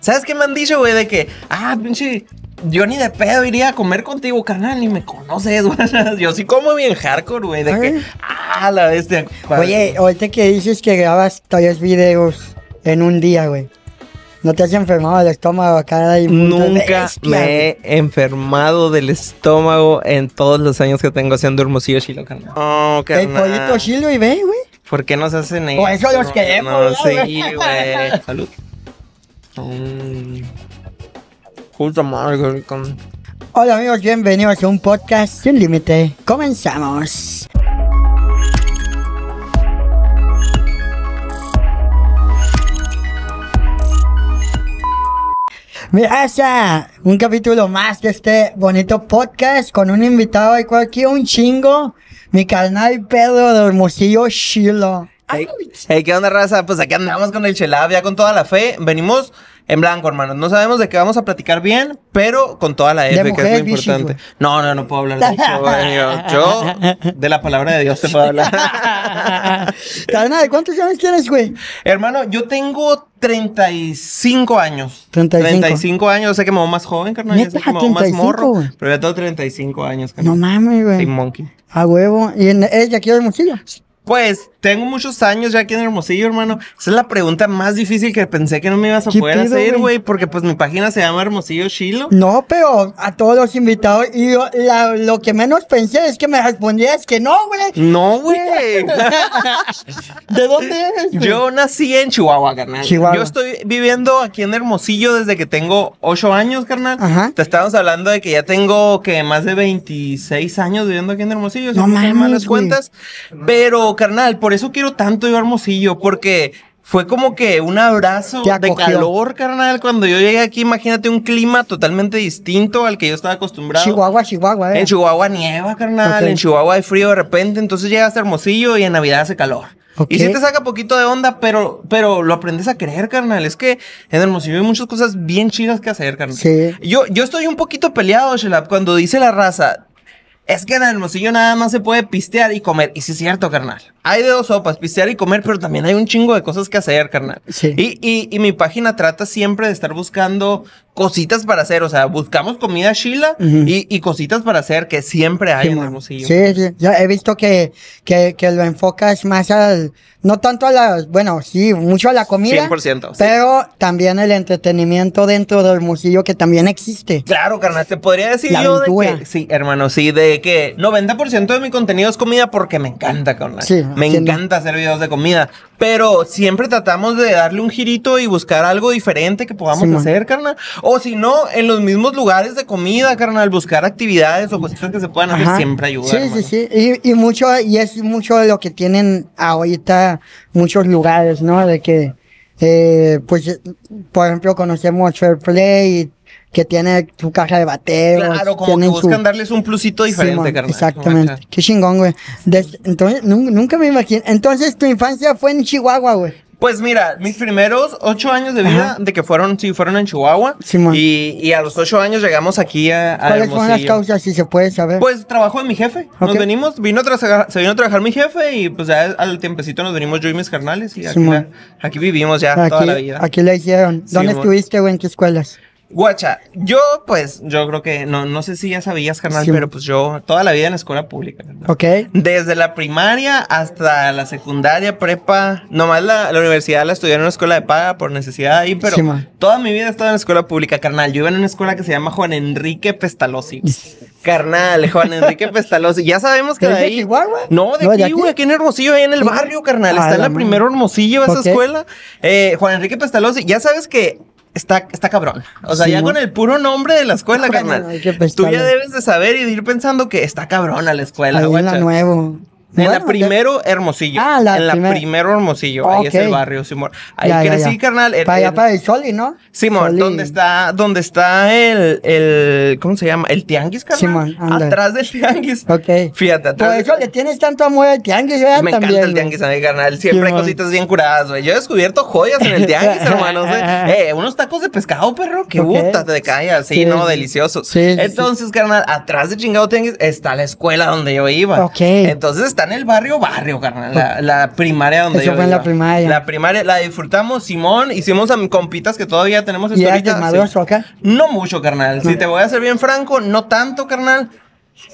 ¿Sabes qué me han dicho, güey? De que, ah, pinche, yo ni de pedo iría a comer contigo, canal, ni me conoces, güey. Yo sí como bien hardcore, güey, de que, ah, la bestia. Oye, ahorita que dices que grabas tres videos en un día, güey. ¿No te has enfermado del estómago acá? Nunca me he enfermado del estómago en todos los años que tengo haciendo Hermosillo Chilo, canal. Oh, carnal. El pollito Chilo y ve, güey. ¿Por qué nos hacen eso? Por eso los queremos. sí, güey. Salud. Mm. Hola amigos, bienvenidos a un podcast sin límite. Comenzamos. Mi un capítulo más de este bonito podcast con un invitado de cualquier un chingo, mi carnal Pedro de Hermosillo Shiloh Hey, ¿qué onda, raza? Pues aquí andamos con el Chelab, ya con toda la fe. Venimos en blanco, hermanos. No sabemos de qué vamos a platicar bien, pero con toda la F, que es muy importante. no, no, no puedo hablar de eso, güey. Yo, de la palabra de Dios te puedo hablar. ¿de cuántos años tienes, güey? Hermano, yo tengo 35 años. 35. 35 años. Sé que me voy más joven, carnal. yo me más morro. Pero ya tengo 35 años, carnal. No mames, güey. Soy monkey. A huevo. ¿Y en, ella aquí de mochila? Pues tengo muchos años ya aquí en Hermosillo, hermano. Esa es la pregunta más difícil que pensé que no me ibas a poder hacer, güey, porque pues mi página se llama Hermosillo Chilo. No, pero a todos los invitados, y lo que menos pensé es que me respondías que no, güey. No, güey. ¿De dónde eres? Yo nací en Chihuahua, carnal. Yo estoy viviendo aquí en Hermosillo desde que tengo ocho años, carnal. Ajá. Te estamos hablando de que ya tengo que más de 26 años viviendo aquí en Hermosillo. No si mames, malas cuentas. Pero, carnal, por por eso quiero tanto yo a Hermosillo, porque fue como que un abrazo de calor, carnal. Cuando yo llegué aquí, imagínate un clima totalmente distinto al que yo estaba acostumbrado. Chihuahua, Chihuahua, eh. En Chihuahua nieva, carnal. En Chihuahua hay frío de repente. Entonces llegas a Hermosillo y en Navidad hace calor. Y sí te saca poquito de onda, pero, pero lo aprendes a creer, carnal. Es que en Hermosillo hay muchas cosas bien chidas que hacer, carnal. Yo, yo estoy un poquito peleado, Shelab, cuando dice la raza, es que en el Hermosillo nada más se puede pistear y comer. Y sí es cierto, carnal. Hay de dos sopas, pistear y comer, pero también hay un chingo de cosas que hacer, carnal. Sí. Y, mi página trata siempre de estar buscando cositas para hacer. O sea, buscamos comida chila y, cositas para hacer que siempre hay en en Hermosillo. Sí, sí, yo he visto que, que, que, lo enfocas más al... No tanto a la... Bueno, sí, mucho a la comida. 100%. Pero también el entretenimiento dentro del Hermosillo que también existe. Claro, carnal. Te podría decir yo de Sí, hermano, sí, de de que 90% de mi contenido es comida porque me encanta, carnal. me encanta hacer videos de comida. Pero siempre tratamos de darle un girito y buscar algo diferente que podamos hacer, carnal. O si no, en los mismos lugares de comida, carnal, buscar actividades o cosas que se puedan hacer siempre ayuda. Sí, sí, sí. Y, y, mucho, y es mucho lo que tienen ahorita muchos lugares, ¿no? De que, eh, pues, por ejemplo, conocemos Fair Play y que tiene tu caja de bateo. Claro, como que buscan darles un plusito diferente, carnal. Exactamente. Qué chingón, güey. entonces, nunca me imaginé. Entonces, tu infancia fue en Chihuahua, güey. Pues mira, mis primeros ocho años de vida, de que fueron, sí, fueron en Chihuahua. Sí, y, y, a los ocho años llegamos aquí a, a ¿Cuáles fueron las causas, si se puede saber? Pues trabajo de mi jefe. Nos venimos, vino a se vino a trabajar mi jefe y pues ya al tiempecito nos venimos yo y mis carnales y aquí, aquí vivimos ya toda la vida. Aquí la hicieron. ¿Dónde estuviste, güey? ¿En qué escuelas? Guacha, yo pues, yo creo que, no, no sé si ya sabías, carnal, pero pues yo toda la vida en la escuela pública. Ok. Desde la primaria hasta la secundaria, prepa, nomás la, universidad la estudié en una escuela de paga por necesidad ahí, pero toda mi vida he estado en la escuela pública, carnal. Yo iba en una escuela que se llama Juan Enrique Pestalozzi. carnal, Juan Enrique Pestalozzi. Ya sabemos que de ahí. De no, de aquí, güey, aquí en Hermosillo, ahí en el barrio, carnal. Está en la, primera Hermosillo esa escuela. Eh, Juan Enrique Pestalozzi, ya sabes que está, está cabrón. O sea, ya con el puro nombre de la escuela, carnal. Tú ya debes de saber y de ir pensando que está cabrón la escuela. la nuevo. En la primero Hermosillo. Ah, la en la primero Hermosillo. Ahí es el barrio, Simón. Ahí crecí, carnal. para allá, para el Soli, ¿no? Simón, ¿dónde está, dónde está el, el, ¿cómo se llama? El tianguis, carnal. Simón, Atrás del tianguis. Ok. Fíjate, atrás. Por eso le tienes tanto amor al tianguis, ¿verdad? Me encanta el tianguis a mi carnal. Siempre hay cositas bien curadas, güey. Yo he descubierto joyas en el tianguis, hermanos. Eh, unos tacos de pescado, perro. Qué okay. de te callas. Sí, no, delicioso. Sí. Entonces, carnal, atrás de chingado tianguis está la escuela donde yo iba. Ok. Entonces está en el barrio, barrio, carnal. La, pues, primaria donde yo fue en la primaria. La primaria, la disfrutamos, Simón. Hicimos compitas que todavía tenemos ¿Y acá? No mucho, carnal. Si te voy a ser bien franco, no tanto, carnal.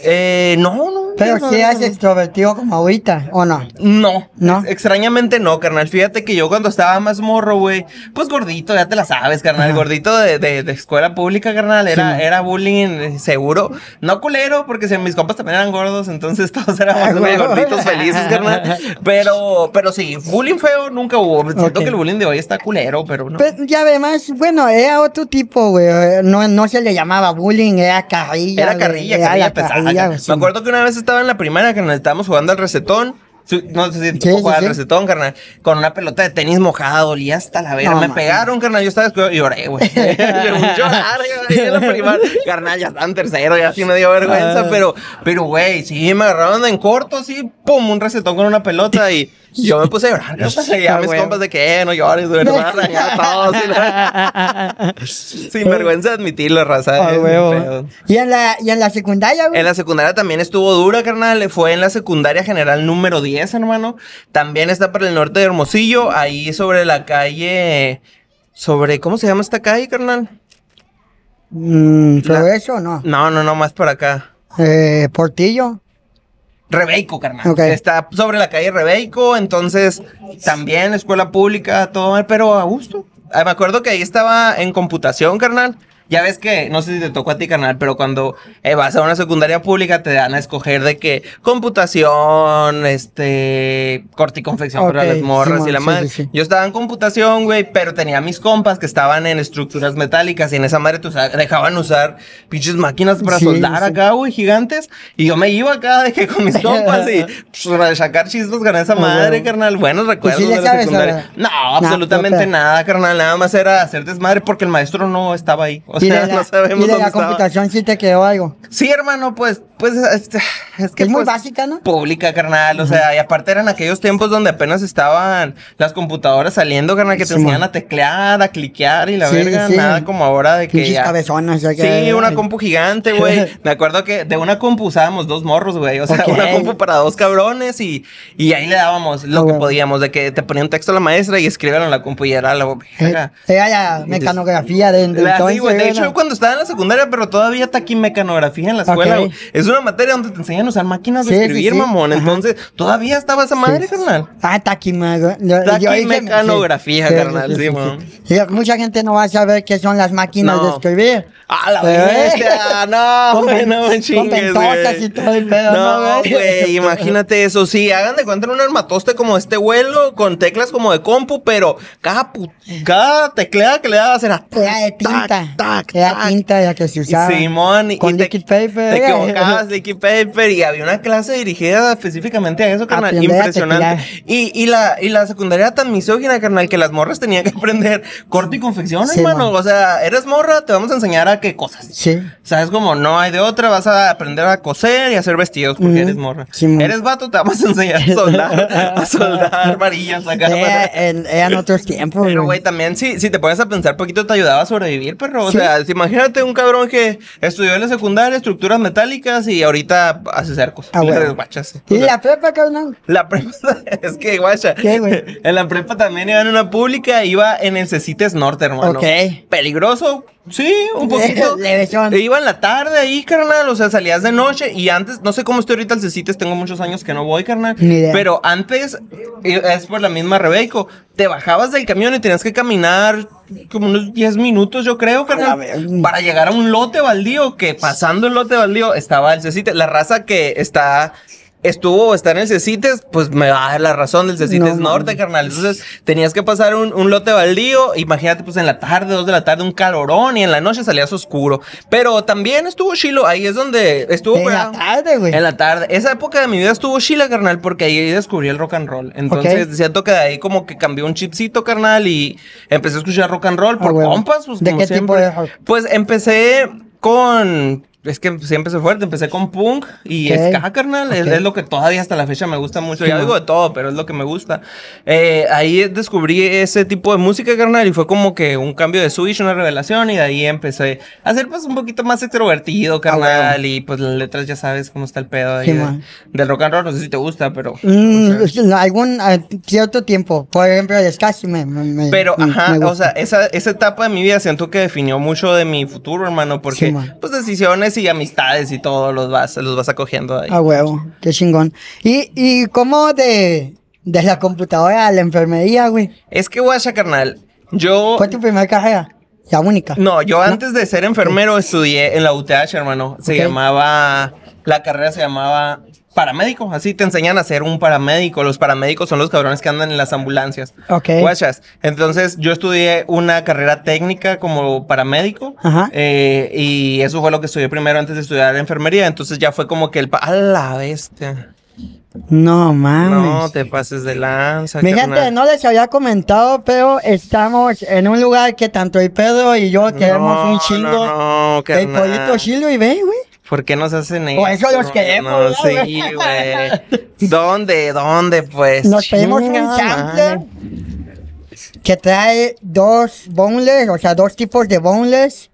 Eh, no, no. Pero si has extrovertido como ahorita, ¿o no? No. No. Extrañamente no, carnal. Fíjate que yo cuando estaba más morro, güey, pues gordito, ya te la sabes, carnal. Gordito de, escuela pública, carnal. Era, era bullying eh, seguro. No culero, porque si mis compas también eran gordos, entonces todos éramos ah, gorditos felices, carnal. Pero, pero sí, bullying feo nunca hubo. Siento que el bullying de hoy está culero, pero no. ya además, bueno, era otro tipo, güey. No, no se le llamaba bullying, era carrilla. Era carrilla, me acuerdo que una vez estaba en la primera, que nos estábamos jugando al recetón. No sé si tú al recetón, carnal. Con una pelota de tenis mojada, dolía hasta la verga. me pegaron, carnal. Yo estaba descuidado y lloré, güey. primera Carnal, ya en tercero, ya sí me dio vergüenza. Ah. Pero, pero, güey, sí, me agarraron en corto, así, pum, un recetón con una pelota y. Yo me puse a llorar. a mis compas de que eh, no llores, güey. a Sin vergüenza admitirlo, raza. ¿Y en, la, secundaria, güey? En la secundaria también estuvo dura, carnal. Fue en la secundaria general número 10, hermano. También está para el norte de Hermosillo. Ahí sobre la calle... Sobre... ¿Cómo se llama esta calle, carnal? Mm, eso o no? No, no, no. Más por acá. Eh, Portillo. Rebeico, carnal. Está sobre la calle Rebeico, entonces también escuela pública, todo, pero a gusto. Ah, me acuerdo que ahí estaba en computación, carnal. Ya ves que, no sé si te tocó a ti, carnal... pero cuando eh, vas a una secundaria pública te dan a escoger de que computación, este, corte confección para las morras y la madre. Yo estaba en computación, güey, pero tenía mis compas que estaban en estructuras metálicas y en esa madre te dejaban usar pinches máquinas para soldar acá, güey, gigantes. Y yo me iba acá, que con mis compas y pues, Para sacar chismos... con esa ah, madre, carnal. Buenos pues recuerdos de la secundaria. No, absolutamente nada, carnal. Nada más era hacer desmadre porque el maestro no estaba ahí no sabemos. Y de la computación si te quedó algo. Sí, hermano, pues, pues este, es, que. Es muy pues, básica, ¿no? Pública, carnal. O sea, y aparte eran aquellos tiempos donde apenas estaban las computadoras saliendo, carnal, que te enseñaban a teclear, a cliquear y la verga. Nada como ahora de que. Ya... Cabezonas, Sí, una compu gigante, güey. Me acuerdo que de una compu usábamos dos morros, güey. O sea, una compu para dos cabrones y, y ahí le dábamos lo ah, que podíamos, de que te ponía un texto a la maestra y escribieron la compu y era la. Eh, mecanografía de, hecho, yo cuando estaba en la secundaria, pero todavía taquimecanografía en la escuela, Es una materia donde te enseñan a usar máquinas de escribir, mamón. Entonces, todavía estaba esa madre, carnal. Ah, taquimecanografía. Taquimecanografía, carnal, sí, mamón. Mucha gente no va a saber qué son las máquinas de escribir. Ah, la eh, bestia, no, güey, no todo el pedo, no, güey, imagínate eso. Sí, hagan de cuenta un armatoste como este vuelo, con teclas como de compu, pero cada, cada que le daba era... de tinta tac, Era tinta ya que se usaba. Simón. Con y te, liquid paper. equivocabas, liquid paper. Y había una clase dirigida específicamente a eso, carnal. Impresionante. Y, y, la, y la secundaria tan misógina, carnal, que las morras tenían que aprender corte y confección, hermano. O sea, eres morra, te vamos a enseñar a qué cosas. Sí. O sea, es como, no hay de otra, vas a aprender a coser y a hacer vestidos porque eres morra. eres vato, te vamos a enseñar a soldar, a soldar varillas acá. Eh, en otros tiempos. Pero, güey, también si, si te pones a pensar poquito, te ayudaba a sobrevivir, perro. O sea, imagínate un cabrón que estudió en la secundaria estructuras metálicas y ahorita hace cercos. Ah, ¿Y la prepa, cabrón? La prepa, es que guacha. ¿Qué, güey? En la prepa también iba en una pública, iba en el Cecites Norte, hermano. Ok. Peligroso, Sí, un poquito. Te e Iba en la tarde ahí, carnal. O sea, salías de noche y antes, no sé cómo estoy ahorita al Cecites, tengo muchos años que no voy, carnal. Pero antes, es por la misma Rebeco, te bajabas del camión y tenías que caminar como unos 10 minutos, yo creo, carnal, para llegar a un lote baldío, que pasando el lote baldío estaba el Cecites. La raza que está estuvo está en el Cecites, pues me va a dar la razón del Cecites Norte, carnal. Entonces tenías que pasar un, lote baldío, imagínate pues en la tarde, dos de la tarde, un calorón y en la noche salías oscuro. Pero también estuvo chilo, ahí es donde estuvo... En la tarde, güey. En la tarde. Esa época de mi vida estuvo chila, carnal, porque ahí descubrí el rock and roll. Entonces siento que de ahí como que cambió un chipcito, carnal, y empecé a escuchar rock and roll por ah, compas. Pues, ¿De como qué siempre. Pues empecé con es que siempre se fuerte. Empecé con punk y okay. ska, carnal. Es, lo que todavía hasta la fecha me gusta mucho. Y algo digo de todo, pero es lo que me gusta. Eh, ahí descubrí ese tipo de música, carnal, y fue como que un cambio de switch, una revelación, y de ahí empecé a ser pues un poquito más extrovertido, ah, carnal. Y pues las letras ya sabes cómo está el pedo ahí de, del rock and roll. No sé si te gusta, pero. Mm, algún cierto tiempo. Por ejemplo, el ska me, Pero, ajá, o sea, esa, esa etapa de mi vida siento que definió mucho de mi futuro, hermano, porque pues decisiones y amistades y todo los vas, los vas acogiendo ahí. A huevo, qué chingón. ¿Y, cómo de, de la computadora a la enfermería, güey? Es que, guacha, carnal, yo... ¿Fue tu primera carrera? ¿La única? No, yo antes de ser enfermero estudié en la UTH, hermano. Se llamaba... La carrera se llamaba Paramédico, así te enseñan a ser un paramédico. Los paramédicos son los cabrones que andan en las ambulancias. Ok. Guachas. Entonces, yo estudié una carrera técnica como paramédico. Ajá. Eh, y eso fue lo que estudié primero antes de estudiar enfermería. Entonces, ya fue como que el... ¡A la bestia! No mames. No te pases de lanza. Mi gente, no les había comentado, pero estamos en un lugar que tanto el Pedro y yo queremos un chingo. No, no, El pollito Chilo y ve, güey. ¿Por qué nos hacen eso? Por eso los queremos. No, no, güey. ¿Dónde? ¿Dónde? Pues. Nos pedimos un sampler que trae dos bonles, o sea, dos tipos de bonles,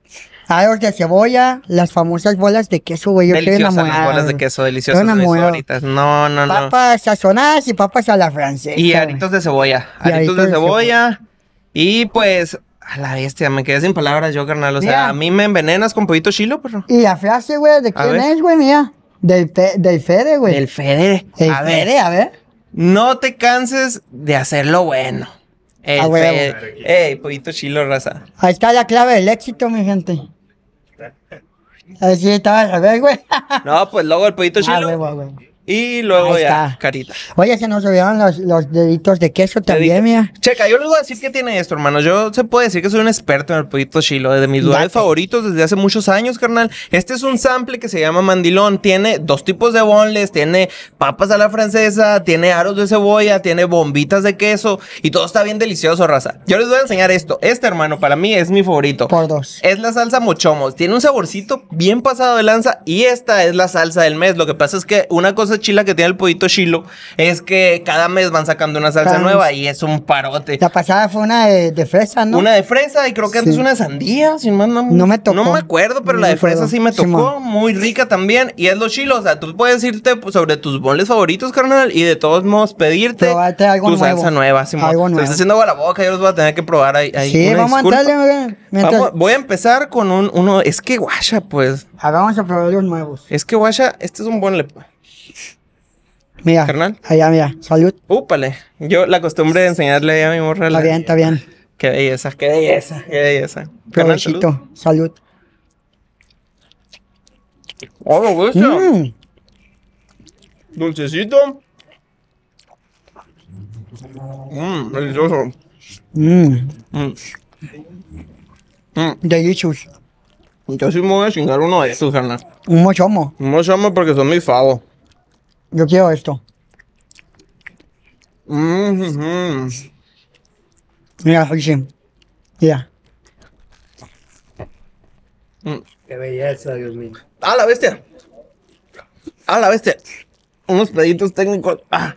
Aros de cebolla, las famosas bolas de queso, güey. Yo estoy enamorado. Las bolas de queso deliciosas. favoritas. No, no, no. Papas sazonadas y papas a la francesa. Y aritos de cebolla. Aritos, de cebolla. Y pues a la bestia, me quedé sin palabras yo, carnal. O sea, a mí me envenenas con pollito chilo, pero... Y la frase, güey, ¿de quién es, güey, mía? Del, Fede, güey. Del Fede. El a ver. a ver. No te canses de hacerlo bueno. El ah, Fede. Ey, pollito chilo, raza. Ahí está la clave del éxito, mi gente. Así estaba, a ver, güey. no, pues luego el pollito chilo. Ah, wey, y luego ya, carita. Oye, se nos olvidaron los, los deditos de queso también, mira. Checa, yo les voy a decir qué tiene esto, hermano. Yo se puede decir que soy un experto en el pollito chilo, de mis lugares favoritos desde hace muchos años, carnal. Este es un sample que se llama mandilón. Tiene dos tipos de bonles, tiene papas a la francesa, tiene aros de cebolla, tiene bombitas de queso y todo está bien delicioso, raza. Yo les voy a enseñar esto. Este, hermano, para mí es mi favorito. Por dos. Es la salsa mochomos. Tiene un saborcito bien pasado de lanza y esta es la salsa del mes. Lo que pasa es que una cosa chila que tiene el pollito chilo es que cada mes van sacando una salsa nueva y es un parote. La pasada fue una de, fresa, ¿no? Una de fresa y creo que antes una sandía, sin más. No, me tocó. No me acuerdo, pero la de fresa sí me tocó. muy rica también. Y es lo chilo. O sea, tú puedes irte sobre tus boles favoritos, carnal, y de todos modos pedirte salsa nueva. Si Estás haciendo agua la boca, yo los voy a tener que probar ahí. Sí, vamos a entrarle. voy a empezar con un, uno. Es que guacha, pues. Hagamos ah, a probar los nuevos. Es que guacha, este es un buen Mira. Allá, mira. Salud. Úpale. Yo la costumbre de enseñarle a mi morra. Está bien, está bien. Qué belleza, qué belleza, qué belleza. Provechito. salud. salud. Oh, gusta. Mm. Dulcecito. Mmm, delicioso. Mmm. Mmm. Mm. mm. mm. Yo sí me voy a chingar uno de esos, carnal. Un mochomo. Un mochomo porque son mis favos. Yo quiero esto. Mmm. Mira, Richie. Mira. Qué belleza, Dios mío. ¡Ah, la bestia! a la bestia! Unos peditos técnicos. ¡Ah!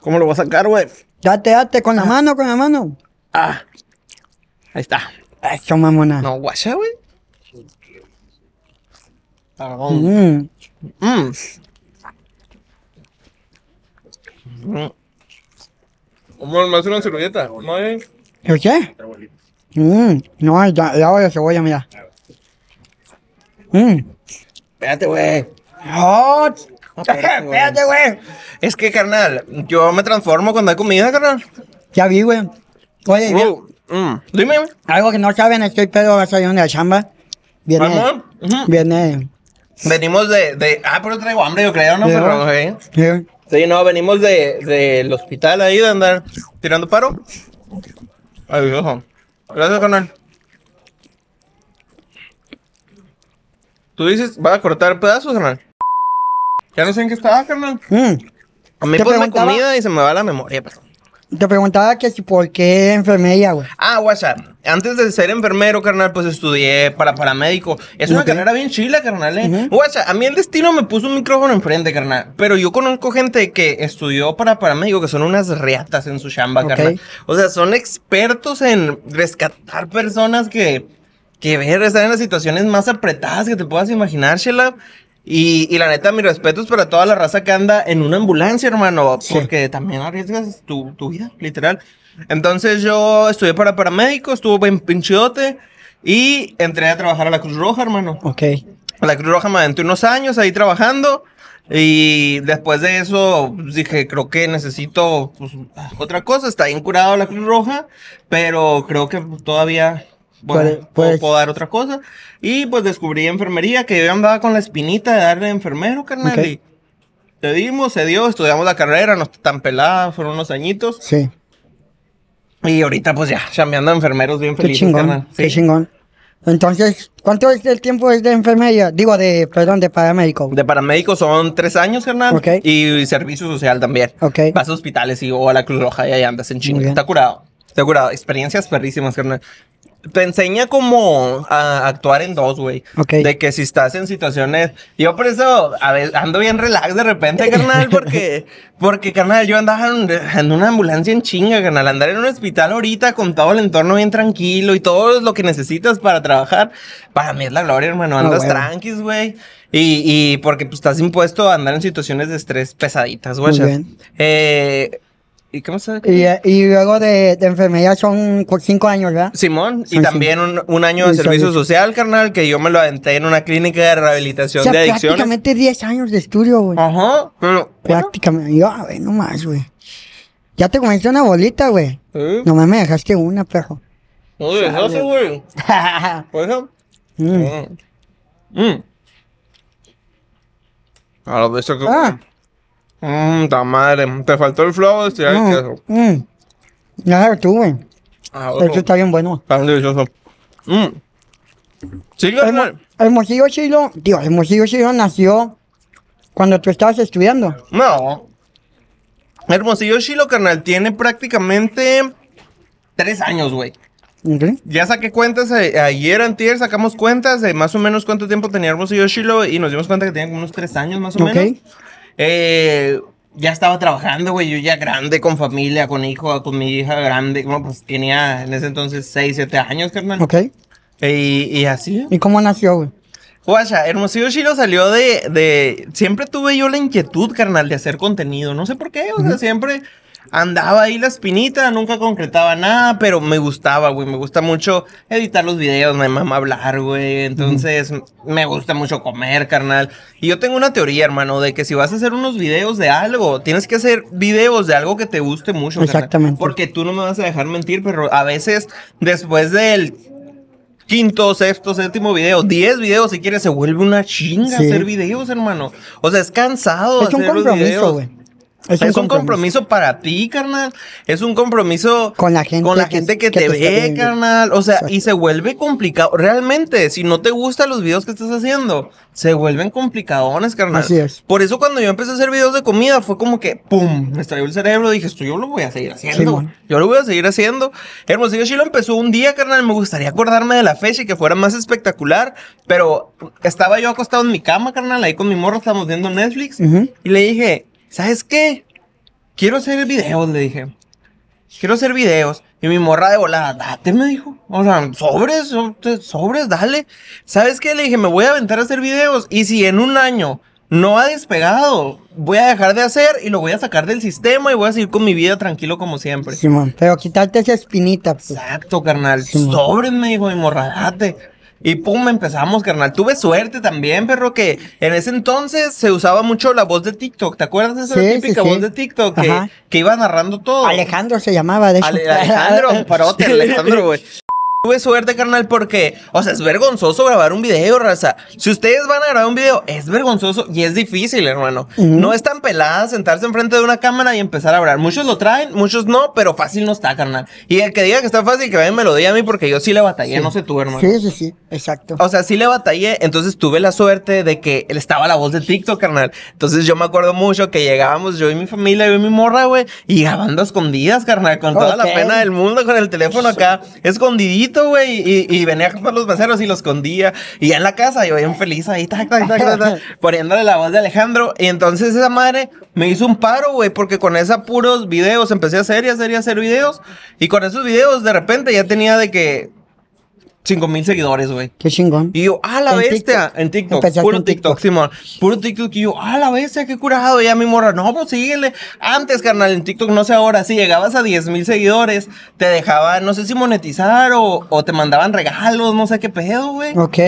¿Cómo lo voy a sacar, güey? Date, date, con la ah. mano, con la mano. ¡Ah! Ahí está. Eso, mamona. No, guacha, güey. Mmm. Mmm no hace una servilleta, ¿no hay? ¿El qué? Mm, no hay, ya, ya voy a cebolla, mira. Mm. Espérate, güey. espérate, güey. Es que, carnal, yo me transformo cuando hay comida, carnal. Ya vi, güey. Oye, uh, dime. Algo que no saben es que pedo va a salir de la chamba. Viene, viene. Venimos de, de, Ah, pero traigo hambre, yo creo, ¿no? Pero, Sí. Sí, no, venimos del de, hospital ahí de andar tirando paro. Ay, ojo. Gracias, canal. Tú dices, va a cortar pedazos, canal. Ya no sé en qué estaba, carnal. Mm. A mí me pues, comida y se me va la memoria, perdón. Te preguntaba que si por qué enfermería, güey. Ah, guacha, Antes de ser enfermero, carnal, pues estudié para paramédico. Es una carrera bien chila, carnal, eh. a mí el destino me puso un micrófono enfrente, carnal. Pero yo conozco gente que estudió para paramédico que son unas reatas en su chamba, carnal. O sea, son expertos en rescatar personas que que ver, estar en las situaciones más apretadas que te puedas imaginar, Shela. Y, y, la neta, mi respeto es para toda la raza que anda en una ambulancia, hermano, porque también arriesgas tu, tu, vida, literal. Entonces yo estudié para paramédico, estuve bien pinchote y entré a trabajar a la Cruz Roja, hermano. Ok. A la Cruz Roja me aventé unos años ahí trabajando y después de eso pues, dije, creo que necesito pues, otra cosa. Está bien curado la Cruz Roja, pero creo que todavía bueno, puedo, dar otra cosa. Y pues descubrí enfermería, que yo andaba con la espinita de darle enfermero, carnal. Y te dimos, se dio, estudiamos la carrera, no está tan pelada, fueron unos añitos. Sí. Y ahorita pues ya, chambeando enfermeros bien felices, chingón, carnal. Sí. Qué chingón. Entonces, ¿cuánto es el tiempo de enfermería? Digo, de, perdón, de paramédico. De paramédico son tres años, carnal. Ok. Y, servicio social también. ok Vas a hospitales y o oh, a la Cruz Roja y ahí andas en chingón, Está curado. Está curado. Experiencias perrísimas, carnal te enseña como a actuar en dos, güey. Okay. De que si estás en situaciones. Yo por eso a ver ando bien relax de repente, carnal, porque, porque carnal, yo andaba en, una ambulancia en chinga, carnal. Andar en un hospital ahorita con todo el entorno bien tranquilo y todo lo que necesitas para trabajar, para mí es la gloria, hermano. Ah, Andas oh, tranquis, güey. Y, y porque pues, estás impuesto a andar en situaciones de estrés pesaditas, güey. Eh, ¿Y cómo se y, y, luego de, enfermedad enfermería son cinco años, ¿verdad? Simón, y también un, año de servicio social, carnal, que yo me lo aventé en una clínica de rehabilitación de adicciones. Prácticamente 10 años de estudio, güey. Ajá, pero. Prácticamente, yo, a no más, güey. Ya te comiste una bolita, güey. No me dejaste una, perro. No haces, güey. Por eso. Hm. Ah, lo que. Ah. Mmm, ta madre. Te faltó el flow de estirar Mmm. Ya lo tuve. Ah, está bien bueno. Está delicioso. Hermosillo mm. pues. Chilo, tío, Hermosillo nació cuando tú estabas estudiando. No. Hermosillo Shiloh, carnal, tiene prácticamente tres años, güey. Ya saqué cuentas, ayer eh, ayer antier sacamos cuentas de más o menos cuánto tiempo tenía Hermosillo Shiloh y nos dimos cuenta que tenía como unos tres años más o okay. menos. Eh, ya estaba trabajando, güey, yo ya grande, con familia, con hijo, con mi hija grande, como, pues tenía en ese entonces 6, 7 años, carnal. Ok. Eh, y, y así. ¿Y cómo nació, güey? Guacha, Hermosillo Chilo salió de, de... Siempre tuve yo la inquietud, carnal, de hacer contenido. No sé por qué, o sea, siempre andaba ahí la espinita, nunca concretaba nada, pero me gustaba, güey. Me gusta mucho editar los videos, me mama hablar, güey. Entonces, me gusta mucho comer, carnal. Y yo tengo una teoría, hermano, de que si vas a hacer unos videos de algo, tienes que hacer videos de algo que te guste mucho. Exactamente. porque tú no me vas a dejar mentir, pero a veces después del quinto, sexto, séptimo video, diez videos si quieres, se vuelve una chinga hacer videos, hermano. O sea, es cansado. Es un compromiso, güey. Es, un, compromiso. para ti, carnal. Es un compromiso con la gente, con la gente que, te, ve, carnal. O sea, y se vuelve complicado. Realmente, si no te gustan los videos que estás haciendo, se vuelven complicadones, carnal. Así es. Por eso cuando yo empecé a hacer videos de comida, fue como que, ¡pum! Me estalló el cerebro. Dije, esto yo lo voy a seguir haciendo. Yo lo voy a seguir haciendo. Hermosillo lo empezó un día, carnal. Me gustaría acordarme de la fecha y que fuera más espectacular. Pero estaba yo acostado en mi cama, carnal. Ahí con mi morro estábamos viendo Netflix. Y le dije, ¿sabes qué? Quiero hacer videos, le dije. Quiero hacer videos. Y mi morra de volada, date, me dijo. O sea, sobres, sobres, dale. ¿Sabes qué? Le dije, me voy a aventar a hacer videos. Y si en un año no ha despegado, voy a dejar de hacer y lo voy a sacar del sistema y voy a seguir con mi vida tranquilo como siempre. Simón, pero quitarte esa espinita. Pues. Exacto, carnal. Sobres, me dijo mi morra, date. Y pum, empezamos, carnal. Tuve suerte también, perro, que en ese entonces se usaba mucho la voz de TikTok. ¿Te acuerdas de esa típica voz de TikTok que, iba narrando todo? Alejandro se llamaba, de hecho. Alejandro, parote, Alejandro, güey. Tuve suerte, carnal, porque, o sea, es vergonzoso grabar un video, raza. Si ustedes van a grabar un video, es vergonzoso y es difícil, hermano. No es tan pelada sentarse enfrente de una cámara y empezar a hablar. Muchos lo traen, muchos no, pero fácil no está, carnal. Y el que diga que está fácil, que vaya me lo diga a mí, porque yo sí le batallé, no sé tú, hermano. Sí, sí, sí, exacto. O sea, sí le batallé, entonces tuve la suerte de que él estaba la voz de TikTok, carnal. Entonces yo me acuerdo mucho que llegábamos yo y mi familia, yo y mi morra, güey, y grabando escondidas, carnal, con toda la pena del mundo, con el teléfono acá, escondidito y, y, venía con los meseros y los escondía. Y ya en la casa, yo bien feliz ahí, poniéndole la voz de Alejandro. Y entonces esa madre me hizo un paro, güey, porque con esos puros videos empecé a hacer y hacer y hacer videos. Y con esos videos, de repente ya tenía de que 5 mil seguidores, güey. Qué chingón. Y yo, a la bestia, en TikTok, puro TikTok, Simón, puro TikTok. Y yo, a la bestia, qué curado. ya mi morra, no, pues síguele. Antes, carnal, en TikTok, no sé ahora, si llegabas a 10 mil seguidores, te dejaban, no sé si monetizar o, te mandaban regalos, no sé qué pedo, güey. Ok.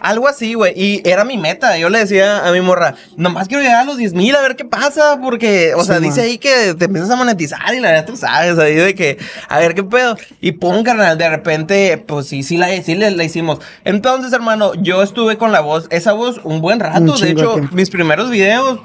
Algo así, güey. Y era mi meta. Yo le decía a mi morra, nomás quiero llegar a los 10 mil a ver qué pasa, porque, o sea, dice ahí que te empiezas a monetizar y la verdad tú sabes, ahí de que, a ver qué pedo. Y pon, carnal, de repente, pues sí, sí la sí le, hicimos. Entonces, hermano, yo estuve con la voz, esa voz un buen rato. de hecho, mis primeros videos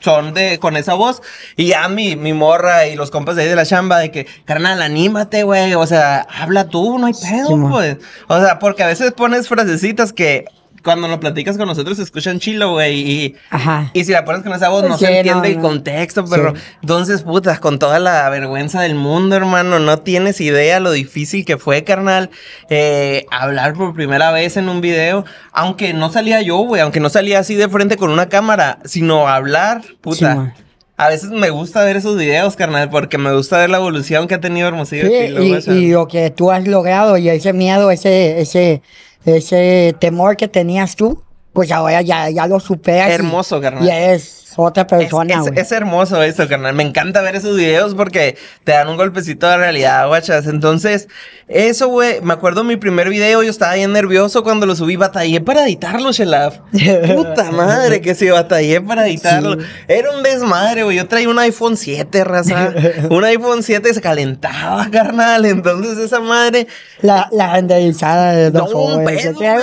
son de con esa voz y ya mi, mi morra y los compas de ahí de la chamba de que carnal anímate güey o sea habla tú no hay pedo pues". o sea porque a veces pones frasecitas que cuando lo platicas con nosotros se escuchan chilo, güey. Y, Ajá. y si la pones con esa voz no se entiende el contexto, pero entonces, putas, con toda la vergüenza del mundo, hermano, no tienes idea lo difícil que fue, carnal, eh, hablar por primera vez en un video, aunque no salía yo, güey, aunque no salía así de frente con una cámara, sino hablar, puta. a veces me gusta ver esos videos, carnal, porque me gusta ver la evolución que ha tenido Hermosillo. Sí, y, y, lo que tú has logrado y ese miedo, ese, ese, ese temor que tenías tú pues ahora ya, ya lo superas. Hermoso, carnal. Y es otra persona. Es, hermoso eso, carnal. Me encanta ver esos videos porque te dan un golpecito de realidad, guachas. Entonces, eso, güey. Me acuerdo mi primer video, yo estaba bien nervioso cuando lo subí. Batallé para editarlo, Shelaf. Puta madre que sí, batallé para editarlo. Era un desmadre, güey. Yo traía un iPhone 7, raza. un iPhone 7 se calentaba, carnal. Entonces, esa madre. La, la de dos no,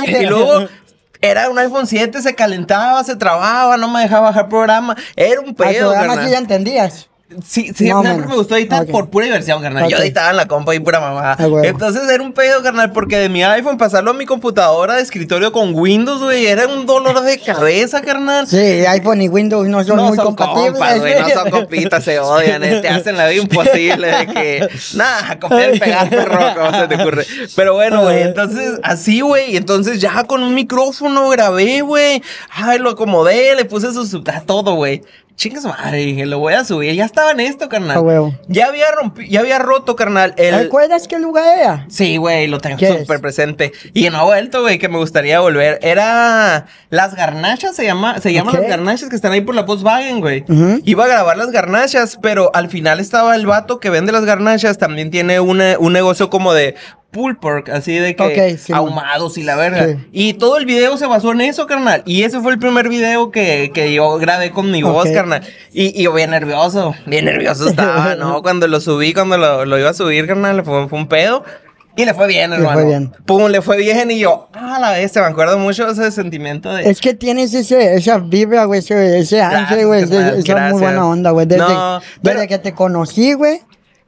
Y luego. Era un iPhone 7, se calentaba, se trababa, no me dejaba bajar programa. Era un pedo, de nada ya entendías. Sí, sí me gustó editar ah, por pura diversión, carnal. Yo editaba en la compa y pura mamá. Ah, entonces era un pedo, carnal, porque de mi iPhone pasarlo a mi computadora de escritorio con Windows, güey, era un dolor de cabeza, carnal. Sí, iPhone y Windows no son muy no muy son compatibles. Compas, güey, no son compitas, se odian, eh, te hacen la vida imposible de que, nada, copiar y pegar, perro, ¿cómo se te ocurre? Pero bueno, güey, entonces, así, güey, entonces ya con un micrófono grabé, güey. Ay, lo acomodé, le puse su... todo, güey chingas madre, dije, lo voy a subir. Ya estaba en esto, carnal. Ya había rompido, ya había roto, carnal. El... ¿Recuerdas qué lugar era? Sí, güey, lo tengo súper presente. Y no ha vuelto, güey, que me gustaría volver. Era Las Garnachas, se llama, se llaman Las Garnachas que están ahí por la Volkswagen, güey. Iba a grabar Las Garnachas, pero al final estaba el vato que vende las garnachas, también tiene un negocio como de pulled así de que ahumados y la verga. Y todo el video se basó en eso, carnal. Y ese fue el primer video que, que yo grabé con mi voz, carnal. Y, yo bien nervioso, bien nervioso estaba, ¿no? Cuando lo subí, cuando lo, lo iba a subir, carnal, fue, fue un pedo. Y le fue bien, hermano. Le fue bien. Pum, le fue bien y yo, a la vez, me acuerdo mucho ese sentimiento de... Es que tienes ese, esa vibra, güey, ese, ángel, güey, esa muy buena onda, güey. desde que te conocí, güey.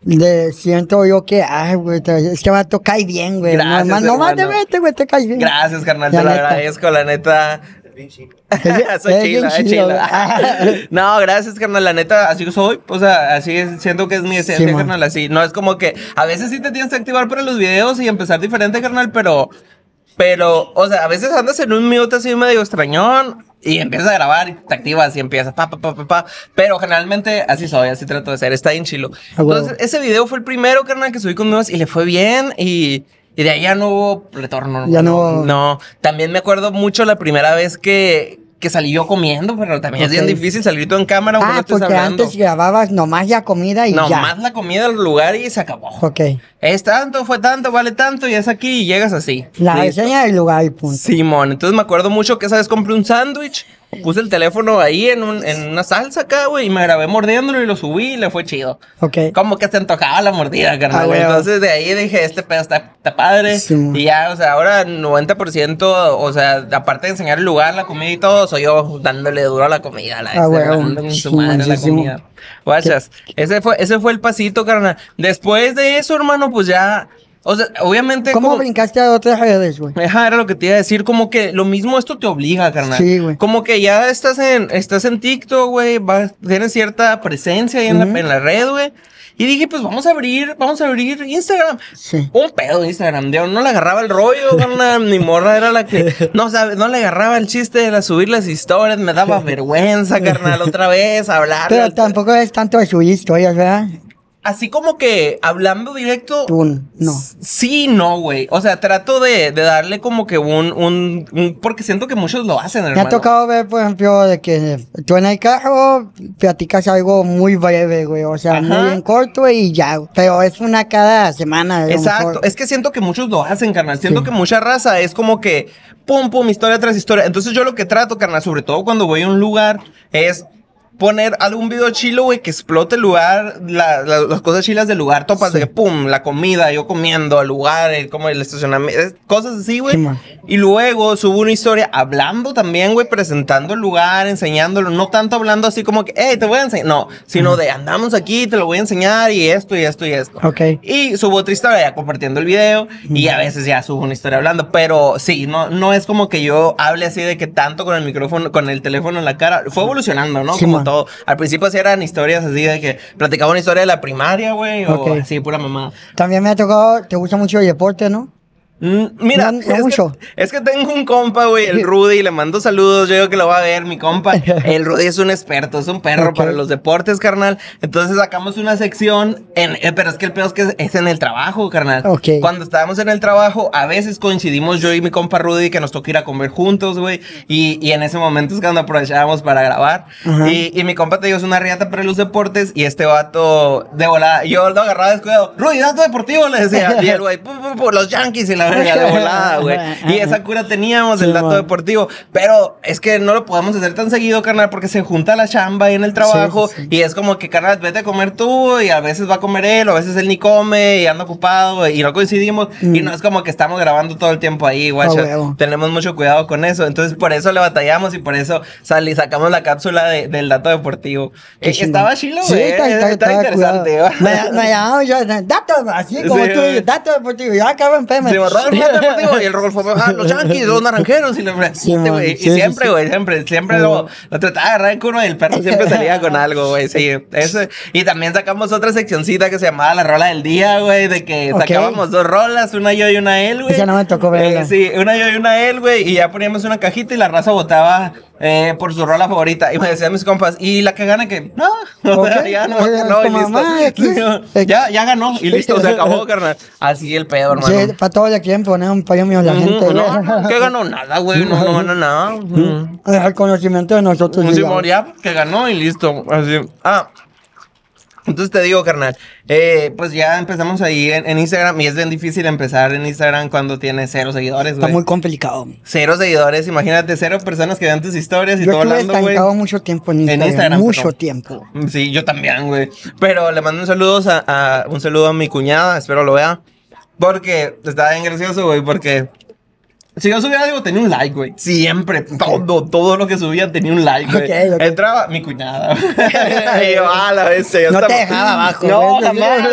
Le siento yo que, ay, güey, este vato cae bien, güey. no, no más de vete, güey, te cae bien. Gracias, carnal, te lo agradezco, la neta. Bien chido. soy es eh, chido, no, gracias, carnal. La neta, así soy. O sea, así es, siento que es mi esencia, carnal. Así. No es como que a veces sí te tienes que activar para los videos y empezar diferente, carnal, pero. Pero, o sea, a veces andas en un minuto así medio extrañón y empiezas a grabar y te activas y empiezas pa, pa, pa, pa, Pero generalmente así soy, así trato de ser. Está bien chilo. Ah, Entonces, ese video fue el primero, carnal, que subí con nuevas y le fue bien. Y, y de ahí ya no hubo retorno. Ya no. No. También me acuerdo mucho la primera vez que, que salí yo comiendo, pero también es bien difícil salir tú en cámara ah, porque antes grababas nomás la comida y nomás ya. Nomás la comida al lugar y se acabó. Ok. Es tanto, fue tanto, vale tanto y es aquí y llegas así. La reseña del lugar y punto. Simón, entonces me acuerdo mucho que esa vez compré un sándwich Puse el teléfono ahí en, un, en una salsa acá, güey, y me grabé mordiéndolo y lo subí y le fue chido. Ok. Como que se antojaba la mordida, ah, carnal. Entonces de ahí dije, este pedo está, padre. y ya, o sea, ahora 90%, o sea, aparte de enseñar el lugar, la comida y todo, soy yo dándole duro a la comida, la ah, güey, su la comida. ese fue, ese fue el pasito, carnal. Después de eso, hermano, pues ya o sea, obviamente. ¿Cómo brincaste a otras redes, güey? Ajá, era lo que te iba a decir. Como que lo mismo esto te obliga, carnal. Sí, güey. Como que ya estás en, estás en TikTok, güey. Tienes cierta presencia ahí en, la, en la red, güey. Y dije, pues vamos a abrir, vamos a abrir Instagram. Sí. Un pedo de Instagram, no le agarraba el rollo, una, Ni morra era la que no sabe, no le agarraba el chiste de la, subir las historias, me daba vergüenza, carnal, otra vez hablar. Pero tampoco es tanto de subir historias, ¿verdad? así como que hablando directo. Pum, no. Sí, no, güey. O sea, trato de, de darle como que un, un, Porque siento que muchos lo hacen, hermano. Me ha tocado ver, por ejemplo, de que tú en el carro platicas algo muy breve, güey. O sea, muy en corto y ya. Pero es una cada semana. Exacto. Es que siento que muchos lo hacen, carnal. Siento que mucha raza es como que. Pum, pum, historia tras historia. Entonces yo lo que trato, carnal, sobre todo cuando voy a un lugar, es poner algún video chilo, güey, que explote el lugar, la, las cosas chilas del lugar, topas de pum, la comida, yo comiendo, al lugar, eh, como el estacionamiento, cosas así, güey. Y luego subo una historia hablando también, güey, presentando el lugar, enseñándolo, no tanto hablando así como que, hey, te voy a enseñar, no, sino de andamos aquí, te lo voy a enseñar y esto y esto y esto. Ok. Y subo otra historia ya compartiendo el video y a veces ya subo una historia hablando, pero sí, no, no es como que yo hable así de que tanto con el micrófono, con el teléfono en la cara, fue evolucionando, ¿no? Al principio sí eran historias así de que platicaba una historia de la primaria, güey, o así, pura mamá. También me ha tocado, te gusta mucho el deporte, ¿no? Mm, mira, es, Que, tengo un compa, güey, el Rudy, le mando saludos, yo digo que lo va a ver, mi compa. El Rudy es un experto, es un perro para los deportes, carnal. Entonces sacamos una sección, en, eh, pero es que el peor es que es, en el trabajo, carnal. Cuando estábamos en el trabajo, a veces coincidimos yo y mi compa Rudy que nos toca ir a comer juntos, güey. Y, en ese momento es cuando aprovechábamos para grabar. y, mi compa te digo, es una riata para los deportes y este vato de volada, yo lo agarraba descuidado. Rudy, dato deportivo, le decía. Y el güey, los Yankees y la volada, güey. Y esa cura teníamos del el dato deportivo. Pero es que no lo podemos hacer tan seguido, carnal, porque se junta la chamba ahí en el trabajo. y es como que, carnal, vete a comer tú. Y a veces va a comer él, o a veces él ni come y anda ocupado. Y no coincidimos. Y mm. no es como que estamos grabando todo el tiempo ahí, guacha. Tenemos mucho cuidado con eso. Entonces, por eso le batallamos y por eso salí, sacamos la cápsula del dato deportivo. Eh, estaba chilo, güey. Sí, está, interesante. Me, me, yo, datos, así como tú, datos deportivos. ya acabo en y el Rodolfo, ah, los yankees, los naranjeros, y, este güey. y siempre, güey, siempre, siempre lo, trataba de agarrar uno del y el perro siempre salía con algo, güey, sí. eso Y también sacamos otra seccioncita que se llamaba La Rola del Día, güey, de que sacábamos dos rolas, una yo y una él, güey. Ya no me tocó verla. Eh, sí, una yo y una él, güey, y ya poníamos una cajita y la raza votaba eh, por su rola favorita. Y me decían mis compas, y la que gana que, no, ya no, no, y listo. ya, ya ganó, y listo, se acabó, carnal. Así el pedo, hermano. Sí, para todo el tiempo, poner Un payo mío, la gente. No, que ganó nada, güey, no, no ganó nada. Uh El conocimiento de nosotros. Un moría que ganó y listo, así. Ah. Entonces te digo, carnal, eh, pues ya empezamos ahí en, Instagram y es bien difícil empezar en Instagram cuando tienes cero seguidores, güey. Está muy complicado. Cero seguidores, imagínate, cero personas que vean tus historias y yo todo hablando, güey. mucho tiempo en Instagram. mucho tiempo. Sí, yo también, güey. Pero le mando un un saludo a mi cuñada, espero lo vea. Porque está bien gracioso, güey, porque si yo subía algo, tenía un like, güey. Siempre, todo, todo lo que subía tenía un like, güey. Entraba mi cuñada. y yo, a la vez, No hasta... te dejaba abajo. No,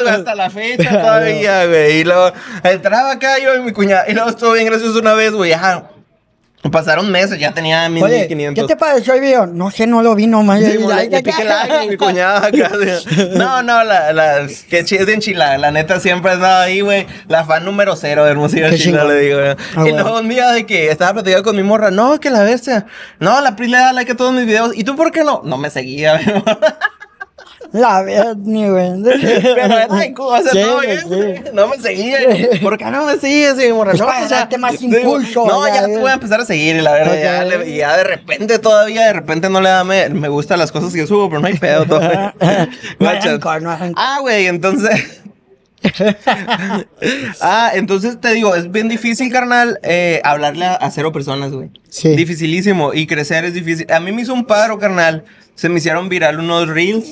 hasta la fecha todavía, güey. Y luego, entraba acá yo y mi cuñada. Y luego estuvo bien gracioso una vez, güey. Pasaron meses, ya tenía mil Oye, ¿Qué te pareció el video? No sé, no lo vi nomás. Sí, mi cuñada acá. No, no, la, la, que es de Enchilada. La neta siempre ha estado ahí, güey. La fan número cero de Hermosillo Enchilada, le digo. Ah, y no un de que estaba platicando con mi morra. No, que la bestia. No, la Pri le da like a todos mis videos. ¿Y tú por qué no? No me seguía, mi la verdad, ni vende. Pero era o todo No me seguía. ¿Por qué no me sigues? Y me más impulso. No, ya, te voy a empezar a seguir, la verdad. Ya, de repente, todavía de repente no le da. Me, me gustan las cosas que subo, pero no hay pedo. todavía. no Ah, güey, entonces. ah, entonces te digo, es bien difícil, carnal, eh, hablarle a, a, cero personas, güey. Sí. Dificilísimo. Y crecer es difícil. A mí me hizo un paro, carnal, se me hicieron viral unos reels,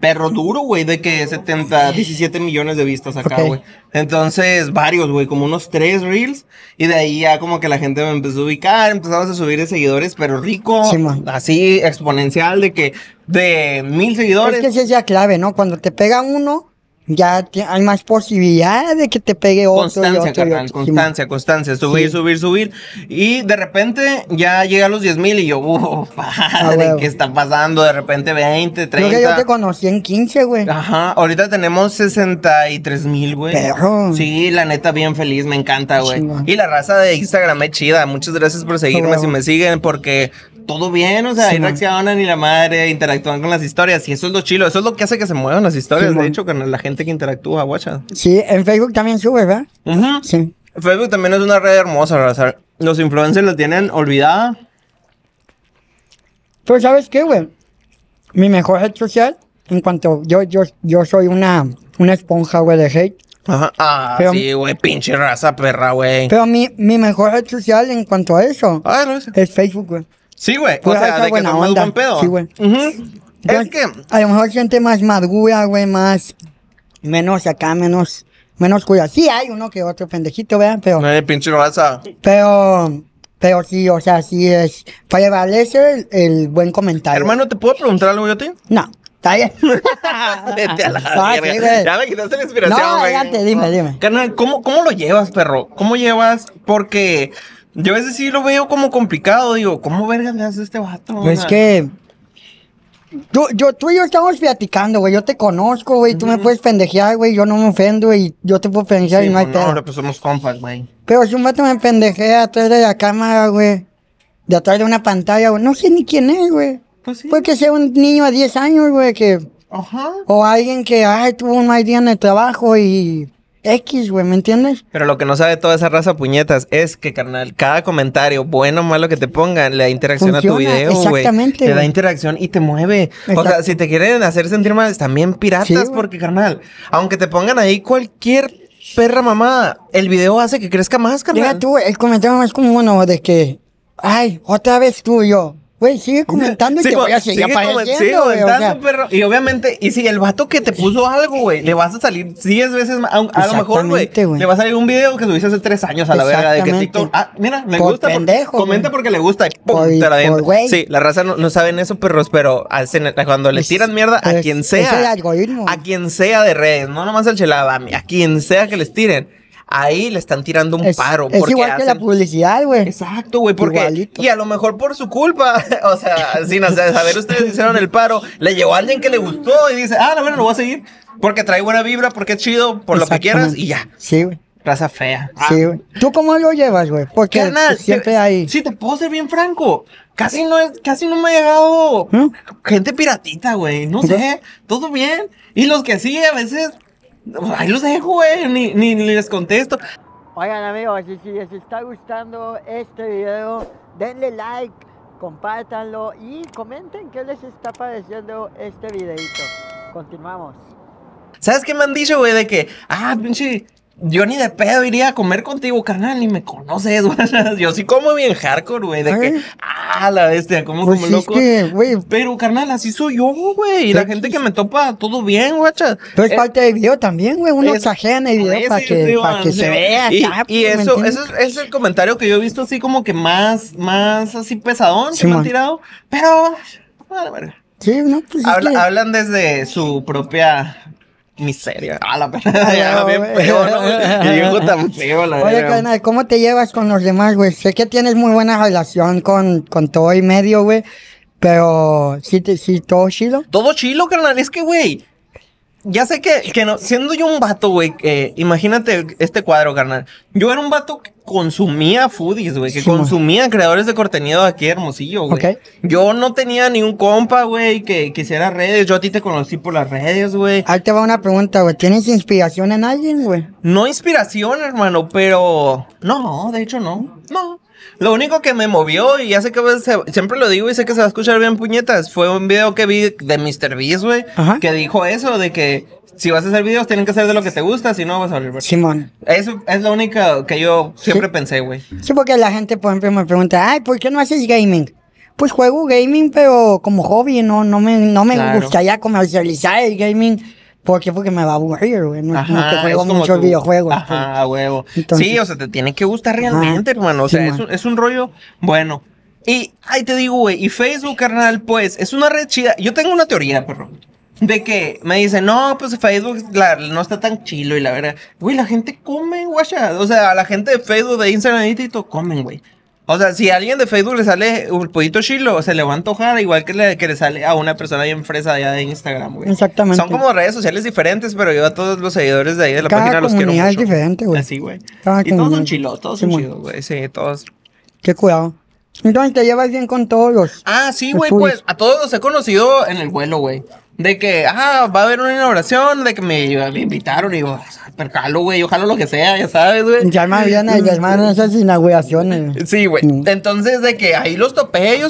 perro duro, güey, de que 70, 17 millones de vistas acá, güey. Entonces, varios, güey, como unos tres reels. Y de ahí ya como que la gente me empezó a ubicar, empezamos a subir de seguidores, pero rico, así exponencial, de que de mil seguidores. Es que sí es ya clave, ¿no? Cuando te pega uno, ya hay más posibilidad de que te pegue otro. Constancia, carnal, constancia, constancia. Subir, subir, subir. Y de repente ya llega a los 10 mil y yo, padre, ¿qué está pasando? De repente 20, 30. yo te conocí en 15, güey. Ajá, ahorita tenemos 63 mil, güey. Sí, la neta, bien feliz, me encanta, güey. Y la raza de Instagram es chida. Muchas gracias por seguirme si me siguen, porque todo bien, o sea, sí, ni la madre, interactúan con las historias. Y eso es lo chido eso es lo que hace que se muevan las historias, de hecho, con la gente que interactúa, guacha. Sí, en Facebook también sube, ¿verdad? Ajá. Sí. Facebook también es una red hermosa, ¿verdad? Los influencers la tienen olvidada. Pero pues, ¿sabes qué, güey? Mi mejor red social, en cuanto yo, yo, yo soy una, una esponja, güey, de hate. Ajá. Ah, sí, güey, pinche raza perra, güey. Pero mi, mi mejor red social en cuanto a eso ah, es Facebook, güey. Sí, güey. O sea, de que somos buen pedo. Sí, güey. Es que a lo mejor siente más madura, güey, más menos acá, menos, menos cuidado. Sí hay uno que otro pendejito, vean, Pero. No hay pinche raza. Pero. Pero sí, o sea, sí es. Prevalece el, el buen comentario. Hermano, ¿te puedo preguntar algo yo a ti? No. Está bien. Vete a la ya me quitaste la inspiración, no, Adelante, dime, dime. Carnal, ¿cómo, ¿cómo lo llevas, perro? ¿Cómo llevas? Porque yo a veces sí lo veo como complicado. Digo, ¿cómo verga le a este vato? Pues es que yo, yo, tú y yo estamos platicando, güey. Yo te conozco, güey. Tú me puedes pendejear, güey. Yo no me ofendo, güey. Yo te puedo pendejear y no hay pues, no, pedo. No, pues somos compas, güey. Pero si un vato me pendejea atrás de la cámara, güey. De atrás de una pantalla, güey. No sé ni quién es, güey. Pues sí. Puede que sea un niño a 10 años, güey, que... Ajá. O alguien que, ay, tuvo un mal día en el trabajo y... X, güey, ¿me entiendes? Pero lo que no sabe toda esa raza puñetas es que, carnal, cada comentario, bueno o malo que te pongan, le da interacción a tu video, güey. Exactamente. Le da interacción y te mueve. O sea, si te quieren hacer sentir mal, también piratas, porque, carnal, aunque te pongan ahí cualquier perra mamada, el video hace que crezca más, carnal. Mira tú, el comentario más común, ¿no? De que, ay, otra vez tú y yo. Güey, sigue comentando y te voy a seguir perro. Y obviamente, y si el vato que te puso algo, güey, le vas a salir 10 veces más, a, lo mejor, güey. Le va a salir un video que subiste hace 3 años a la verga de que TikTok. Ah, mira, me gusta. Pendejo, comenta porque le gusta. por, te la Sí, la raza no, sabe saben eso, perros, pero cuando le tiran mierda a quien sea. A quien sea de redes, no nomás el chelada, a quien sea que les tiren ahí le están tirando un paro. Es igual que la publicidad, güey. Exacto, güey, porque... Y a lo mejor por su culpa, o sea, sin saber ustedes hicieron el paro, le llevó a alguien que le gustó y dice, ah, no, bueno, lo voy a seguir. Porque trae buena vibra, porque es chido, por lo que quieras y ya. Sí, güey. Raza fea. Sí, ah. güey. ¿Tú cómo lo llevas, güey? Porque siempre ahí... Sí, te puedo ser bien franco. Casi no, es, casi no me ha llegado ¿Eh? gente piratita, güey. No sé. Todo bien. Y los que sí, a veces ahí los dejo, güey, ni, les contesto. Oigan amigos, si les está gustando este video, denle like, compártanlo y comenten qué les está pareciendo este videito. Continuamos. ¿Sabes qué me han dicho, güey? De que, ah, pinche, yo ni de pedo iría a comer contigo, carnal, ni me conoces, güey. Yo sí como bien hardcore, güey, de que, ah, la bestia, como pues como sí loco. Es que, Pero, carnal, así soy yo, güey. Y la gente pues que me topa, todo bien, guachas. Pero es eh, parte del video también, güey. Uno exagera en el video para que, que se vea. Y, y eso, eso es, el comentario que yo he visto así como que más, más así pesadón sí, que me han tirado. Pero, vale, vale. Sí, no, pues Hablan desde su propia miseria. A ah, la verdad, Oye, carnal, ¿cómo te llevas con los demás, güey? Sé que tienes muy buena relación con, con todo y medio, güey. Pero, ¿sí, te, sí todo chilo? Todo chilo, carnal. Es que, güey, ya sé que, que no, siendo yo un vato, güey, imagínate este cuadro, carnal. Yo era un vato que consumía foodies, güey, que consumía creadores de contenido aquí hermosillo, güey. Yo no tenía ni un compa, güey, que quisiera redes. Yo a ti te conocí por las redes, güey. Ahí te va una pregunta, güey. ¿Tienes inspiración en alguien, güey? No inspiración, hermano, pero. No, de hecho, no. No. Lo único que me movió, y ya sé que siempre lo digo y sé que se va a escuchar bien puñetas, fue un video que vi de Mr. Beast, güey, que dijo eso, de que si vas a hacer videos tienen que ser de lo que te gusta, si no vas a volver. Simón. Eso es lo único que yo siempre pensé, güey. Sí, porque la gente, por ejemplo, me pregunta, ay, ¿por qué no haces gaming? Pues juego gaming, pero como hobby, no, no me, no me claro. gustaría comercializar el gaming ¿Por qué? Porque me va a aburrir, güey. No, te juego muchos videojuegos. Ajá, pues. sí, o sea, te tiene que gustar realmente, hermano. O sea, es, un, rollo bueno. Y ahí te digo, güey, y Facebook, carnal, pues, es una red chida. Yo tengo una teoría, perro. De que me dicen, no, pues Facebook la, no está tan chilo y la verdad. Güey, la gente come, guacha. O sea, la gente de Facebook, de Instagram y todo comen, güey. O sea, si a alguien de Facebook le sale un pollito chilo, se le va a antojar igual que le, sale a una persona bien fresa allá de Instagram, güey. Exactamente. Son como redes sociales diferentes, pero yo a todos los seguidores de ahí de la página los quiero mucho. es diferente, güey. Así, güey. y todos son chilos, todos son chilos, güey. Sí, todos. Qué cuidado. Entonces te llevas bien con todos los. Ah, sí, güey, pues a todos los he conocido en el vuelo, güey de que, ah, va a haber una inauguración, de que me, me invitaron y digo, percalo, güey, ojalá lo que sea, ya sabes, güey. Ya me habían, ya esas inauguraciones. Sí, güey. Mm. Entonces, de que ahí los topé, yo,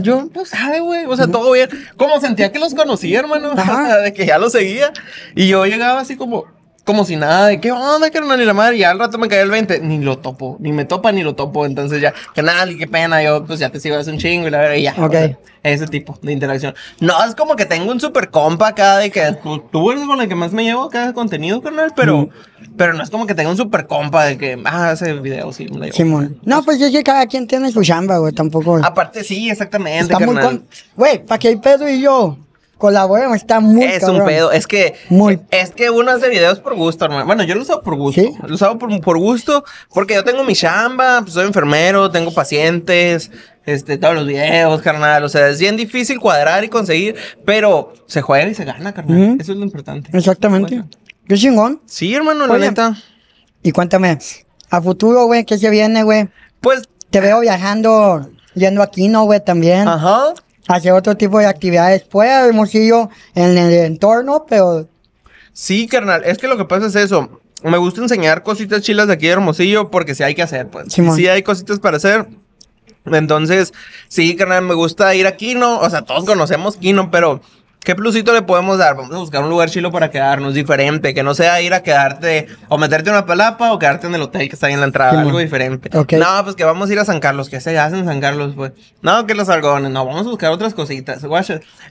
yo pues, sabe, güey, o sea, todo bien. Como sentía que los conocía, hermano, de que ya los seguía. Y yo llegaba así como, como si nada de qué onda, que no ni la madre. Y al rato me cae el 20, ni lo topo, ni me topa ni lo topo. Entonces ya, que nada, qué pena, yo pues ya te sigo, es un chingo y la verdad, y ya. Ok. ese tipo de interacción. No, es como que tengo un super compa acá de que tú, tú eres con el que más me llevo acá de contenido, carnal, pero, pero no es como que tenga un super compa de que, ah, ese video sí me Simón. No, pues es que cada quien tiene su chamba, güey, tampoco. Aparte, sí, exactamente. carnal. Güey, ¿para qué hay Pedro y yo? Colaboremos, está muy Es un pedo, es que muy. es que uno hace videos por gusto, hermano. Bueno, yo lo uso por gusto. ¿Sí? Lo usaba por, por, gusto porque yo tengo mi chamba, pues soy enfermero, tengo pacientes, este, todos los videos, carnal. O sea, es bien difícil cuadrar y conseguir, pero se juega y se gana, carnal. Eso es lo importante. Exactamente. Qué chingón. Sí, hermano, la neta. Y cuéntame, a futuro, güey, ¿qué se viene, güey? Pues. Te veo viajando, yendo aquí, ¿no, güey? También. Ajá hacer otro tipo de actividades pues Hermosillo, en el entorno, pero... Sí, carnal, es que lo que pasa es eso. Me gusta enseñar cositas chilas de aquí de Hermosillo porque si hay que hacer, pues. si hay cositas para hacer. Entonces, sí, carnal, me gusta ir a Kino. O sea, todos conocemos Quino pero ¿Qué plusito le podemos dar? Vamos a buscar un lugar chilo para quedarnos diferente, que no sea ir a quedarte o meterte en una palapa o quedarte en el hotel que está ahí en la entrada, algo diferente. No, pues que vamos a ir a San Carlos, que se en San Carlos, pues. No, que los algodones, no, vamos a buscar otras cositas,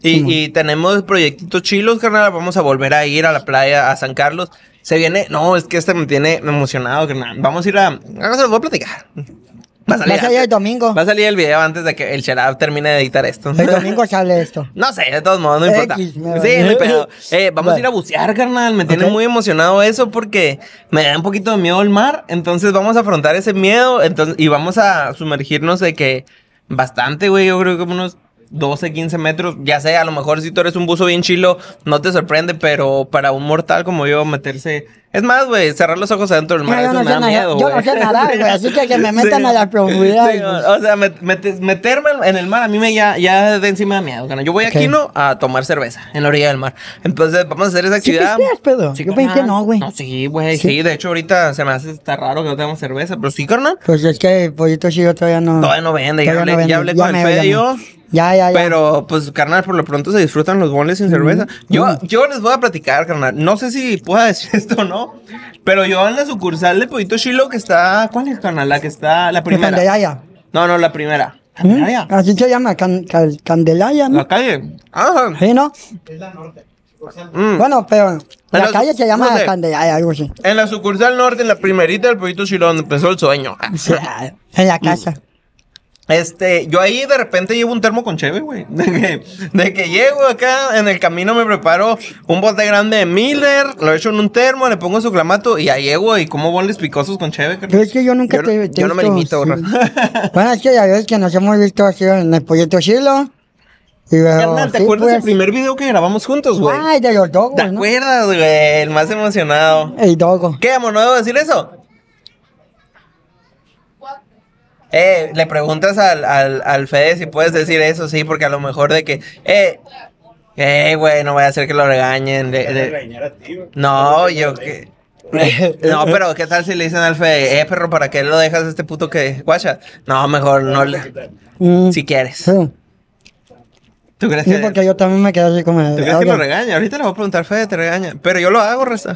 Y, y tenemos proyectitos chilos, carnal, vamos a volver a ir a la playa a San Carlos. Se viene, no, es que este me tiene emocionado, carnal. Vamos a ir a, ahora se voy a platicar. Va a salir, el domingo. Va a salir el video antes de que el Sherab termine de editar esto. El domingo sale esto. No sé, de todos modos, no importa. sí, no eh, vamos a ir a bucear, carnal. Me tiene muy emocionado eso porque me da un poquito de miedo el mar. Entonces vamos a afrontar ese miedo entonces, y vamos a sumergirnos de que bastante, güey. Yo creo que unos 12, 15 metros. Ya sé, a lo mejor si tú eres un buzo bien chilo, no te sorprende, pero para un mortal como yo, meterse. Es más, güey, cerrar los ojos adentro del mar, yo eso no me da nada, miedo, Yo no sé nadar, güey, así que que me metan a la profundidad. o sea, meterme en el mar a mí me ya, ya de encima da miedo. Yo voy aquí no a tomar cerveza en la orilla del mar. Entonces, vamos a hacer esa actividad. ¿Sí pisteas, Sí, pensé no, güey. No, sí, güey, sí. De hecho, ahorita se me hace estar raro que no tengamos cerveza, pero sí, carnal. Pues es que el pollito sí, todavía no... Todavía no vende. ya, hablé, con el Fede yo... Ya, ya, ya. Pero, pues, carnal, por lo pronto se disfrutan los bonles sin cerveza. Yo, yo les voy a platicar, carnal. No sé si pueda decir esto o no, pero yo en la sucursal de Pollito Chilo que está. ¿Cuál es, carnal? La que está. La primera. Candelaya. No, no, la primera. ¿Mm? Candelaya. Así se llama, Candelaya, ¿no? La calle. Ajá. Sí, ¿no? Es la norte. Mm. Bueno, pero la, calle se llama Candelaya, algo así. En la sucursal norte, en la primerita del Pollito Chilo, donde empezó el sueño. en la casa. Mm. Este, yo ahí de repente llevo un termo con cheve, güey. De que, de que, llego acá, en el camino me preparo un bote grande de Miller, lo echo en un termo, le pongo su clamato y ahí llego y como boles picosos con cheve. Pero es que yo nunca te, Yo no me limito, sí. Bueno, es que ya ves que nos hemos visto así en el proyecto Chilo. Y veo. Oh, ¿te acuerdas del pues. primer video que grabamos juntos, güey? Ay, de los dogos, ¿Te acuerdas, güey? El más emocionado. El dogo. ¿Qué, amor? ¿No debo decir eso? eh, le preguntas al, al, Fede si puedes decir eso, sí, porque a lo mejor de que, eh, eh, güey, no voy a hacer que lo regañen. no, yo que... no, pero ¿qué tal si le dicen al Fede, eh, perro, ¿para qué lo dejas a este puto que guacha? No, mejor no le... Mm. Si quieres. ¿Tú crees sí, porque yo también me quedo así como... ¿Tú crees que lo regaña? Ahorita le voy a preguntar, Fede, te regaña. Pero yo lo hago, Se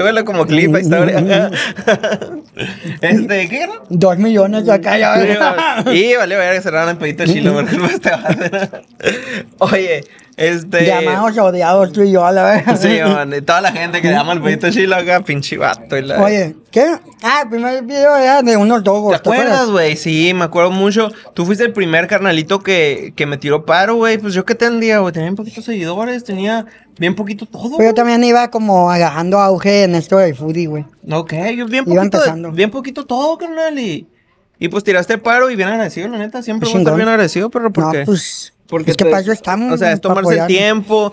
vuelve como clip a está. este, ¿qué era? Dos millones de acá, ya y vale, ver que cerraron el pedito de chilo, porque no va a Oye, este... Llamados odiados tú y yo, a la vez. sí, man, y toda la gente que llama el pedito de chilo acá, pinche vato. Oye, ¿qué? Ah, el primer video era de unos dos. ¿Te, acuerdas, güey? Sí, me acuerdo mucho. Tú fuiste el primer carnalito que, que me tiró paro, güey. Pues yo güey, tenía bien poquitos seguidores, tenía bien poquito todo. Pero yo también iba como agarrando auge en esto de foodie, güey. Ok, yo bien poquito, bien poquito todo, carnal, y, pues tiraste paro y bien agradecido, la neta, siempre voy a estar bien agradecido, pero ¿por qué? pues... Porque es que para eso estamos. O sea, es tomarse el tiempo.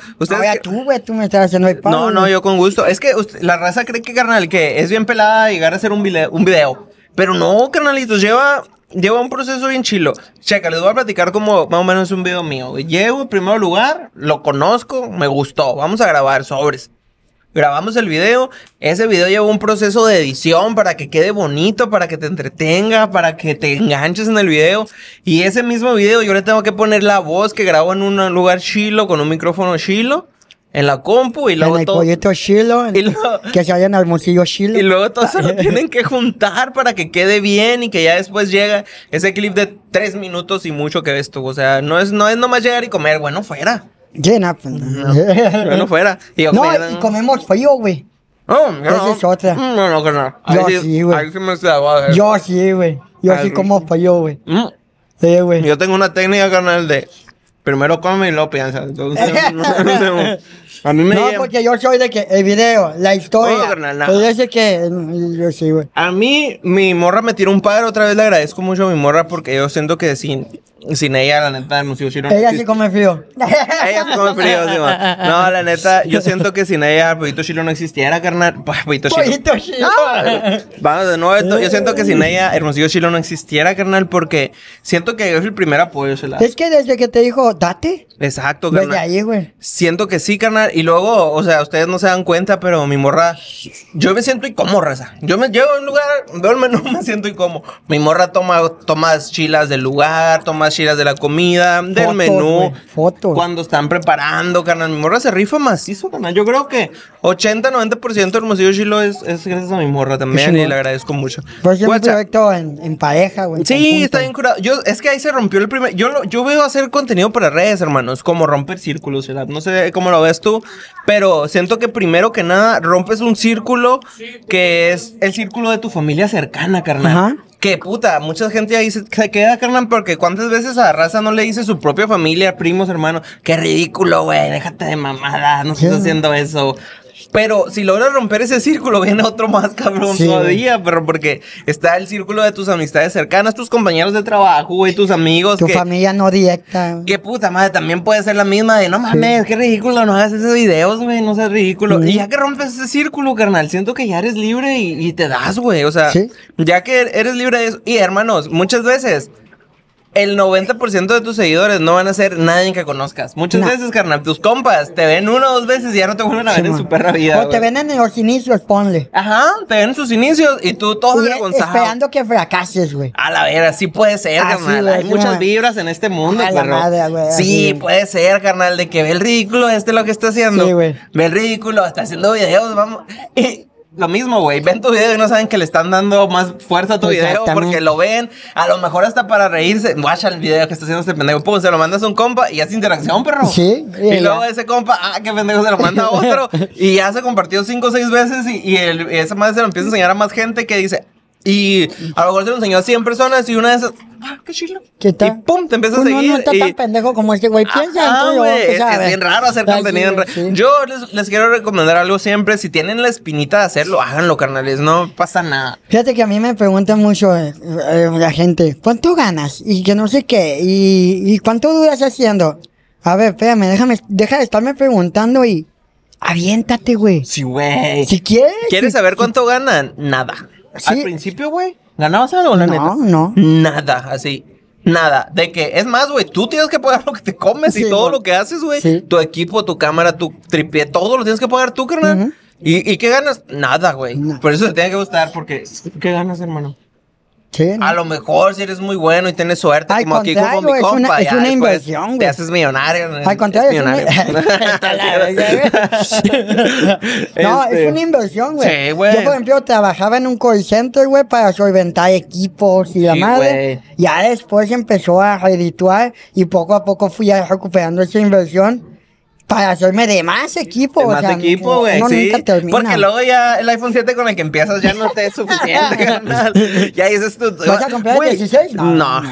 tú, güey, tú me estás haciendo el paro. No, no, yo con gusto. Es que la raza cree que, carnal, que es bien pelada llegar a hacer un video, un video. Pero no, carnalitos, lleva lleva un proceso bien chilo. Checa, les voy a platicar como más o menos un video mío. Llego en primer lugar, lo conozco, me gustó. Vamos a grabar sobres. Grabamos el video. Ese video lleva un proceso de edición para que quede bonito, para que te entretenga, para que te enganches en el video. Y ese mismo video yo le tengo que poner la voz que grabo en un lugar chilo, con un micrófono chilo en la compu y luego en el todo, proyecto que se vayan al bolsillo chilo. Y luego todo se lo tienen que juntar para que quede bien y que ya después llega ese clip de tres minutos y mucho que ves tú. O sea, no es, no es nomás llegar y comer, bueno, fuera. Llena, pues. No, bueno, fuera. Y no, y comemos frío, güey. no, Esa es otra. Mm, no, no, que no. Yo sí, güey. Yo sí, güey. Yo sí como frío, güey. Mm. Sí, güey. Yo tengo una técnica, carnal, de Primero come y luego piensa. Entonces, no, no, a mí me No, porque yo soy de que el video, la historia. No, carnal, no. Pues que. Mm, yo sí, güey. A mí, mi morra me tiró un padre otra vez. Le agradezco mucho a mi morra porque yo siento que sin, sin ella, la neta, no sigo Ella sí come frío. ella sí come frío, sí, No, la neta, yo siento que sin ella, Pollito Chilo no existiera, carnal. Pollito Chilo. Vamos de nuevo. Esto. Yo siento que sin ella, Hermosillo Chilo no existiera, carnal, porque siento que es el primer apoyo. la... Es que desde que te dijo, date. Exacto, carnal. Desde ahí, güey. Siento que sí, carnal y luego, o sea, ustedes no se dan cuenta, pero mi morra, yo me siento como raza. Yo me llevo a un lugar, veo el menú, me siento como Mi morra toma, chilas del lugar, toma chilas de la comida, del menú. Cuando están preparando, carnal. Mi morra se rifa macizo, carnal. Yo creo que 80, 90% del Hermosillo Chilo es, gracias a mi morra también, y le agradezco mucho. Pues yo proyecto en, en pareja, güey. Sí, está bien curado. Yo, es que ahí se rompió el primer. Yo, yo veo hacer contenido para redes, hermanos, como romper círculos, ¿verdad? No sé cómo lo ves tú pero siento que primero que nada rompes un círculo que es el círculo de tu familia cercana, carnal. Ajá. Que puta, mucha gente ahí se, queda, carnal, porque cuántas veces a raza no le dice su propia familia, primos, hermanos, qué ridículo, güey, déjate de mamada, no haciendo eso. Pero si logras romper ese círculo, viene otro más cabrón todavía, pero porque está el círculo de tus amistades cercanas, tus compañeros de trabajo, güey, tus amigos. Tu familia no directa. qué puta madre, también puede ser la misma de no mames, qué ridículo, no hagas esos videos, güey, no seas ridículo. Y ya que rompes ese círculo, carnal, siento que ya eres libre y, y te das, güey. O sea, ya que eres libre de eso. Y hermanos, muchas veces el 90% de tus seguidores no van a ser nadie que conozcas. Muchas veces, carnal, tus compas te ven uno o dos veces y ya no te vuelven a ver en su perra vida. O te ven en los inicios, ponle. Ajá, te ven en sus inicios y tú todo e- avergonzado. Esperando que fracases, güey. A la vera, sí puede ser, carnal. Hay muchas vibras en este mundo, a la madre, Sí, puede ser, carnal, de que ve el ridículo este lo que está haciendo. Sí, güey. Ve el ridículo, está haciendo videos, vamos lo mismo, güey. Ven tu video y no saben que le están dando más fuerza a tu video porque lo ven. A lo mejor hasta para reírse. Guacha el video que está haciendo este pendejo. Pum, se lo mandas a un compa y hace interacción, perro. Sí. Y, luego ese compa, ah, qué pendejo, se lo manda a otro. y ya se compartió cinco o seis veces y, el, y esa madre se lo empieza a enseñar a más gente que dice, y a lo mejor se lo enseñó a 100 personas y una de esas, ah, qué chilo. ¿Qué tal? Y pum, te empiezas a seguir. No, no está tan pendejo como este güey piensa. es, es bien raro hacer contenido. en Yo les, quiero recomendar algo siempre. Si tienen la espinita de hacerlo, háganlo, carnales. No pasa nada. Fíjate que a mí me preguntan mucho eh, eh, la gente, ¿cuánto ganas? Y que no sé qué. ¿Y, y cuánto duras haciendo? A ver, espérame, déjame, deja de estarme preguntando y aviéntate, güey. Sí, güey. Si quieres. ¿Quieres saber cuánto ganan? Nada. Al principio, güey, ganabas algo, la no, neta. No, no. Nada, así. Nada. De que, es más, güey, tú tienes que pagar lo que te comes y todo lo que haces, güey. Tu equipo, tu cámara, tu tripié, todo lo tienes que pagar tú, carnal. ¿Y, qué ganas? Nada, güey. Por eso te tiene que gustar, porque. ¿Qué ganas, hermano? A lo mejor si eres muy bueno y tienes suerte, como aquí como mi es Una, es inversión, güey. Te haces millonario. no, es una inversión, güey. Yo, por ejemplo, trabajaba en un call center, güey, para solventar equipos y la madre. Ya después empezó a redituar y poco a poco fui recuperando esa inversión para hacerme de más equipo. De más equipo, güey. Sí. Porque luego ya el iPhone 7 con el que empiezas ya no te es suficiente, carnal. Ya dices tú. ¿Vas a ah, comprar el 16? No. No,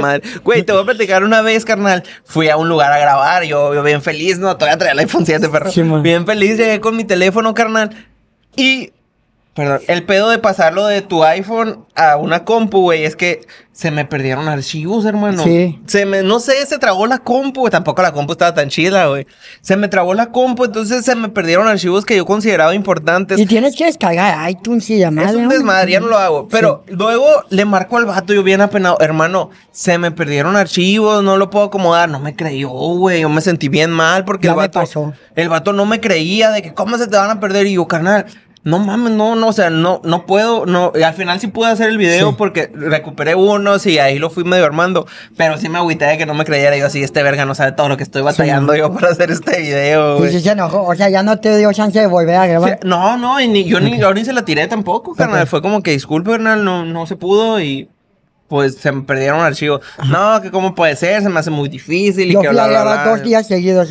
madre. Güey, te voy a platicar una vez, carnal. Fui a un lugar a grabar. Yo, bien feliz, ¿no? Todavía traía el iPhone 7, perro. Sí, bien feliz. Llegué con mi teléfono, carnal. Y Perdón. El pedo de pasarlo de tu iPhone a una compu, güey, es que se me perdieron archivos, hermano. Sí. Se me, no sé, se tragó la compu, güey. Tampoco la compu estaba tan chida, güey. Se me trabó la compu, entonces se me perdieron archivos que yo consideraba importantes. Y tienes que descargar iTunes y llamar. Es un desmadre, ya no lo hago. Pero luego le marco al vato, yo bien apenado, hermano, se me perdieron archivos, no lo puedo acomodar. No me creyó, güey. Yo me sentí bien mal porque el vato. El vato no me creía de que cómo se te van a perder. Y yo, canal no mames, no, no, o sea, no, no puedo, no, y al final sí pude hacer el video porque recuperé unos y ahí lo fui medio armando, pero sí me agüité de que no me creyera, yo así, este verga no sabe todo lo que estoy batallando yo para hacer este video, güey. Sí, se enojó, o sea, ya no te dio chance de volver a grabar. no, no, y ni, yo ni, yo se la tiré tampoco, carnal, fue como que disculpe, carnal, no, no se pudo y pues se me perdieron archivos. No, que cómo puede ser, se me hace muy difícil y Yo que bla, bla, dos días seguidos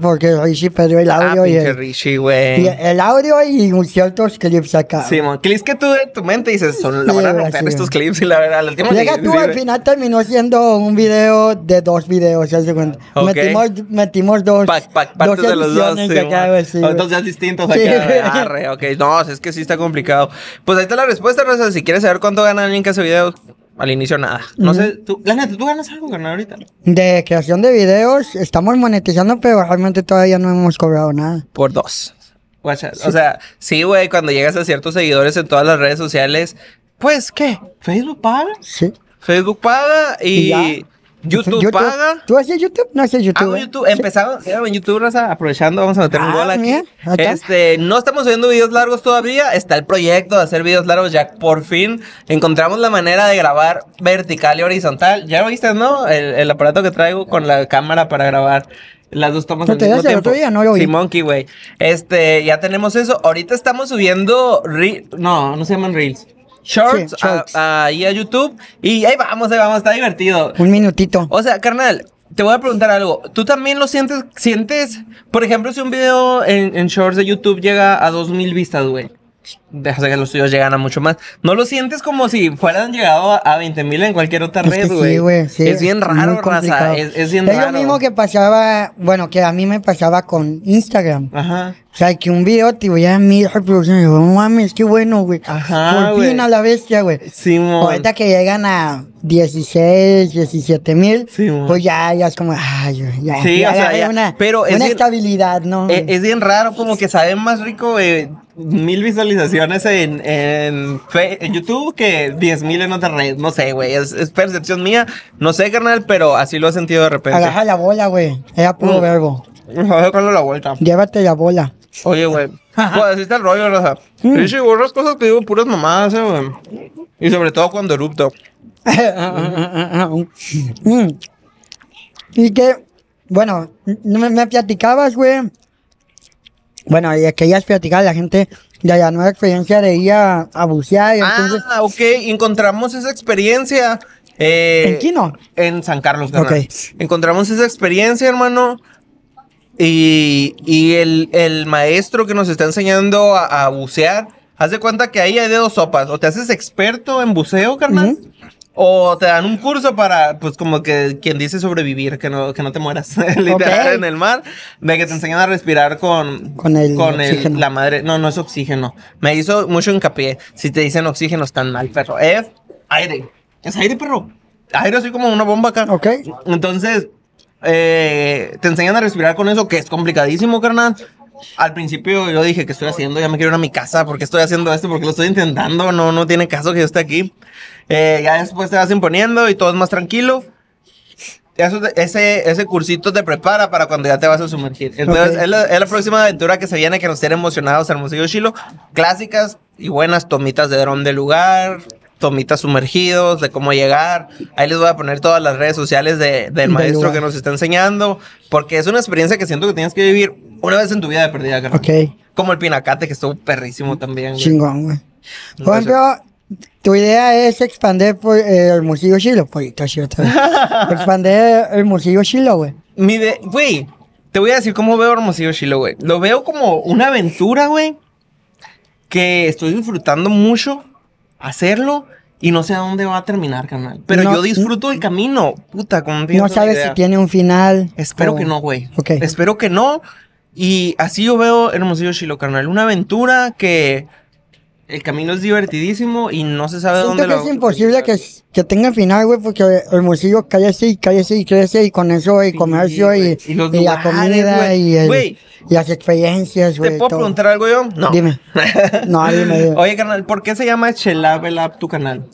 porque Richie perdió el ah, audio ah, y, el, Richie, y el audio y ciertos clips acá. Sí, mon clips que tú de tu mente dices, son, la van a romper estos clips y la verdad, la última Llega tú, al final terminó siendo un video de dos videos, okay. metimos, metimos, dos. Pa dos de los dos, acá, días distintos acá. Arre, ok. No, es que sí está complicado. Pues ahí está la respuesta, Rosa. Si quieres saber cuánto gana alguien que hace videos, al inicio nada. No sé, tú, ¿tú ganas algo, ganar ahorita? De creación de videos, estamos monetizando, pero realmente todavía no hemos cobrado nada. Por dos. O sea, sí. güey, cuando llegas a ciertos seguidores en todas las redes sociales, pues, ¿qué? ¿Facebook paga? Sí. Facebook paga ¿Y YouTube, paga. ¿Tú haces YouTube? No haces YouTube. Hago ¿eh? YouTube. Empezamos en YouTube, Raza, aprovechando, vamos a meter un ah, gol aquí. este, no estamos subiendo videos largos todavía. Está el proyecto de hacer videos largos. Ya por fin encontramos la manera de grabar vertical y horizontal. Ya lo viste, ¿no? El, aparato que traigo con la cámara para grabar las dos tomas no al mismo tiempo. Día, no lo sí, Monkey, güey. Este, ya tenemos eso. Ahorita estamos subiendo re no, no se llaman reels shorts, ahí a YouTube. Y ahí vamos, ahí vamos, está divertido. Un minutito. O sea, carnal, te voy a preguntar algo. ¿Tú también lo sientes? ¿Sientes? Por ejemplo, si un video en, en Shorts de YouTube llega a dos 2000 vistas, güey deja que los tuyos llegan a mucho más. ¿No lo sientes como si fueran llegado a, 20 mil en cualquier otra red, güey? Es sí, es bien raro, raza. Es, es, bien es lo mismo que pasaba, bueno, que a mí me pasaba con Instagram. Ajá. O sea, que un video, tío, ya mil reproducciones. No mames, qué bueno, güey. Ajá, Por fin a la bestia, güey. Sí, mon. Ahorita que llegan a 16, 17 mil, sí, pues ya, ya es como, ay, ya. Sí, ya, ya, una, pero una estabilidad, ¿no? E, es, bien raro, como que saben más rico, eh, mil visualizaciones en, YouTube que 10.000 en otras redes. No sé, güey. Es, percepción mía. No sé, carnal, pero así lo he sentido de repente. Agaja la bola, güey. Era puro vergo mm. verbo. la vuelta. Llévate la bola. Oye, güey. Pues así está el rollo, Raza. Y si borras cosas que digo puras mamadas, eh, güey. Y sobre todo cuando erupto. Mm. y que, bueno, me, me platicabas, güey. Bueno, y es que platicar a la gente ya, ya, nueva experiencia de ir a, bucear. Y ah, entonces... ok, encontramos esa experiencia. Eh, ¿En no? En San Carlos, Encontramos esa experiencia, hermano. Y, el, maestro que nos está enseñando a, bucear, haz de cuenta que ahí hay de dos sopas. O te haces experto en buceo, carnal. O te dan un curso para, pues como que quien dice sobrevivir, que no, que no te mueras literal en el mar, de que te enseñan a respirar con, con, el la madre. No, no es oxígeno. Me hizo mucho hincapié. Si te dicen oxígeno, están mal, perro. Es aire. Es aire, perro. Aire así como una bomba acá. Ok. Entonces, eh, te enseñan a respirar con eso, que es complicadísimo, carnal. Al principio yo dije que estoy haciendo, ya me quiero ir a mi casa, porque estoy haciendo esto, porque lo estoy intentando, no, no tiene caso que yo esté aquí. Eh, ya después te vas imponiendo y todo es más tranquilo. ese, ese cursito te prepara para cuando ya te vas a sumergir. Entonces, es, la, próxima aventura que se viene que nos tiene emocionados, Hermosillo Chilo. Clásicas y buenas tomitas de dron de lugar, tomitas sumergidos, de cómo llegar. Ahí les voy a poner todas las redes sociales del maestro que nos está enseñando, porque es una experiencia que siento que tienes que vivir una vez en tu vida de perdida, carnal. Ok. Como el pinacate, que estuvo perrísimo también. Chingón, güey. Por ejemplo, tu idea es expandir el eh, Pues, Chilo. cierto. Chilo expandir musillo Chilo, güey. Mi Güey, te voy a decir cómo veo Hermosillo Chilo, güey. Lo veo como una aventura, güey. Que estoy disfrutando mucho hacerlo. Y no sé a dónde va a terminar, canal. Pero yo disfruto el camino. Puta, No sabes si tiene un final. Espero que no, güey. Ok. Espero que no. Y así yo veo Hermosillo Chilo, carnal. Una aventura que el camino es divertidísimo y no se sabe Siento dónde que es imposible que, que tenga final, güey, porque Hermosillo cae y cae y crece y con eso y comercio y, la comida y, las experiencias, güey. ¿Te puedo preguntar algo yo? No. Dime. no, dime, Oye, carnal, ¿por qué se llama Chelab tu canal?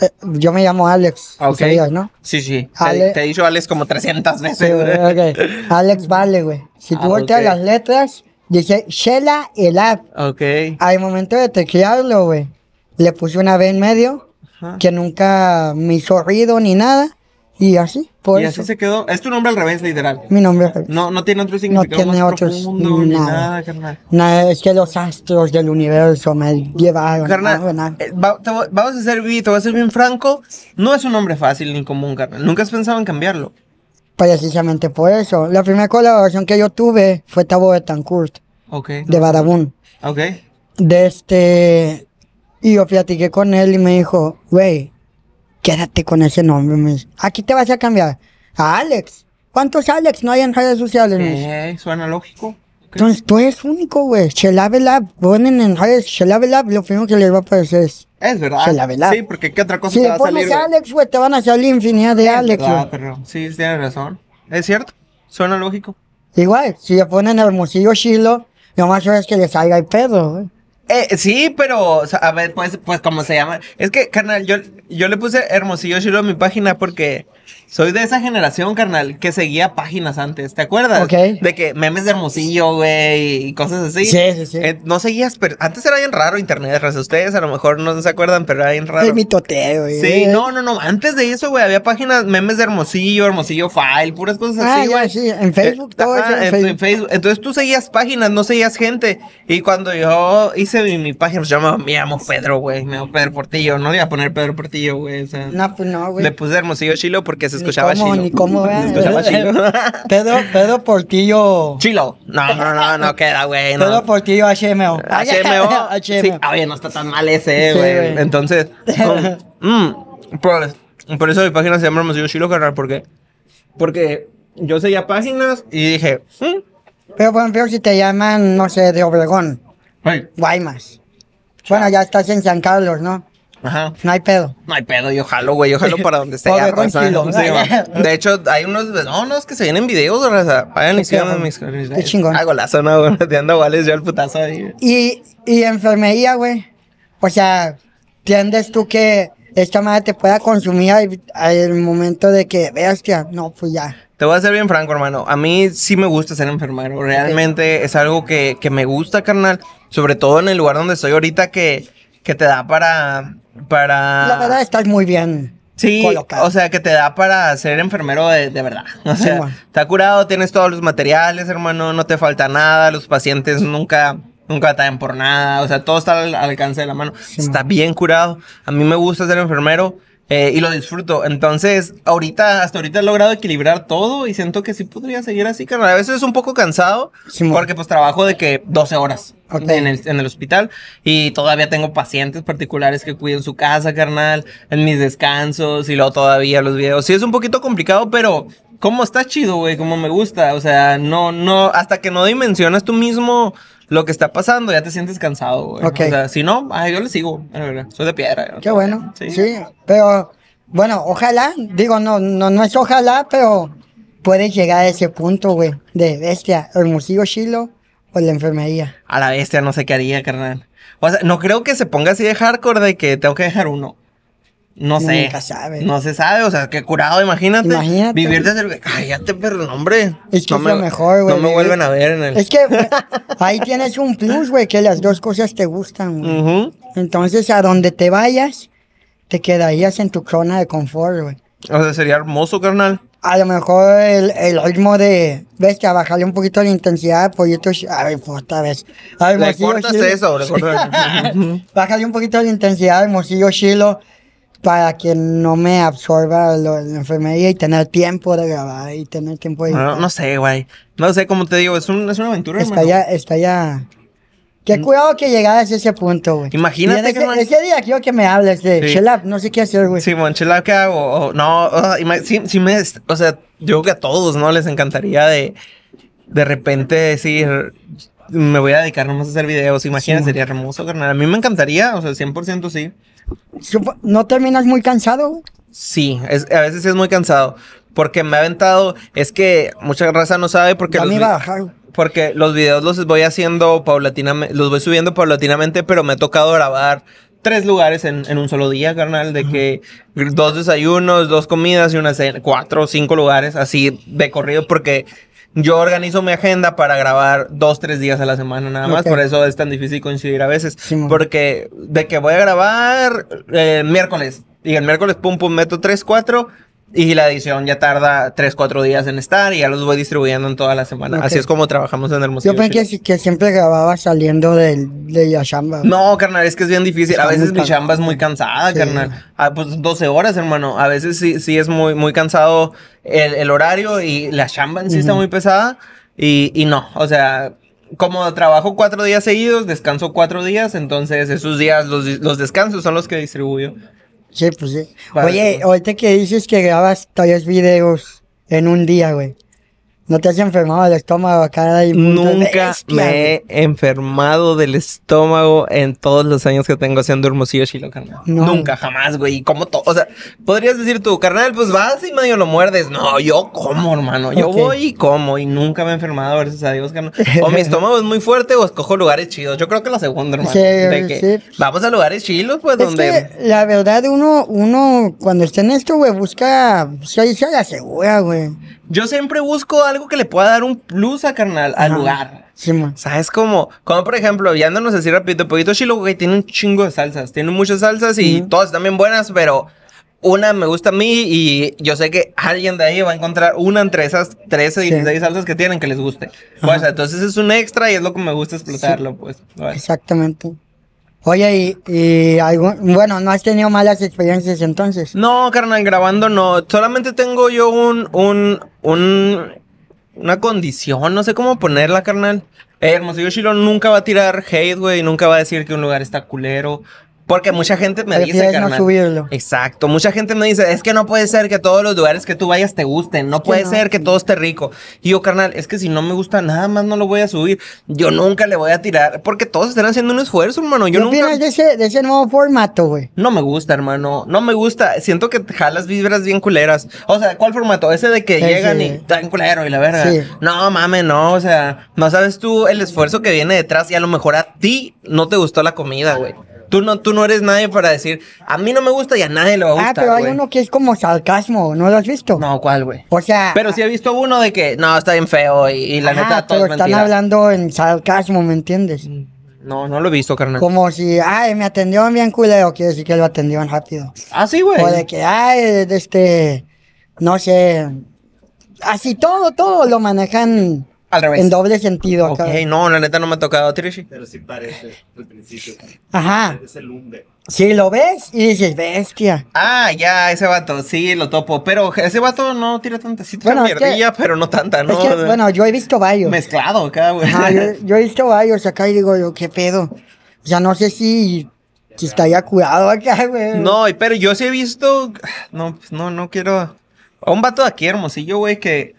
Eh, yo me llamo Alex. Ah, ok. ¿no? Sí, sí. Te, te, he dicho Alex como 300 veces. Sí, okay. Alex Vale, güey. Si tú ah, volteas las letras, dice Shela Elab. Ok. Hay momento de teclearlo, güey, le puse una B en medio, que nunca me hizo ruido ni nada. Y así, por Y así se quedó. Es tu nombre al revés, literal. Mi nombre al revés. No, no tiene otro significado. No tiene nada. carnal. Nada, es que los astros del universo me llevaron. Carnal, eh, vamos a ser, te voy a ser bien franco. No es un nombre fácil ni común, carnal. Nunca has pensado en cambiarlo. Precisamente por eso. La primera colaboración que yo tuve fue Tabo de Tancourt. Ok. De Badabun. Ok. De este. Y yo platiqué con él y me dijo, güey, Quédate con ese nombre, me Aquí te vas a cambiar. A Alex. ¿Cuántos Alex no hay en redes sociales, güey? Eh, suena lógico. Entonces tú eres único, güey. Chelave Ponen en redes Chelave Lo primero que les va a aparecer es. Es verdad. Sí, porque ¿qué otra cosa si te va a salir? Si Alex, güey, te van a salir infinidad de Alex. Verdad, pero sí, tienes razón. Es cierto. Suena lógico. Igual, si le ponen Hermosillo Chilo, suave es que les salga el pedo, güey. Eh, sí, pero, a ver, pues, pues, ¿cómo se llama? Es que, canal, yo, yo le puse Hermosillo Shiro a mi página porque soy de esa generación, carnal, que seguía páginas antes, ¿te acuerdas? Ok. De que memes de Hermosillo, güey, y cosas así. Sí, sí, sí. Eh, no seguías, pero antes era bien raro internet, ustedes a lo mejor no se acuerdan, pero era bien raro. Es toteo, güey. Sí, no, no, no, antes de eso, güey, había páginas, memes de Hermosillo, Hermosillo File, puras cosas ah, así, sí, en Facebook, eh, todo eso en, Facebook. Entonces tú seguías páginas, no seguías gente, y cuando yo hice mi, página, pues yo me, llamo Pedro, güey, me llamo Pedro Portillo, no le iba a poner Pedro Portillo, güey, o sea. No, pues no, güey. Le puse Hermosillo Chilo porque se escuchaba Chilo. Ni cómo, ni cómo, escuchaba Pedro, Pedro Portillo. Chilo. No, no, no, no queda, güey. No. Pedro Portillo HMO. HMO. Ah, HMO. Sí, ah, oye, no está tan mal ese, güey. Entonces, mm, pues, por, eso mi página se llama Hermosillo Chilo, carnal, qué? porque yo seguía páginas y dije, mm". Pero, bueno, pero si te llaman, no sé, de Obregón, hey. Guaymas. Bueno, ya estás en San Carlos, ¿no? Ajá. No hay pedo. No hay pedo, yo jalo, güey, yo jalo para donde esté. ya, de hecho, hay unos, no, no, es que se vienen videos, o sea Vayan y sigan mis Qué chingón. Hago la zona, güey, Te ando vales yo al putazo ahí. Y, y enfermería, güey. O sea, ¿tiendes tú que esta madre te pueda consumir al, momento de que veas que no, pues ya. Te voy a ser bien franco, hermano. A mí sí me gusta ser enfermero. Realmente es algo que, que me gusta, carnal. Sobre todo en el lugar donde estoy ahorita que, que te da para para... La verdad estás muy bien. Sí, o sea, que te da para ser enfermero de, verdad. O sea, está curado, tienes todos los materiales, hermano, no te falta nada, los pacientes nunca nunca te dan por nada, o sea, todo está al, alcance de la mano. está bien curado. A mí me gusta ser enfermero eh, y lo disfruto. Entonces, ahorita, hasta ahorita he logrado equilibrar todo y siento que sí podría seguir así, carnal. A veces es un poco cansado porque pues trabajo de que 12 horas. En, el, hospital y todavía tengo pacientes particulares que cuiden su casa, carnal, en mis descansos y luego todavía los videos. Sí, es un poquito complicado, pero como está chido, güey, como me gusta. O sea, no, no, hasta que no dimensionas tú mismo lo que está pasando, ya te sientes cansado, güey. O sea, si no, yo le sigo, soy de piedra. Qué bueno, sí. pero bueno, ojalá, digo, no, no, no es ojalá, pero puedes llegar a ese punto, güey, de bestia, El musillo chilo o la enfermería. A la bestia, no sé qué haría, carnal. O sea, no creo que se ponga así de hardcore de que tengo que dejar uno. No sé. Nunca sabe. No se sabe, o sea, qué curado, imagínate. Imagínate. Vivirte el. Cállate, perro hombre. Es que no es me, lo mejor, güey. No me vuelven a ver en el. Es que ahí tienes un plus, güey, que las dos cosas te gustan, güey. Entonces, a donde te vayas, te quedarías en tu zona de confort, güey. O sea, sería hermoso, carnal. A lo mejor el, el ritmo de, ves, que a bajarle un poquito la intensidad, pues. a ver, puta vez. A ver, le cortas eso, Bájale un poquito la intensidad, hermosillo, chilo para que no me absorba la enfermería y tener tiempo de grabar y tener tiempo de... No, no sé, güey. No sé, cómo te digo, es, un, es una aventura, Está ya, está ya... Qué mm. cuidado que llegaras a ese punto, güey. Imagínate ese, que... Ese día quiero que me hables de chelap no sé qué hacer, güey. Sí, bueno, hago? O, no, o, si, me... O sea, yo creo que a todos, ¿no? Les encantaría de... De repente decir... Me voy a dedicar nomás a hacer videos. Imagínate, sería hermoso, carnal. A mí me encantaría, o sea, 100% sí. ¿No terminas muy cansado? Sí, a veces es muy cansado. Porque me ha aventado. Es que mucha raza no sabe porque. los Porque los videos los voy haciendo paulatinamente. Los voy subiendo paulatinamente, pero me ha tocado grabar tres lugares en, un solo día, carnal. De que dos desayunos, dos comidas y una Cuatro o cinco lugares así de corrido. Porque yo organizo mi agenda para grabar dos, tres días a la semana nada más. Por eso es tan difícil coincidir a veces. porque de que voy a grabar eh, miércoles. Y el miércoles, pum, pum, meto tres, cuatro. Y la edición ya tarda 3, 4 días en estar y ya los voy distribuyendo en toda la semana. Así es como trabajamos en Hermosillo. Yo pensé que, siempre grababa saliendo de, de la chamba. No, carnal, es que es bien difícil. a veces mi chamba es muy cansada, carnal. Ah, pues 12 horas, hermano. A veces sí, sí es muy, muy cansado el, el horario y la chamba en sí está muy pesada. Y, y no, o sea, como trabajo cuatro días seguidos, descanso cuatro días, entonces esos días, los, los descansos son los que distribuyo. Sí, pues sí. Oye, pues. ahorita que dices que grabas varios videos en un día, güey. ¿No te has enfermado del estómago acá? Nunca me he enfermado del estómago en todos los años que tengo haciendo Hermosillo Chilo, carnal. Nunca, jamás, güey. Como todo. O sea, podrías decir tú, carnal, pues vas y medio lo muerdes. No, yo como, hermano. Yo voy y como y nunca me he enfermado, gracias a Dios, carnal. O mi estómago es muy fuerte o escojo lugares chidos. Yo creo que la segunda, hermano. Sí, Vamos a lugares chilos, pues, donde. la verdad, uno, uno, cuando está en esto, güey, busca. Se si a la segura, güey yo siempre busco algo que le pueda dar un plus a carnal, al lugar. Sí, man. ¿Sabes cómo? Como por ejemplo, ya así rapidito, Poquito Chilo, que tiene un chingo de salsas. Tiene muchas salsas y todas también buenas, pero una me gusta a mí y yo sé que alguien de ahí va a encontrar una entre esas 13, y 16 salsas que tienen que les guste. Pues, entonces es un extra y es lo que me gusta explotarlo, pues. Exactamente. Oye, y, y bueno, ¿no has tenido malas experiencias entonces? No, carnal, grabando no. Solamente tengo yo un, un, un, una condición, no sé cómo ponerla, carnal. Hermosillo Chilo nunca va a tirar hate, güey, nunca va a decir que un lugar está culero. Porque mucha gente me dice, carnal. Exacto. Mucha gente me dice, es que no puede ser que todos los lugares que tú vayas te gusten. No puede ser que todo esté rico. Y yo, carnal, es que si no me gusta nada más no lo voy a subir. Yo nunca le voy a tirar. Porque todos están haciendo un esfuerzo, hermano. Yo ¿Qué nunca... opinas de ese, de ese nuevo formato, güey? No me gusta, hermano. No me gusta. Siento que jalas vibras bien culeras. O sea, ¿cuál formato? Ese de que llegan y están culero y la verdad. Sí. No, mame, no. O sea, no sabes tú el esfuerzo que viene detrás y a lo mejor a ti no te gustó la comida, güey. Tú no, tú no eres nadie para decir, a mí no me gusta y a nadie lo va a ah, gustar. Ah, pero hay uno que es como sarcasmo, ¿no lo has visto? No, ¿cuál, güey? O sea. Pero sí he visto uno de que, no, está bien feo y, la neta todo pero están hablando en sarcasmo, ¿me entiendes? Mm, no, no lo he visto, carnal. Como si, ay, me atendieron bien culero, quiere decir que lo atendieron rápido. Ah, sí, güey. O de que, ay, este, no sé. Así todo, todo lo manejan al revés. En doble sentido. Ok, no, la neta no me ha tocado Trishi. Pero sí parece, al principio. Ajá. Es el umbe. Sí, lo ves y dices, bestia. Ah, ya, ese vato, sí, lo topo. Pero ese vato no tira tanta. Sí, tira pero no tanta, ¿no? bueno, yo he visto varios. Mezclado acá, güey. Ajá, yo, yo, he visto varios acá y digo, yo, qué pedo. O sea, no sé si. Si está ya curado acá, güey. No, pero yo sí he visto. No, pues, no, no quiero. A un vato de aquí, hermosillo, güey, que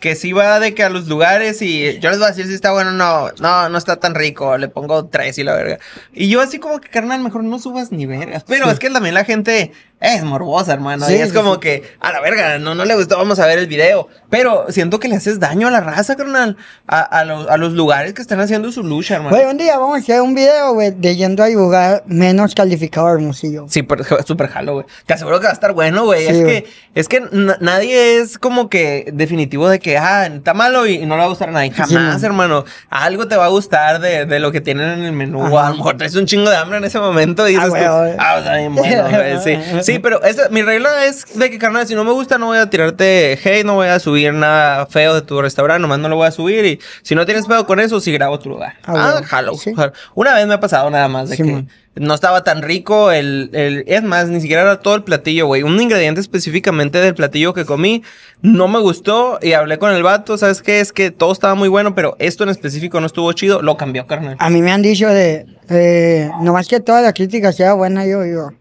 que si va de que a los lugares y yo les voy a decir si está bueno o no. No, no está tan rico. Le pongo tres y la verga. Y yo así como que, carnal, mejor no subas ni vergas. Pero es que también la gente es morbosa, hermano. y es como que, a la verga, no, no le gustó, vamos a ver el video. Pero siento que le haces daño a la raza, carnal. A, a, los, a los lugares que están haciendo su lucha, hermano. Güey, un día vamos a hacer un video, güey, de yendo a lugar menos calificado Hermosillo. Sí, pero súper jalo, güey. Te aseguro que va a estar bueno, güey. es, que, es que nadie es como que definitivo de que, ah, está malo y, no le va a gustar a nadie. Jamás, hermano. Algo te va a gustar de, de lo que tienen en el menú. Ajá. A lo mejor traes un chingo de hambre en ese momento y ah, dices, ah, güey, ah, bueno, güey. sí Sí, pero esa, mi regla es de que, carnal, si no me gusta, no voy a tirarte hey, no voy a subir nada feo de tu restaurante, nomás no lo voy a subir. Y si no tienes pedo con eso, sí grabo tu lugar. Ah, ah Una vez me ha pasado nada más de que. no estaba tan rico. El, el, es más, ni siquiera era todo el platillo, güey. Un ingrediente específicamente del platillo que comí no me gustó y hablé con el vato. ¿Sabes qué? Es que todo estaba muy bueno, pero esto en específico no estuvo chido. Lo cambió, carnal. A mí me han dicho de. Eh, nomás que toda la crítica sea buena, yo digo.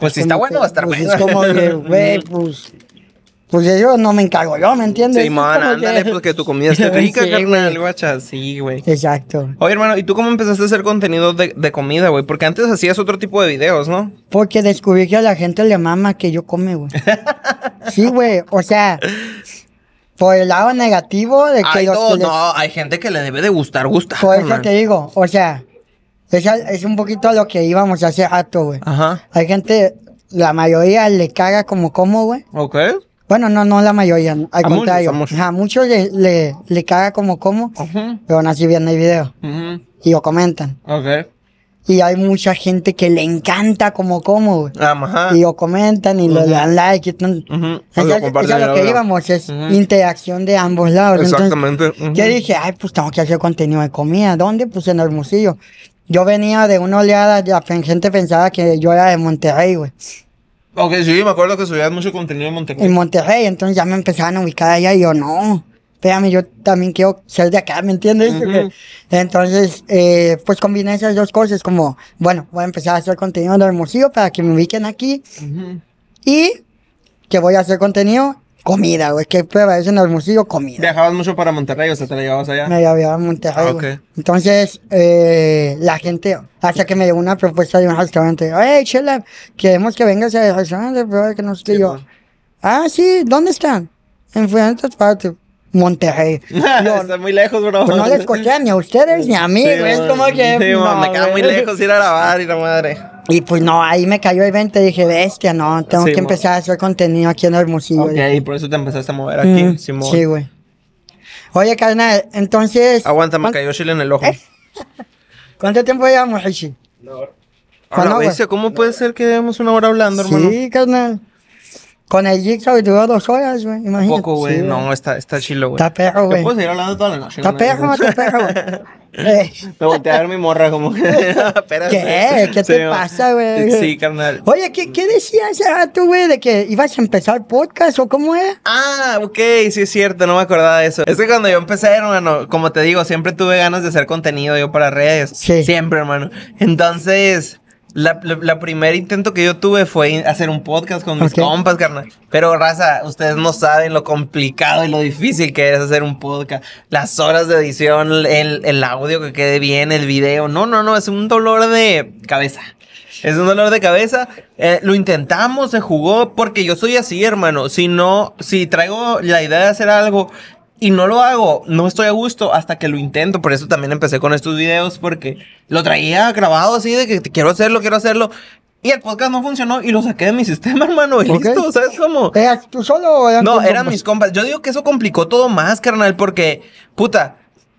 Pues, si está bueno, va a estar pues bueno. Es como que, güey, pues. Pues yo no me encargo yo, ¿me entiendes? Sí, man, ándale, pues que tu comida esté rica, carnal, guacha. Sí, güey. Exacto. Oye, hermano, ¿y tú cómo empezaste a hacer contenido de, de comida, güey? Porque antes hacías otro tipo de videos, ¿no? Porque descubrí que a la gente le mama que yo come, güey. sí, güey, o sea, por el lado negativo de que... Ay, no, no, hay gente que le debe de gustar, gusta. Por eso te digo, o sea, es, es un poquito a lo que íbamos hace acto, güey. Ajá. Hay gente, la mayoría le caga como como, güey. Ok. Bueno, no, no la mayoría, al a Muchos, Ajá, muchos le, le, le, caga como como, pero aún así vienen el video. Y lo comentan. Ok. Y hay mucha gente que le encanta como como, güey. Ajá. Y lo comentan y lo le dan like. Y o sea, lo que íbamos, es interacción de ambos lados. Exactamente. yo dije, ay, pues tengo que hacer contenido de comida. ¿Dónde? Pues en Hermosillo. Yo venía de una oleada, la gente pensaba que yo era de Monterrey, güey. Ok, sí, me acuerdo que subías mucho contenido en Monterrey. En Monterrey, entonces ya me empezaban a ubicar allá y yo, no, espérame, yo también quiero ser de acá, ¿me entiendes? Entonces, eh, pues combiné esas dos cosas, como, bueno, voy a empezar a hacer contenido el Hermosillo para que me ubiquen aquí. Y que voy a hacer contenido Comida, güey, que prueba es en Hermosillo, comida. ¿Viajabas mucho para Monterrey o sea, te la llevabas allá? Me llevaba a Monterrey. Ah, Entonces, eh, la gente, hasta que me llegó una propuesta de un restaurante, hey, chela, queremos que vengas al restaurante, pero que no estoy yo. Ah, sí, ¿dónde están? En para partes. Monterrey. No, Está muy lejos, bro. Pues, no les escuché ni a ustedes ni a mí, güey. Es como que. me queda muy lejos ir a grabar y la madre. Y pues no, ahí me cayó el 20 dije, bestia, no, tengo que empezar a hacer contenido aquí en Hermosillo. Ok, y por eso te empezaste a mover aquí, mm, Simón. Sí, güey. Oye, carnal, entonces... Aguanta, me cayó chile en el ojo. ¿Eh? ¿Cuánto tiempo llevamos, Hishi? Una hora. ¿cómo puede ser que llevemos una hora hablando, hermano? Sí, carnal. Con el Jigsaw y duró dos horas, güey. Imagínate. Poco, güey. no, está, está chilo, güey. Está perro, güey. Puedo seguir hablando toda la noche. Está perro, está perro, güey. Eh. Me volteé a ver mi morra como que. ¿Qué? ¿Qué te pasa, güey? Sí, carnal. Oye, ¿qué, qué decías tú, güey? ¿De que ibas a empezar podcast o cómo es? Ah, ok, sí es cierto, no me acordaba de eso. Es que cuando yo empecé, hermano, como te digo, siempre tuve ganas de hacer contenido yo para redes. Sí. Siempre, hermano. Entonces, la, la, primer intento que yo tuve fue hacer un podcast con mis compas, carnal. Pero, raza, ustedes no saben lo complicado y lo difícil que es hacer un podcast. Las horas de edición, el, el audio que quede bien, el video. No, no, no, es un dolor de cabeza. Es un dolor de cabeza. Eh, lo intentamos, se jugó, porque yo soy así, hermano. Si no, si traigo la idea de hacer algo y no lo hago, no estoy a gusto hasta que lo intento. Por eso también empecé con estos videos, porque lo traía grabado así de que quiero hacerlo, quiero hacerlo. Y el podcast no funcionó y lo saqué de mi sistema, hermano. Y listo, ¿sabes cómo? Eh, tú solo eran No, eran mis compas. Yo digo que eso complicó todo más, carnal, porque, puta,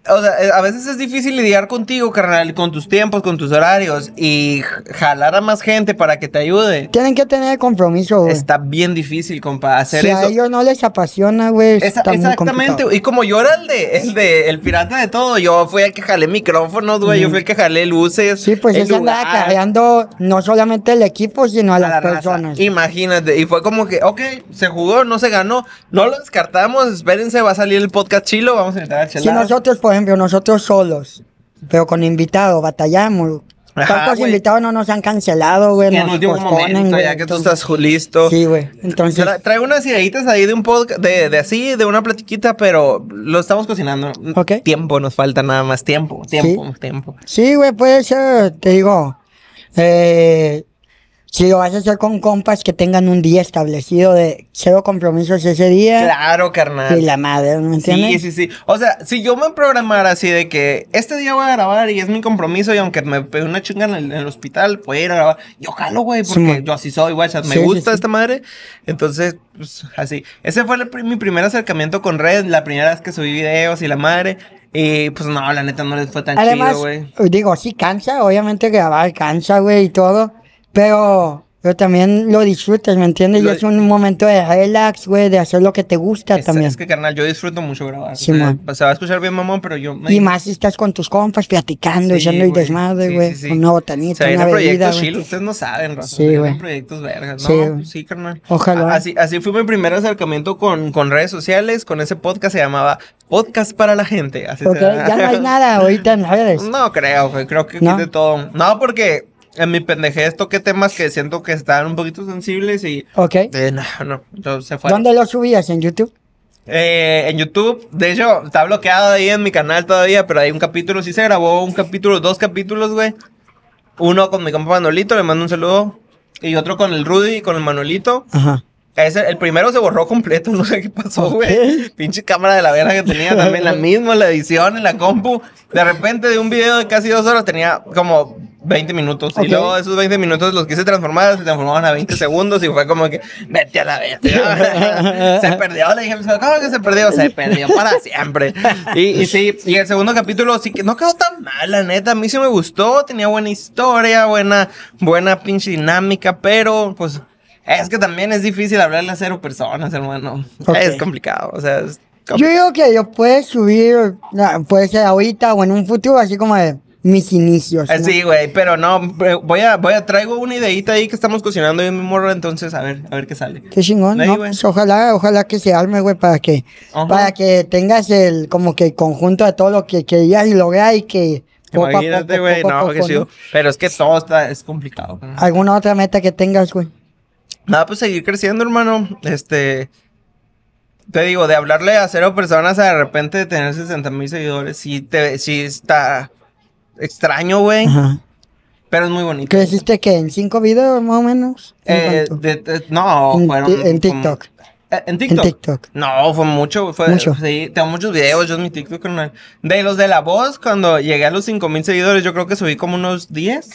o sea, eh, a veces es difícil lidiar contigo, carnal, con tus tiempos, con tus horarios y jalar a más gente para que te ayude. Tienen que tener compromiso, Está bien difícil, compa, hacer eso. Si a ellos no les apasiona, güey. exactamente, y como yo era el de, el pirata de todo, yo fui el que jalé micrófonos, güey, yo fui el que jalé luces. Sí, pues eso andaba cargando no solamente el equipo, sino a, las personas. Imagínate, y fue como que, ok, se jugó, no se ganó, no lo descartamos, espérense, va a salir el podcast chilo, vamos a entrar a chelar. Si nosotros, ejemplo, nosotros solos, pero con invitados, batallamos. Tantos invitados no nos han cancelado, güey. nos el momento, ya que tú estás listo. Sí, güey. Entonces. Traigo unas ideas ahí de un podcast, de, así, de una platiquita, pero lo estamos cocinando. Ok. Tiempo, nos falta nada más tiempo, tiempo, tiempo. Sí, güey, puede te digo. Eh, si lo vas a hacer con compas, que tengan un día establecido de cero compromisos ese día. Claro, carnal. Y la madre, ¿me entiendes? Sí, sí, sí. O sea, si yo me programara así de que este día voy a grabar y es mi compromiso y aunque me pegue una chinga en el, hospital, voy ir a grabar. Yo jalo, güey, porque yo así soy, güey. Me gusta esta madre. Entonces, pues, así. Ese fue mi primer acercamiento con Red, la primera vez que subí videos y la madre. Y pues no, la neta no les fue tan chido, güey. Digo, sí cansa, obviamente grabar cansa, güey, y todo. Pero, pero también lo disfrutas, ¿me entiendes? y es un momento de relax, güey, de hacer lo que te gusta también. Es que, carnal, yo disfruto mucho grabar. Sí, o sea, se va a escuchar bien, mamón, pero yo... Y más si estás con tus compas platicando, sí, echando el desmadre, güey. Sí, sí, una botanita, una bebida, ustedes no saben, razón. Sí, güey. proyectos vergas, ¿no? Sí, carnal. Ojalá. Así, así fue mi primer acercamiento con, con redes sociales, con ese podcast, se llamaba Podcast para la Gente. Así okay, ya no hay nada ahorita en redes. No creo, güey, creo que ¿No? todo. No, porque en mi esto toqué temas que siento que están un poquito sensibles y. Ok. no, no, se fue. ¿Dónde lo subías? ¿En YouTube? Eh, en YouTube, de hecho, está bloqueado ahí en mi canal todavía, pero hay un capítulo, sí se grabó un capítulo, dos capítulos, güey. Uno con mi compa Manolito, le mando un saludo. Y otro con el Rudy con el Manolito. Ajá. el primero se borró completo, no sé qué pasó, güey. Pinche cámara de la verga que tenía también, la misma, la edición la compu. De repente, de un video de casi dos horas, tenía como 20 minutos. Y luego esos 20 minutos los quise transformar, se transformaban a 20 segundos y fue como que, vete a la vez! se perdió, le dije, ¿cómo que se perdió? Se perdió para siempre. Y, sí, y el segundo capítulo sí que no quedó tan mal, la neta. A mí sí me gustó, tenía buena historia, buena, buena pinche dinámica, pero pues es que también es difícil hablarle a cero personas, hermano. Es complicado, o sea, Yo digo que yo puedo subir, puede ser ahorita o en un futuro, así como de mis inicios. Ah, sí, güey, pero no, eh, voy a, voy a, traigo una ideita ahí que estamos cocinando yo mi morro, entonces a ver, a ver qué sale. Qué chingón, ¿no? Pues ojalá, ojalá que se arme, güey, para que, para que tengas el, como que el conjunto de todo lo que querías y veas y que... Imagínate, güey, no, poco, que pero es que todo está, es complicado. ¿Alguna otra meta que tengas, güey? Nada, pues seguir creciendo, hermano, este... Te digo, de hablarle a cero personas a de repente tener 60 mil seguidores, y te, si está extraño, güey. Pero es muy bonito. hiciste que en cinco videos más o menos? no, en, En TikTok. ¿en TikTok. ¿En TikTok? No, fue mucho. mucho. Sí, tengo muchos videos. Yo en mi TikTok. de los de la voz, cuando llegué a los mil seguidores, yo creo que subí como unos 10.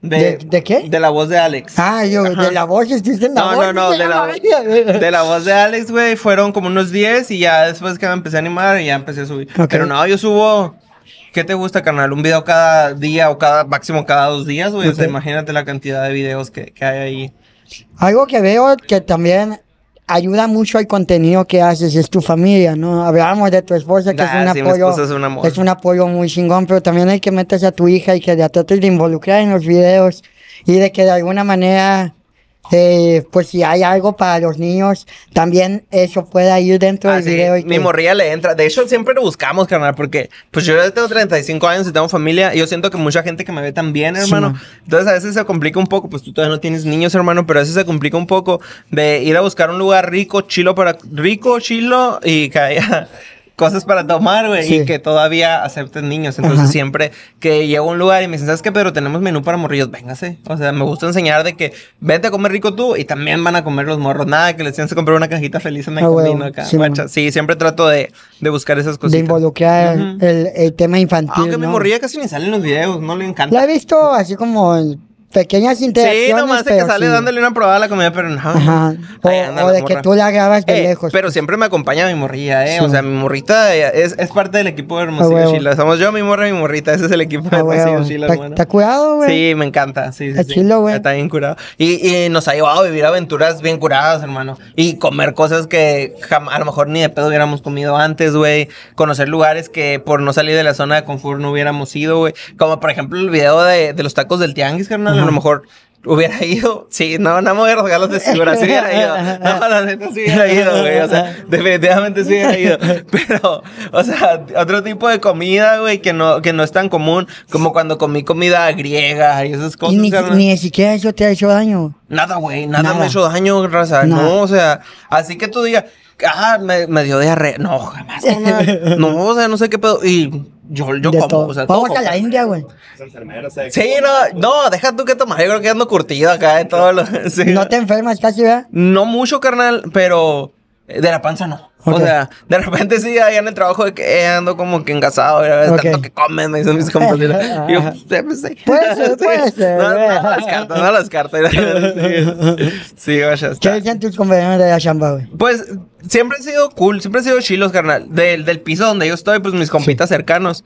De, de, qué? De la voz de Alex. Ah, yo, de la voz, de la no, No, no, de la, de la voz de Alex, güey. Fueron como unos 10 y ya después que me empecé a animar, ya empecé a subir. Pero no, yo subo ¿Qué te gusta, canal? ¿Un video cada día o cada máximo cada dos días, o imagínate la cantidad de videos que, hay ahí. Algo que veo que también ayuda mucho al contenido que haces, es tu familia, ¿no? Hablábamos de tu esposa, que es, un apoyo, es, un apoyo muy chingón, pero también hay que meterse a tu hija y que la trates de involucrar en los videos y de que de alguna manera eh, pues si hay algo para los niños, también eso puede ir dentro ah, del video. mi morrilla le entra. De hecho, siempre lo buscamos, carnal, porque pues yo ya tengo 35 años y tengo familia. Y yo siento que mucha gente que me ve también, hermano. Entonces a veces se complica un poco, pues tú todavía no tienes niños, hermano, pero a veces se complica un poco de ir a buscar un lugar rico, chilo para rico, chilo y caiga cosas para tomar, güey, y que todavía acepten niños. Entonces, siempre que llego a un lugar y me dicen, ¿sabes qué? Pero tenemos menú para morrillos, véngase. O sea, me gusta enseñar de que vete a comer rico tú y también van a comer los morros. Nada, que les tienes que comprar una cajita feliz en el ah, acá. Sí, siempre trato de, buscar esas cositas. De involucrar el, tema infantil. Aunque mi morrilla casi ni sale en los videos, no le encanta. La he visto así como El pequeñas interacciones. Sí, nomás de que sale dándole una probada a la comida, pero no. Ajá. O, de que tú la grabas de lejos. Pero siempre me acompaña mi morrilla, ¿eh? O sea, mi morrita es, es parte del equipo de Hermosillo Somos yo, mi morra y mi morrita. Ese es el equipo de Hermosillo hermano. ¿Está curado, güey? Sí, me encanta. Sí, sí, Está chilo, güey. Está bien curado. Y, y nos ha llevado a vivir aventuras bien curadas, hermano. Y comer cosas que a lo mejor ni de pedo hubiéramos comido antes, güey. Conocer lugares que por no salir de la zona de confort no hubiéramos ido, güey. Como por ejemplo el video de, de los tacos del tianguis, hermano a lo mejor hubiera ido, sí, no, no me voy a rasgar los testículos, sí hubiera ido, no, la neta sí hubiera ido, güey, o sea, definitivamente sí hubiera ido, pero, o sea, otro tipo de comida, güey, que no, que no es tan común, como cuando comí comida griega y esas cosas. Y ni, ni siquiera eso te ha hecho daño. Nada, güey, nada, me ha hecho daño, raza, no, o sea, así que tú digas, ah, me, me dio diarrea, no, jamás, no, no, o sea, no sé qué pedo, y yo, yo como, o sea, a la India, güey. Sí, no, no, deja tú que tomar. Yo creo que ando curtido acá de todo lo No te enfermas casi, ¿verdad? No mucho, carnal, pero eh, de la panza no. O sea, de repente sí, ahí en el trabajo de que eh, ando como que engasado, a okay. tanto que comen, me dicen mis compañeros. Y yo, pues, sí. Puede ser, puede No, las cartas, no las cartas. sí, vaya. ¿Qué dicen tus compañeros de chamba, güey? Pues siempre he sido cool, siempre he sido chilos, carnal. Del, del piso donde yo estoy, pues mis compitas cercanos.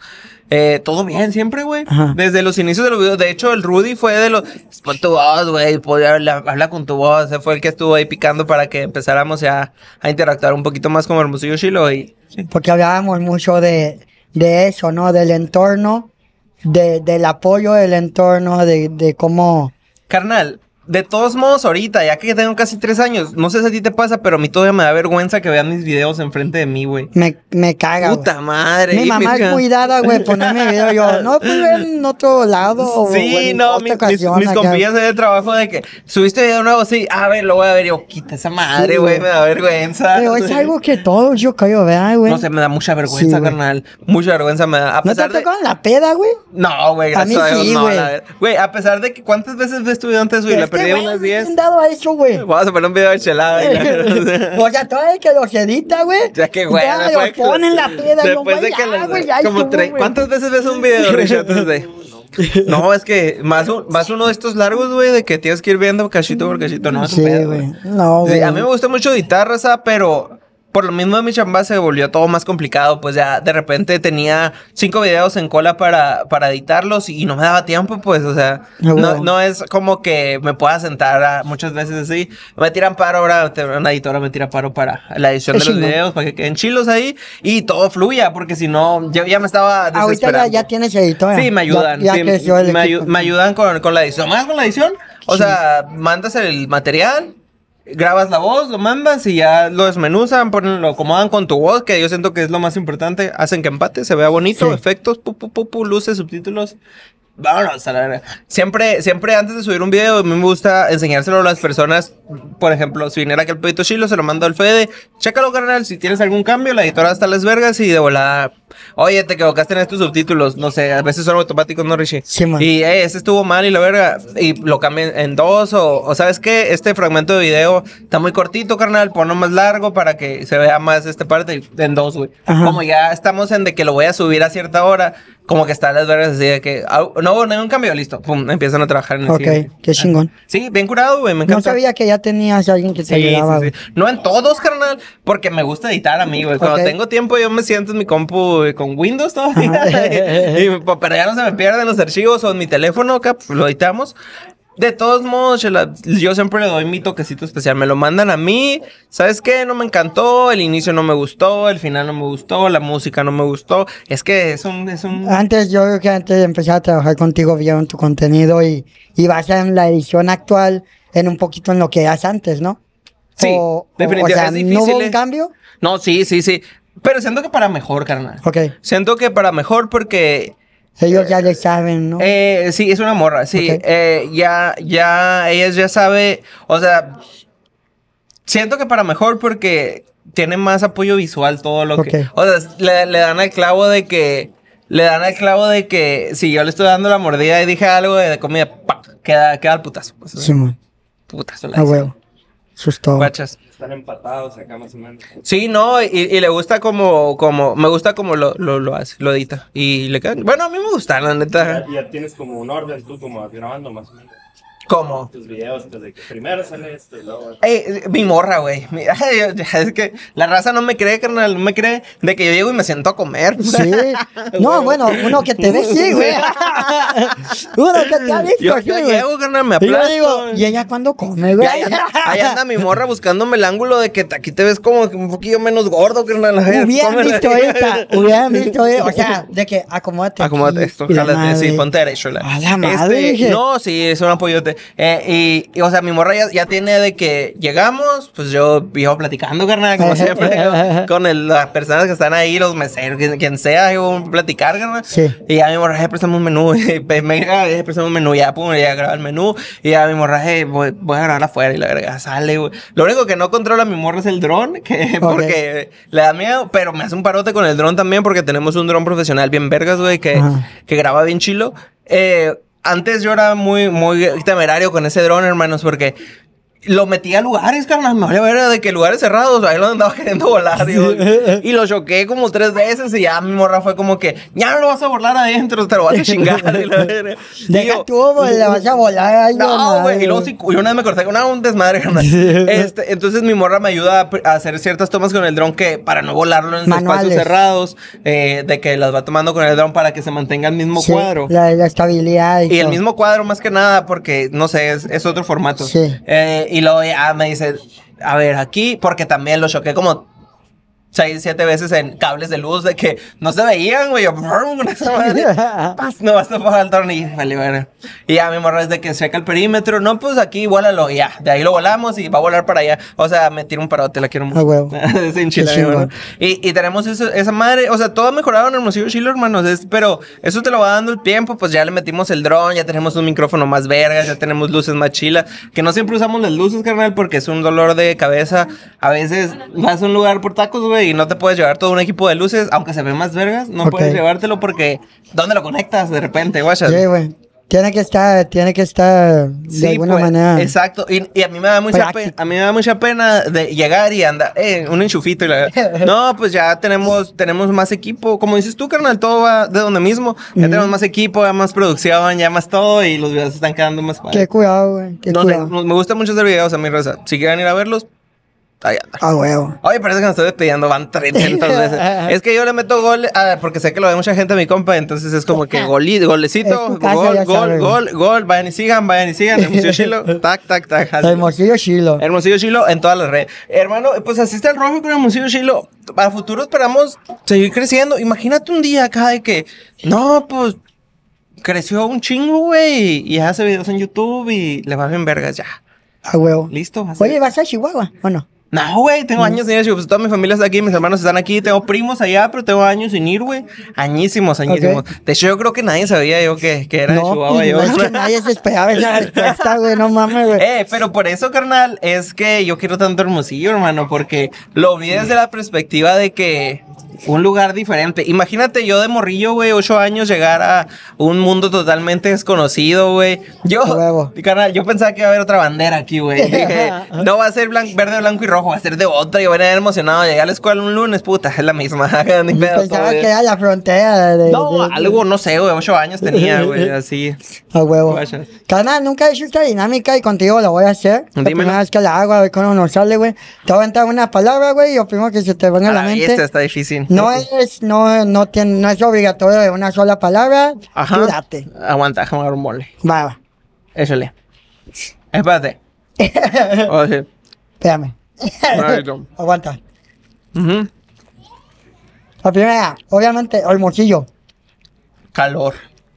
Eh, todo bien siempre, güey. Desde los inicios de los videos. De hecho, el Rudy fue de los. con pues, tu voz, güey. Habla, con tu voz. Fue el que estuvo ahí picando para que empezáramos a, a interactuar un poquito más con Hermosillo Shiloh. Porque hablábamos mucho de, eso, ¿no? Del entorno, del apoyo del entorno, de, de cómo. Carnal, de todos modos, ahorita, ya que tengo casi tres años, no sé si a ti te pasa, pero a mí todavía me da vergüenza que vean mis videos enfrente de mí, güey. Me, me caga. Puta madre. Mi mamá es cuidada, güey, ponerme video yo. No, pues en otro lado. Sí, no, mis, mis compañías de trabajo de que subiste video nuevo, sí, a ah, ver, lo voy a ver. Yo, quita esa madre, güey, me da vergüenza. Pero es algo que todos yo creo, ¿verdad, güey? No sé, me da mucha vergüenza, carnal. Mucha vergüenza me da. A pesar ¿No te tocó de... la peda, güey? No, güey, gracias a mí sí, güey. güey, a pesar de que cuántas veces ves tu video antes, güey, perdí unas 10. dado a eso, güey? Vamos a poner un video de chelada. o sea, todavía que los edita, güey. Ya que, güey. le ponen la piedra. Después de que ¿Cuántas veces ves un video, Richard? No, es que más, un, uno de estos largos, güey, de que tienes que ir viendo cachito por cachito. No, sí, güey. No, güey. a mí me gusta mucho guitarra, esa, pero por lo mismo de mi chamba se volvió todo más complicado, pues ya de repente tenía cinco videos en cola para, para editarlos y no me daba tiempo, pues, o sea, ah, no, es como que me pueda sentar muchas veces así, me tiran paro ahora, una editora me tira paro para la edición de los videos, para que queden chilos ahí y todo fluya, porque si no, yo ya me estaba desesperando. Ahorita ya, tienes editor. Sí, me ayudan, ya, sí, me, me, ayudan con, con la edición, más con la edición, o sea, mandas el material, grabas la voz, lo mandas y ya lo desmenuzan, lo acomodan con tu voz, que yo siento que es lo más importante. Hacen que empate, se vea bonito, efectos, pu, pu, luces, subtítulos vámonos a la Siempre, siempre antes de subir un video, me gusta enseñárselo a las personas. Por ejemplo, si viniera aquel pedito chilo, se lo mando al Fede. Chécalo, carnal, si tienes algún cambio, la editora está las vergas y de volada. Oye, te equivocaste en estos subtítulos. No sé, a veces son automáticos, ¿no, Richie? Sí, man. Y hey, eh, ese estuvo mal y la verga. Y lo cambien en dos o, o ¿sabes que Este fragmento de video está muy cortito, carnal. Ponlo más largo para que se vea más esta parte en dos, güey. Como ya estamos en de que lo voy a subir a cierta hora, como que está las vergas así de que no, no hay un cambio, listo, pum, empiezan a trabajar en el Ok, qué chingón. Sí, bien curado, güey, me encanta. No sabía que ya tenías alguien que te ayudaba. No en todos, carnal, porque me gusta editar a mí, Cuando tengo tiempo yo me siento en mi compu con Windows todavía. y, pero ya no se me pierden los archivos o en mi teléfono, lo editamos. De todos modos, yo siempre le doy mi toquecito especial. Me lo mandan a mí. ¿Sabes qué? No me encantó. El inicio no me gustó. El final no me gustó. La música no me gustó. Es que es un. Antes, yo creo que antes de empezar a trabajar contigo, vieron tu contenido y, y vas en la edición actual en un poquito en lo que eras antes, ¿no? Sí. O, sea, es difícil, ¿No hubo un cambio? No, sí, sí, sí. Pero siento que para mejor, carnal. Ok. Siento que para mejor porque ellos ya le eh, saben, ¿no? Eh, sí, es una morra, sí. Eh, ya, ya, ella ya sabe, o sea, siento que para mejor porque tiene más apoyo visual todo lo que... O sea, le, dan al clavo de que... Le dan al clavo de que si yo le estoy dando la mordida y dije algo de comida, Queda, queda el putazo. sí, pues, Putazo la A huevo. Eso Guachas. Están empatados acá más o menos. Sí, no, y, y le gusta como, como, me gusta como lo, lo, lo hace, lo edita. Y le quedan, bueno, a mí me gusta la neta. Ya, ya tienes como un orden tú como grabando más o menos. ¿Cómo? Tus videos, entonces, que primero sale esto y luego. mi morra, güey. Es que la raza no me cree, carnal. No me cree de que yo llego y me siento a comer. Sí. no, bueno, uno que te ve, sí, güey. uno que te ha visto, yo, yo llego, carnal, me aplaudo. Y yo digo, ¿y ella cuándo come, güey? Ahí, anda mi morra buscándome el ángulo de que aquí te ves como un poquillo menos gordo, carnal. Hubieran visto esta, hubieran visto esta. O sea, de que acomódate. Acomódate esto, sí, ponte derecho. La. A la este, madre. no, sí, es un apoyote. Eh, y, o sea, mi morra ya, ya, tiene de que llegamos, pues yo vivo platicando, carnal, como siempre, con las personas que están ahí, los meseros, quien, sea, yo platicar, carnal. Sí. Y ya mi morra, ya prestamos un menú, me pues, eh, prestamos un menú, ya, pum, ya grabar el menú, y ya mi morra, voy, voy, a grabar afuera, y la verga sale, güey. Lo único que no controla mi morra es el dron, que, porque le da miedo, pero me hace un parote con el dron también, porque tenemos un dron profesional bien vergas, güey, que, que graba bien chilo. Eh, antes yo era muy, muy temerario con ese dron, hermanos, porque lo metí a lugares, carnal. Me era de que lugares cerrados. Ahí lo andaba queriendo volar, Y lo choqué como tres veces. Y ya mi morra fue como que, ya no lo vas a volar adentro, te lo vas a chingar. Y que Deja pues, la vas a volar. ahí. no, güey. Y luego una vez me corté con un desmadre, carnal. Este, entonces mi morra me ayuda a, hacer ciertas tomas con el dron que para no volarlo en espacios cerrados, eh, de que las va tomando con el dron para que se mantenga el mismo cuadro. La, la estabilidad. Y, el mismo cuadro, más que nada, porque no sé, es, es otro formato. Sí. Eh, y luego ah, me dice, a ver, aquí, porque también lo choqué como seis, siete veces en cables de luz de que no se veían, güey. no vas a el tornillo. Vale, bueno Y ya mi morra es de que seca el perímetro. No, pues aquí vuélalo. Y ya, de ahí lo volamos y va a volar para allá. O sea, me un parote, la quiero mucho. Ah, y, y tenemos esa madre. O sea, todo ha mejorado en Hermosillo, Chilo, hermanos. Es, pero eso te lo va dando el tiempo. Pues ya le metimos el dron, ya tenemos un micrófono más verga ya tenemos luces más chilas. Que no siempre usamos las luces, carnal, porque es un dolor de cabeza. A veces vas a un lugar por tacos, güey y no te puedes llevar todo un equipo de luces, aunque se ve más vergas, no puedes llevártelo porque ¿dónde lo conectas de repente, guachas? Sí, güey. Tiene que estar, tiene que estar de alguna pues, manera. Exacto. Y, a mí me da mucha pena, a mí me da mucha pena de llegar y andar, eh, un enchufito y No, pues ya tenemos, tenemos más equipo. Como dices tú, carnal, todo va de donde mismo. Ya tenemos más equipo, más producción, ya más todo, y los videos están quedando más padres. Qué cuidado, güey. Qué cuidado. me gusta mucho hacer videos a mi raza. Si quieren ir a verlos, ah, huevo. Oye, parece que me estoy despidiendo, van 300 veces. es que yo le meto gol, ah, porque sé que lo ve mucha gente a mi compa, entonces es como que goli, golecito, gol, gol, gol, gol, vayan y sigan, vayan y sigan, Hermosillo Chilo, tac, tac, tac. Así. Hermosillo Chilo. Hermosillo Chilo en todas las redes. Hermano, pues así está el rojo con Hermosillo Chilo. Para futuro esperamos seguir creciendo. Imagínate un día acá de que, no, pues creció un chingo, güey, y hace videos en YouTube y le va bien vergas ya. Ah, huevo. Listo. Oye, ¿vas a Chihuahua o no? No, güey, tengo años sin ir Pues toda mi familia está aquí, mis hermanos están aquí, tengo primos allá, pero tengo años sin ir, güey. Añísimos, añísimos. De hecho, yo creo que nadie sabía yo que, que era no, Chihuahua. Pues, yo. No nadie se esperaba esa respuesta, güey, no mames, güey. Eh, pero por eso, carnal, es que yo quiero tanto Hermosillo, hermano, porque lo vi desde la perspectiva de que un lugar diferente. Imagínate yo de morrillo, güey, ocho años, llegar a un mundo totalmente desconocido, güey. Yo, carnal, yo pensaba que iba a haber otra bandera aquí, güey. no va a ser blanco, verde, blanco y rojo va a ser de otra, Y voy a ir emocionado. Llegar a la escuela un lunes, puta, es la misma. Ni Pensaba que era la frontera. no, algo, no sé, güey. Ocho años tenía, güey, así. A huevo. Carnal, nunca he hecho esta dinámica y contigo lo voy a hacer. Dime. primera vez que la hago, a ver cómo nos sale, güey. Te voy a entrar una palabra, güey, y opino que se te venga a la ah, mente. Esta está difícil. No es, no, no, tiene, no es obligatorio de una sola palabra. Ajá. Aguanta, déjame un mole. Va, va. Échale. Espérate. Espérame. Aguanta. La primera, obviamente, morcillo Calor.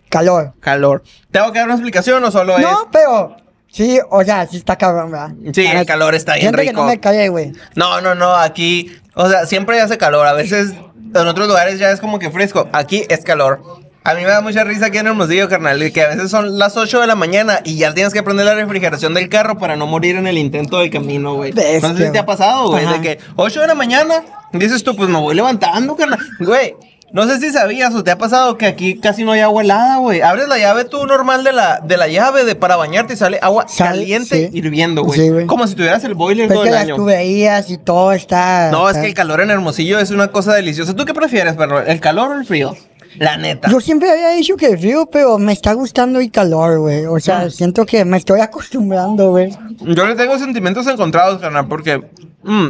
Calor. Calor. ¿Tengo que dar una explicación o solo no, es? No, pero. Sí, o sea, sí está cabrón, Sí, el calor está bien rico. Que no, me güey. no, no, no, aquí. O sea, siempre hace calor. A veces en otros lugares ya es como que fresco. Aquí es calor. A mí me da mucha risa aquí en Hermosillo, carnal, que a veces son las 8 de la mañana y ya tienes que prender la refrigeración del carro para no morir en el intento de camino, güey. No sé te ha pasado, güey, de que 8 de la mañana, dices tú, pues me voy levantando, carnal. Güey, no sé si sabías o te ha pasado que aquí casi no hay agua helada, güey. Abres la llave tú normal de la, de la llave de para bañarte y sale agua caliente hirviendo, güey. Como si tuvieras el boiler pues todo que el las año. tuberías y todo está... No, es que el calor en Hermosillo es una cosa deliciosa. ¿Tú qué prefieres, perro? ¿El calor o el frío? La neta. Yo siempre había dicho que frío, pero me está gustando el calor, güey. O sea, siento que me estoy acostumbrando, güey. Yo le tengo sentimientos encontrados, carnal, porque. Mm,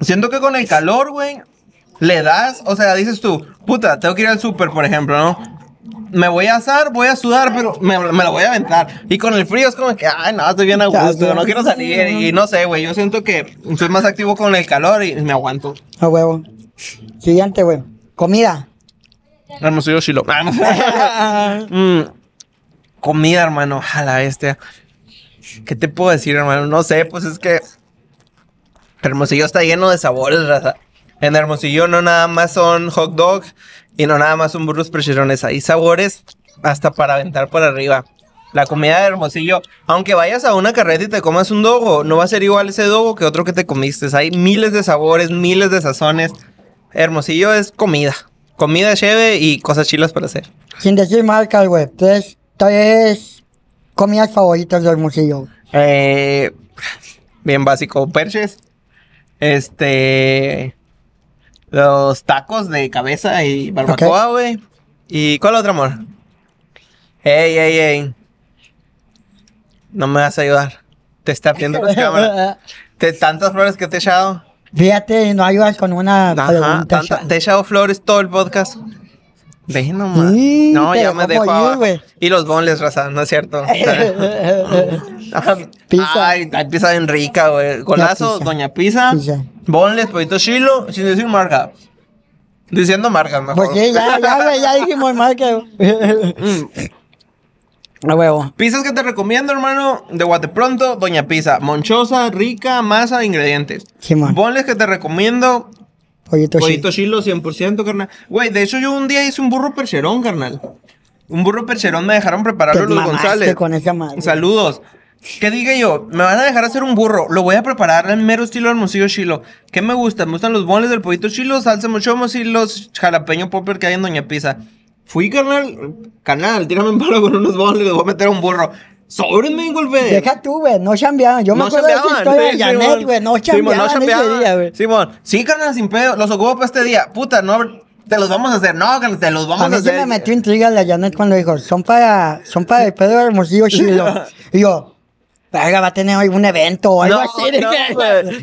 siento que con el calor, güey, le das. O sea, dices tú, puta, tengo que ir al súper, por ejemplo, ¿no? me voy a asar, voy a sudar, pero me, lo voy a aventar. Y con el frío es como que, ay, no, estoy bien a gusto, no quiero salir. Y no sé, güey, yo siento que soy más activo con el calor y me aguanto. A huevo. Siguiente, güey. Comida. Hermosillo ah, Shiloh. Ah, mm, comida, hermano, a este ¿Qué te puedo decir, hermano? No sé, pues es que Hermosillo está lleno de sabores, raza. En Hermosillo no nada más son hot dog y no nada más son burros precherones. Hay sabores hasta para aventar por arriba. La comida de Hermosillo, aunque vayas a una carreta y te comas un dogo, no va a ser igual ese dogo que otro que te comiste. Hay miles de sabores, miles de sazones. Hermosillo es comida comida chévere y cosas chilas para hacer. Sin decir marcas, güey. Tres, tres comidas favoritas del Hermosillo. Eh, bien básico, perches. Este. Los tacos de cabeza y barbacoa, güey. ¿Y cuál otro, amor? Ey, ey, ey. No me vas a ayudar. Te está viendo las cámaras. De tantas flores que te he echado. Fíjate, no ayudas con una te he flores todo el podcast. Ve nomás. no, ya me dejo. y los bonles, raza, ¿no es cierto? Pisa. Ay, hay pizza bien rica, güey. Golazo, Doña Pisa. Bonles, poquito chilo, sin decir marca. Diciendo marcas, mejor. Pues sí, ya, ya dijimos marca. Mm. A huevo. Pizzas que te recomiendo, hermano, de Guatepronto, Doña Pizza. Monchosa, rica, masa, de ingredientes. más? que te recomiendo. Pollito, chilo. 100%, carnal. Güey, de hecho yo un día hice un burro percherón, carnal. Un burro percherón me dejaron prepararlo los González. con Saludos. ¿Qué diga yo? Me van a dejar hacer un burro. Lo voy a preparar en mero estilo hermosillo chilo. ¿Qué me gusta? Me gustan los boles del pollito chilo, salsa mucho y los jalapeño popper que hay en Doña Pizza. Fui, carnal, Canal, tírame en palo con unos bonles, le voy a meter a un burro. mi golpe. Deja tú, wey. No chambeaban. Yo me acuerdo de esa historia de Janet, güey. No chambeaban Simón, día, güey. Simón, sí, carnal, sin pedo. Los ocupo para este día. Puta, no... Te los vamos a hacer. No, carnal, te los vamos a, a mí hacer. me metió intriga la Janet cuando dijo, son para... Son para el Pedro Hermosillo Shiloh. y yo... venga va a tener hoy un evento algo no, así. No,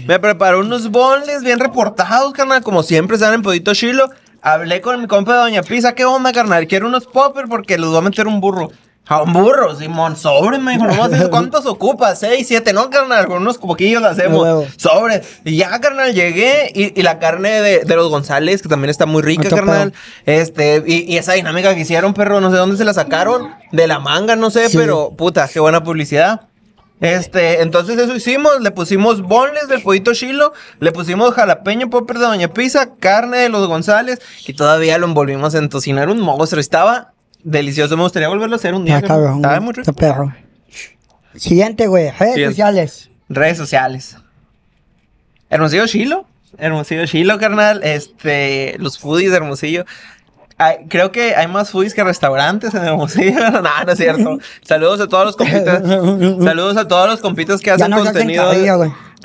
me preparó unos bonles bien reportados, carnal, como siempre se dan en pedito Chilo. Hablé con mi compa de Doña Pisa, ¿qué onda, carnal? Quiero unos poppers porque los voy a meter un burro. A un burro, Simón, sobre, me dijo, cuántos ocupas, seis, siete, no, carnal, con unos poquillos hacemos. Sobre. Y ya, carnal, llegué y, y la carne de, de, los González, que también está muy rica, carnal. Este, y, esa dinámica que hicieron, perro, no sé dónde se la sacaron, de la manga, no sé, pero puta, qué buena publicidad. Este, entonces eso hicimos, le pusimos bonles del pollito chilo, le pusimos jalapeño popper de Doña Pisa, carne de los González y todavía lo envolvimos en tocinar un monstruo. Estaba delicioso, me gustaría volverlo a hacer un día. Ah, estaba muy Perro. Siguiente, güey, redes sociales. Redes sociales. Hermosillo Chilo. Hermosillo Chilo, carnal. Este, los foodies de Hermosillo creo que hay más foodies que restaurantes en Hermosillo. no, no es cierto. Saludos a todos los compitas. saludos a todos los compitas que hacen contenido.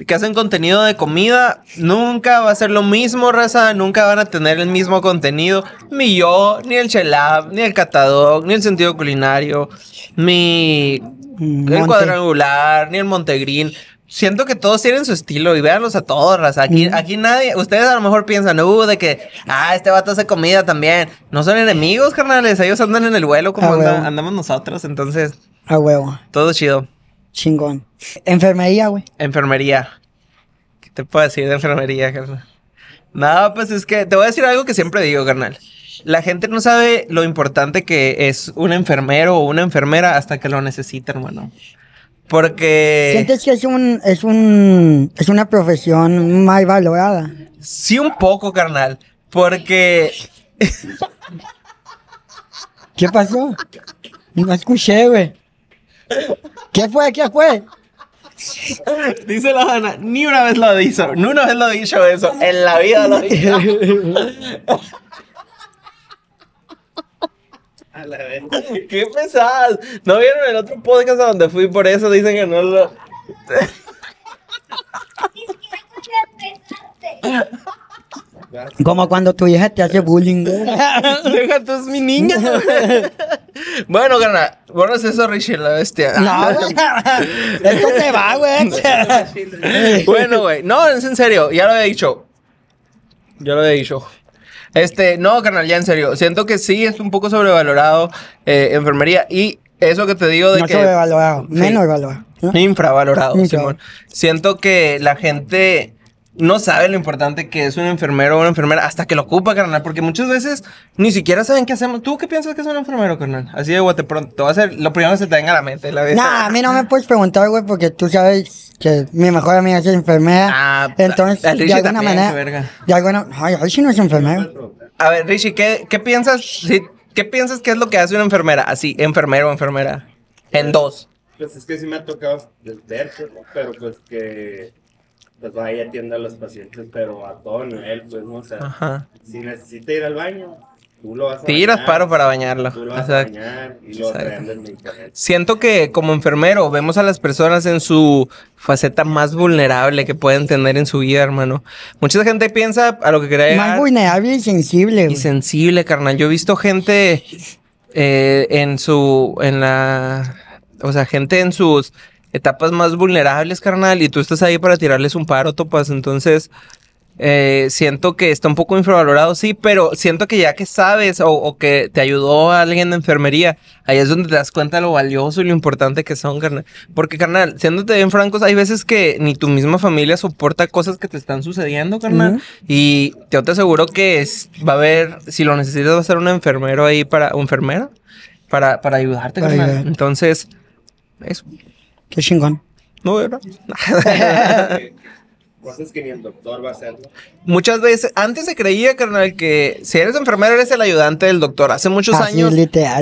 que hacen contenido de comida. Nunca va a ser lo mismo, raza. Nunca van a tener el mismo contenido. Ni yo, ni el Chelab, ni el Catadoc, ni el sentido culinario, ni El cuadrangular, ni el Montegrín siento que todos tienen su estilo y véanlos a todos, raza. Aquí, mm. aquí nadie, ustedes a lo mejor piensan, uh, de que, ah, este vato hace comida también. No son enemigos, carnales, ellos andan en el vuelo como andamos nosotros, entonces. A huevo. Todo chido. Chingón. Enfermería, güey. Enfermería. ¿Qué te puedo decir de enfermería, carnal? no, pues es que te voy a decir algo que siempre digo, carnal. La gente no sabe lo importante que es un enfermero o una enfermera hasta que lo necesita, hermano. Porque. ¿Sientes que es un, es un. es una profesión mal valorada? Sí, un poco, carnal. Porque. ¿Qué pasó? No escuché, güey. ¿Qué fue? ¿Qué fue? Dice la Ana, ni una vez lo hizo, ni una vez lo he dicho eso, en la vida lo he dicho. ¡Qué pesadas! ¿No vieron el otro podcast a donde fui? Por eso dicen que no lo. Como cuando tu hija te hace bullying. Deja tú, es mi niña. bueno, gana, borras eso, Richie, la bestia. No, esto te va, güey. bueno, güey, no, es en serio, ya lo había dicho. Ya lo había dicho. Este, no, carnal, ya en serio. Siento que sí es un poco sobrevalorado eh, enfermería y eso que te digo de no que. Sobrevalorado, menos valorado. Infravalorado, Simón. Siento que la gente no sabe lo importante que es un enfermero o una enfermera hasta que lo ocupa, carnal. Porque muchas veces ni siquiera saben qué hacemos. ¿Tú qué piensas que es un enfermero, carnal? Así de guate pronto. va a hacer lo primero que se te venga a la mente. La Nah, a mí no me puedes preguntar, güey, porque tú sabes que mi mejor amiga es enfermera. Ah, entonces, a, de alguna manera. Verga. De Ay, Richie no es enfermero. A ver, Richie, ¿qué, piensas? ¿Qué piensas que es lo que hace una enfermera? Así, enfermero o enfermera. En dos. Pues es que sí me ha tocado ver, pero pues que pues va y atienda a los pacientes, pero a todo nivel, pues, ¿no? O sea, Ajá. si necesita ir al baño, tú lo vas a Tiras paro para bañarlo. Tú lo vas a bañar y lo Siento que como enfermero vemos a las personas en su faceta más vulnerable que pueden tener en su vida, hermano. Mucha gente piensa a lo que crea... Más vulnerable y sensible. Y sensible, carnal. Yo he visto gente eh, en su, en la, o sea, gente en sus etapas más vulnerables, carnal, y tú estás ahí para tirarles un paro, topas. Entonces, eh, siento que está un poco infravalorado, sí, pero siento que ya que sabes o, que te ayudó alguien de enfermería, ahí es donde te das cuenta lo valioso y lo importante que son, carnal. Porque, carnal, siéndote bien francos, hay veces que ni tu misma familia soporta cosas que te están sucediendo, carnal. Y yo te aseguro que va a haber, si lo necesitas, va a ser un enfermero ahí para, ¿un para, para ayudarte, carnal. Entonces, eso. Qué chingón. No, ¿verdad? Pues Muchas veces, antes se creía, carnal, que si eres enfermero eres el ayudante del doctor. Hace muchos años.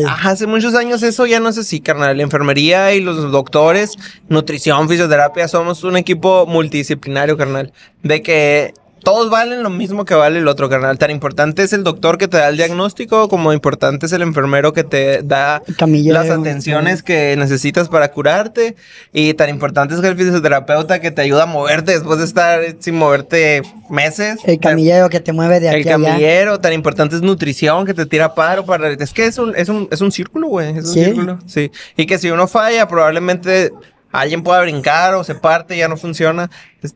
hace muchos años eso ya no sé si, carnal. La enfermería y los doctores, nutrición, fisioterapia, somos un equipo multidisciplinario, carnal. De que todos valen lo mismo que vale el otro, canal. Tan importante es el doctor que te da el diagnóstico como importante es el enfermero que te da las atenciones que necesitas para curarte. Y tan importante es el fisioterapeuta que te ayuda a moverte después de estar sin moverte meses. El camillero que te mueve de aquí El camillero, tan importante es nutrición que te tira paro para... Es que es un, es un, es un círculo, güey. Es un círculo, sí. Y que si uno falla, probablemente alguien pueda brincar o se parte, y ya no funciona.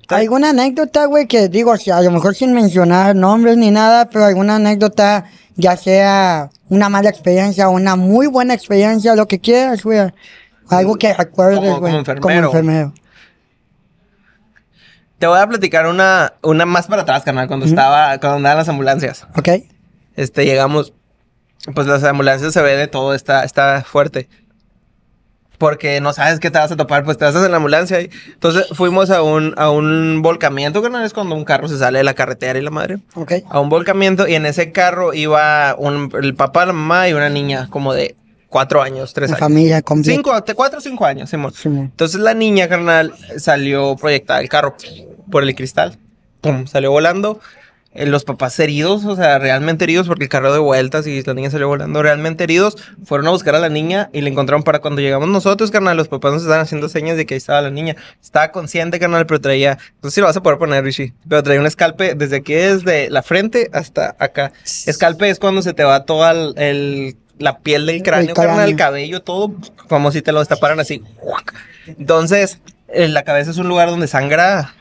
¿Alguna anécdota, güey, que digo, a lo mejor sin mencionar nombres ni nada, pero alguna anécdota, ya sea una mala experiencia o una muy buena experiencia, lo que quieras, güey? Algo que acuerdes, güey. Como, enfermero. Te voy a platicar una, una más para atrás, canal, cuando estaba, cuando andaban las ambulancias. Ok. Este, llegamos, pues las ambulancias se ve de todo, está, está fuerte porque no sabes qué te vas a topar, pues te vas en la ambulancia. Y... Entonces fuimos a un, a un volcamiento, carnal. es cuando un carro se sale de la carretera y la madre. Ok. A un volcamiento y en ese carro iba un, el papá, la mamá y una niña como de cuatro años, tres la años. familia con... Cinco, cuatro o cinco años, Simón. Sí. Entonces la niña, carnal, salió proyectada el carro por el cristal. Pum, salió volando eh, los papás heridos, o sea, realmente heridos porque el carro de vueltas y la niña salió volando, realmente heridos, fueron a buscar a la niña y la encontraron para cuando llegamos nosotros, carnal, los papás nos estaban haciendo señas de que ahí estaba la niña. Estaba consciente, carnal, pero traía, no sé si lo vas a poder poner, Richie, pero traía un escalpe desde aquí, desde la frente hasta acá. Escalpe es cuando se te va toda el, la piel del cráneo, el el cabello, todo, como si te lo destaparan así. Entonces, eh, la cabeza es un lugar donde sangra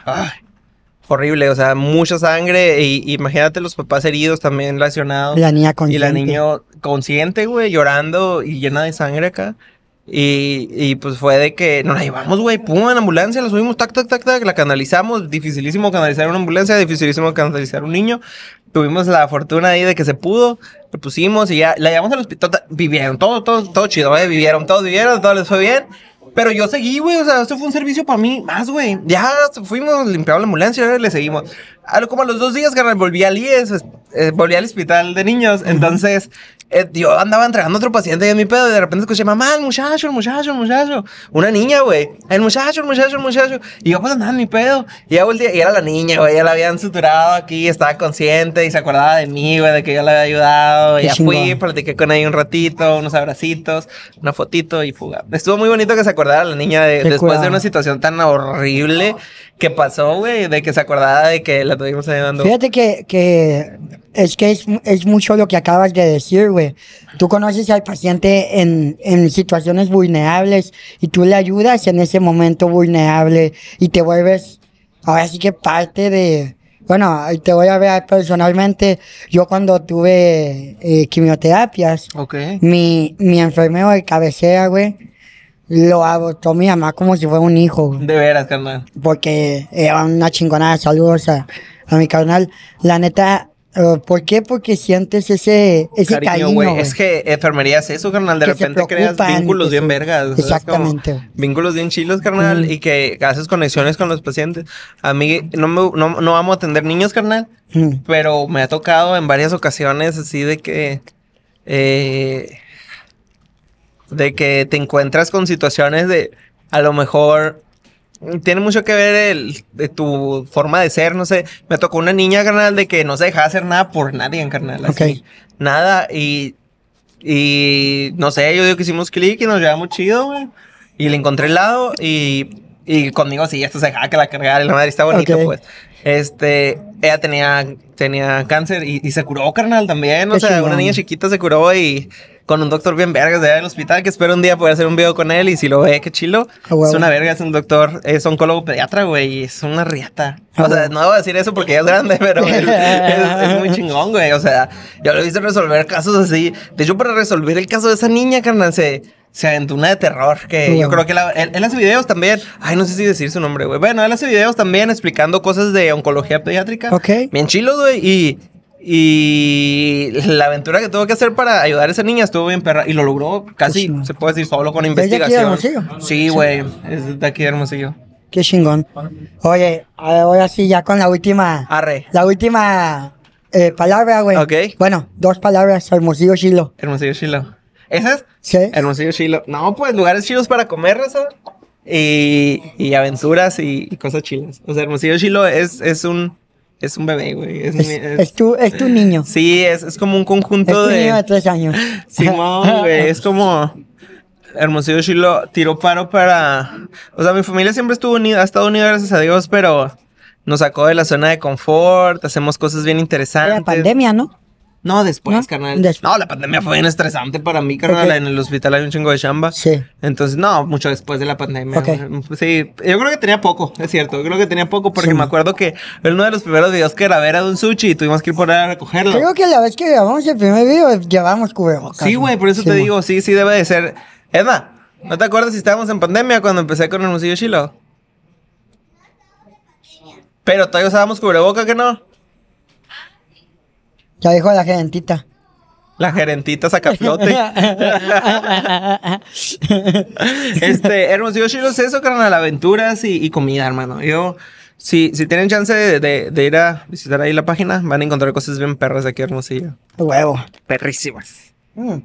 horrible, o sea, mucha sangre. Y, imagínate los papás heridos también relacionados. La niña consciente. Y la niña consciente, güey, llorando y llena de sangre acá. Y, y pues fue de que nos la llevamos, güey, pum, en ambulancia, la subimos, tac, tac, tac, tac, la canalizamos. Dificilísimo canalizar una ambulancia, dificilísimo canalizar un niño. Tuvimos la fortuna ahí de que se pudo, lo pusimos y ya la llevamos al hospital. Vivieron, todo, todo, todo chido, güey, ¿eh? vivieron, todos vivieron, todo les fue bien. Pero yo seguí, güey. O sea, esto fue un servicio para mí más, güey. Ya fuimos, limpiamos la ambulancia, le seguimos como a los dos días, que volví al IES, e eh, volví al hospital de niños. Entonces, eh, yo andaba entregando a otro paciente y mi pedo. Y de repente escuché, mamá, el muchacho, el muchacho, el muchacho. Una niña, güey. El muchacho, el muchacho, el muchacho. Y yo, pues andaba en mi pedo. Y ya volví, y era la niña, güey. Ya la habían suturado aquí, estaba consciente y se acordaba de mí, güey, de que yo la había ayudado. Y ya fui, platiqué con ella un ratito, unos abracitos, una fotito y fuga. Estuvo muy bonito que se acordara la niña después de una situación tan horrible que pasó, güey, de que se acordaba de que la Fíjate que, es que es, mucho lo que acabas de decir, güey. Tú conoces al paciente en, situaciones vulnerables y tú le ayudas en ese momento vulnerable y te vuelves, ahora sí que parte de... Bueno, te voy a ver personalmente, yo cuando tuve eh, quimioterapias, mi, mi enfermero de cabecera, güey, lo abortó mi mamá como si fuera un hijo. De veras, carnal. Porque eh, era una chingonada. Saludos a, a mi carnal. La neta, eh, ¿Por qué? Porque sientes ese, ese cariño, Es que enfermería es eso, carnal. De repente creas vínculos bien vergas. Exactamente. vínculos bien chilos, carnal. Y que haces conexiones con los pacientes. A mí no, me, no, no amo atender niños, carnal. Pero me ha tocado en varias ocasiones así de que... Eh, de que te encuentras con situaciones de a lo mejor tiene mucho que ver el, de tu forma de ser, no sé. Me tocó una niña, carnal, de que no se dejaba hacer nada por nadie, carnal. Así, Nada, y, y no sé, yo digo que hicimos clic y nos llevamos chido, güey. Y le encontré el lado y, y conmigo sí, esto se dejaba que la cargara y la madre está bonito, pues. Este, ella tenía, tenía cáncer y, se curó, carnal, también. o sea, una niña chiquita se curó y con un doctor bien vergas de allá del hospital que espero un día poder hacer un video con él y si lo ve, qué chilo. Es una verga, es un doctor, es oncólogo pediatra, güey, es una riata. o sea, no voy a decir eso porque ya es grande, pero es, muy chingón, güey. O sea, yo lo hice resolver casos así. De hecho, para resolver el caso de esa niña, carnal, se, se de terror que yo creo que él, hace videos también. Ay, no sé si decir su nombre, güey. Bueno, él hace videos también explicando cosas de oncología pediátrica. Ok. Bien chilo güey. Y y la aventura que tuvo que hacer para ayudar a esa niña estuvo bien perra. Y lo logró casi, se puede decir, solo con investigación. ¿Es de aquí Hermosillo? Sí, güey. Es de aquí de Hermosillo. Qué chingón. Oye, ahora sí, ya con la última. Arre. La última eh, palabra, güey. Ok. Bueno, dos palabras. Hermosillo Chilo. Hermosillo Chilo. ¿Esas? Sí. Hermosillo Chilo. No, pues lugares chilos para comer, eso. Y, y aventuras y, cosas chilas. O sea, Hermosillo Chilo es, es un es un bebé, güey. Es, es, tu, es tu niño. Sí, es, como un conjunto de. Es un niño de tres años. Simón, güey. Es como. Hermosillo Chilo tiró paro para. O sea, mi familia siempre estuvo unida, ha estado unida, gracias a Dios, pero nos sacó de la zona de confort, hacemos cosas bien interesantes. La pandemia, ¿no? No, después, carnal. No, la pandemia fue bien estresante para mí, carnal. En el hospital hay un chingo de chamba. Sí. Entonces, no, mucho después de la pandemia. Okay. Sí, yo creo que tenía poco, es cierto. Yo creo que tenía poco porque me acuerdo que uno de los primeros videos que grabé era de un sushi y tuvimos que ir por ahí a recogerlo. Creo que la vez que grabamos el primer video, llevamos cubrebocas. Sí, güey, por eso te digo, sí, sí debe de ser. Edna, ¿no te acuerdas si estábamos en pandemia cuando empecé con el musillo chilo? Pero todavía usábamos cubreboca, ¿que no? Ya dijo la gerentita. La gerentita sacaflote. este, Hermosillo, yo que es eso, aventuras y, comida, hermano. Yo, si, si tienen chance de, ir a visitar ahí la página, van a encontrar cosas bien perras aquí, hermosillo. Huevo. Perrísimas. Mm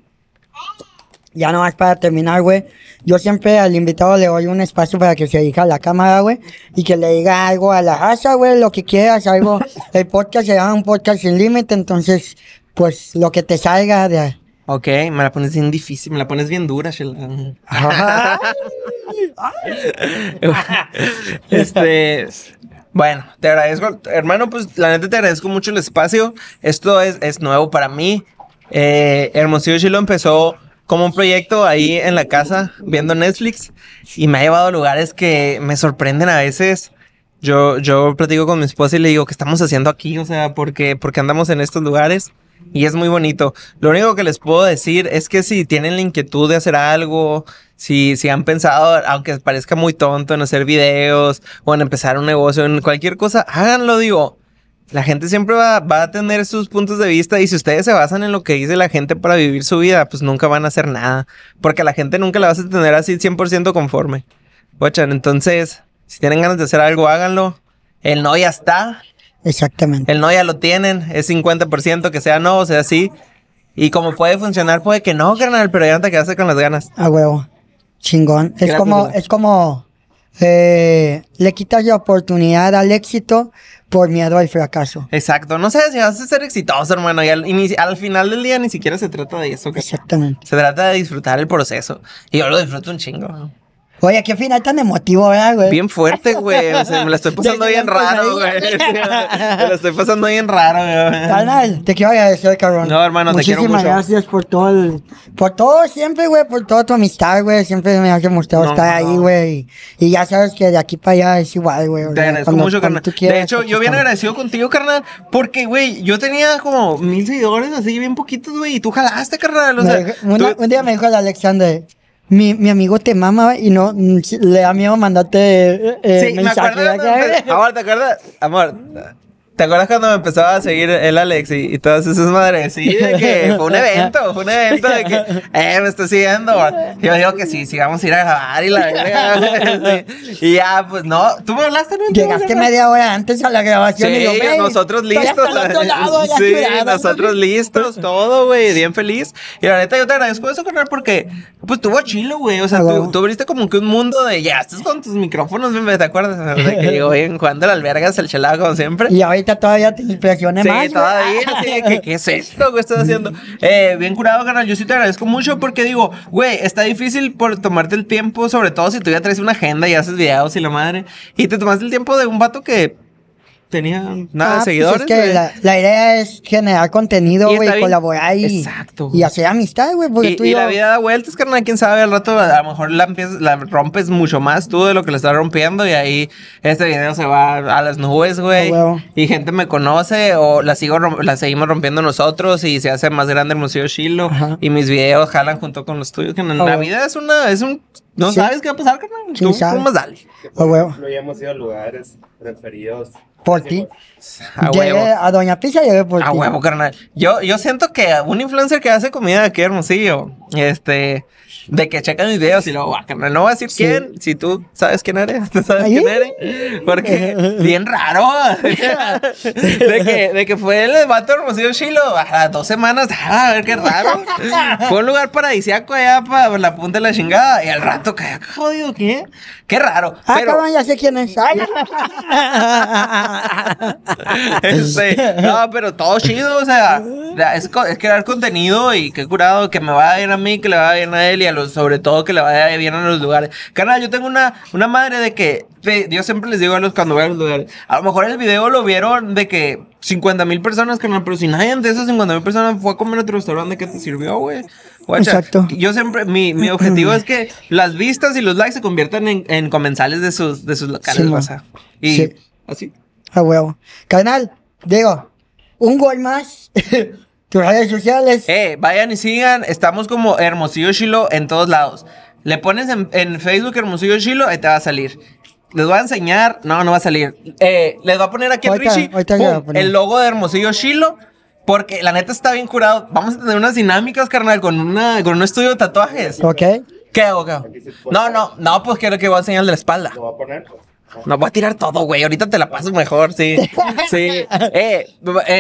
ya no vas para terminar, güey. Yo siempre al invitado le doy un espacio para que se dirija a la cámara, güey, y que le diga algo a la asa, güey, lo que quieras, algo. El podcast se llama un podcast sin límite, entonces, pues lo que te salga de. Ok, me la pones bien difícil, me la pones bien dura, Sheldon. este. Bueno, te agradezco, hermano, pues la neta te agradezco mucho el espacio. Esto es, nuevo para mí. Eh, Hermosillo Chilo empezó como un proyecto ahí en la casa viendo Netflix y me ha llevado a lugares que me sorprenden a veces. Yo, yo platico con mi esposa y le digo, ¿qué estamos haciendo aquí? O sea, ¿por porque andamos en estos lugares? Y es muy bonito. Lo único que les puedo decir es que si tienen la inquietud de hacer algo, si, si han pensado, aunque parezca muy tonto, en hacer videos o en empezar un negocio, en cualquier cosa, háganlo, digo la gente siempre va, a tener sus puntos de vista y si ustedes se basan en lo que dice la gente para vivir su vida, pues nunca van a hacer nada, porque a la gente nunca la vas a tener así 100% conforme. Bochan, entonces, si tienen ganas de hacer algo, háganlo. El no ya está. Exactamente. El no ya lo tienen, es 50% que sea no, o sea sí. Y como puede funcionar, puede que no, carnal, pero ya no te quedaste con las ganas. A huevo. Chingón. Es como, es como, eh, le quitas la oportunidad al éxito por miedo al fracaso. Exacto, no sé si vas a ser exitoso, hermano, y al, final del día ni siquiera se trata de eso. Exactamente. Se trata de disfrutar el proceso, y yo lo disfruto un chingo. Oye, qué final tan emotivo, ¿verdad, güey? Bien fuerte, güey. O sea, me la estoy pasando bien raro, güey. Me la estoy pasando bien raro, güey. Carnal, te quiero agradecer, cabrón. No, hermano, te quiero mucho. gracias por todo, el, por todo siempre, güey, por toda tu amistad, güey. Siempre me hace gustado estar ahí, güey. Y, ya sabes que de aquí para allá es igual, güey. Te agradezco mucho, carnal. de hecho, yo bien agradecido contigo, carnal, porque, güey, yo tenía como mil seguidores, así bien poquitos, güey, y tú jalaste, carnal. un día me dijo el Alexander mi, mi amigo te mama y no le da miedo mandarte eh, eh Me amor, ¿te acuerdas? Amor, ¿Te acuerdas cuando me empezaba a seguir el Alex y, todas esas madres? Sí, de que fue un evento, fue un evento de que, eh, me estoy siguiendo. y Yo digo que sí, sí, vamos a ir a grabar y la verga. Y ya, pues no, tú me hablaste, Llegaste media hora antes a la grabación y yo, nosotros listos. Al otro sí, nosotros listos, todo, güey, bien feliz. Y la neta, yo te agradezco eso, carnal, porque, pues tuvo chilo, güey. O sea, tú, tú, abriste como que un mundo de ya, estás con tus micrófonos, ¿me te acuerdas? De que digo, bien jugando la albergas, el chelado, siempre. Y todavía te impresioné más. Sí, todavía. ¿qué, es esto que estás haciendo? Eh, bien curado, canal. Yo sí te agradezco mucho porque digo, güey, está difícil por tomarte el tiempo, sobre todo si tú ya traes una agenda y haces videos y la madre. Y te tomaste el tiempo de un vato que tenían nada de ah, pues seguidores. la, idea es generar contenido, güey, colaborar y, y hacer amistad, güey. Y, la vida da vueltas, carnal. Quién sabe, al rato a lo mejor la, rompes mucho más tú de lo que la estás rompiendo y ahí este video se va a las nubes, güey. y gente me conoce o la, sigo la seguimos rompiendo nosotros y se hace más grande el Museo Chilo y mis videos jalan junto con los tuyos. Que la vida es una, es un no sabes qué va a pasar, carnal. más dale. hemos ido a lugares preferidos por ti. A a Doña Pizza, llegué por ti. A huevo, carnal. Yo, yo siento que un influencer que hace comida de hermosillo, este de que checa mis videos y luego, ah, no voy a decir quién, si tú sabes quién eres, tú sabes quién eres, porque bien raro, de que, de que fue el vato hermosillo chilo, a dos semanas, a ver qué raro, fue un lugar paradisíaco allá para la punta de la chingada, y al rato, que ah, jodido, ¿qué? Qué raro. Ah, pero... ya sé quién es. Este, no, pero todo chido, o sea, es, es crear contenido y qué curado que me va a ir a mí, que le va a ir a él sobre todo que le vaya bien a los lugares. canal yo tengo una, una madre de que, yo siempre les digo a los cuando voy a los lugares, a lo mejor el video lo vieron de que 50 mil personas, carnal, pero si nadie de esas 50 mil personas fue a comer a otro restaurante que te sirvió, güey. Exacto. Yo siempre, mi, mi objetivo mm. es que las vistas y los likes se conviertan en, comensales de sus, de sus locales, Y así. A huevo. canal digo, un gol más. Tus redes sociales. Eh, vayan y sigan. Estamos como Hermosillo Chilo en todos lados. Le pones en, Facebook Hermosillo Chilo, y te va a salir. Les voy a enseñar. No, no va a salir. Eh, les voy a poner aquí a el logo de Hermosillo Chilo. Porque la neta está bien curado. Vamos a tener unas dinámicas, carnal, con, una, con un estudio de tatuajes. Ok. ¿Qué hago, No, no, no, pues quiero que voy a enseñar la espalda. ¿Lo voy a poner? No, voy a tirar todo, güey. Ahorita te la paso mejor, sí. Sí. Eh, eh,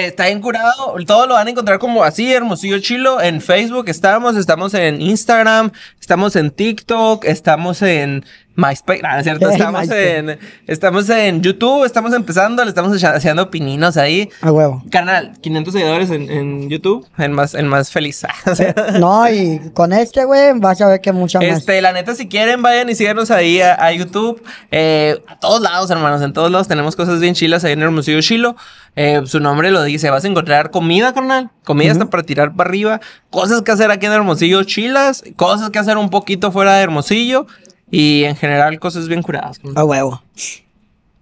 está bien curado. Todo lo van a encontrar como así, Hermosillo Chilo. En Facebook estamos, estamos en Instagram, estamos en TikTok, estamos en MySpace, ah, estamos en, estamos en YouTube, estamos empezando, le estamos haciendo pininos ahí. A huevo. Canal, 500 seguidores en, YouTube, el más, el más feliz. no, y con este, güey, vas a ver que mucha más. Este, la neta, si quieren, vayan y síganos ahí a, YouTube. Eh, a todos lados, hermanos, en todos lados tenemos cosas bien chilas ahí en Hermosillo Chilo. Eh, su nombre lo dice, vas a encontrar comida, carnal. Comida hasta para tirar para arriba. Cosas que hacer aquí en Hermosillo, chilas. Cosas que hacer un poquito fuera de Hermosillo y en general cosas bien curadas. A huevo.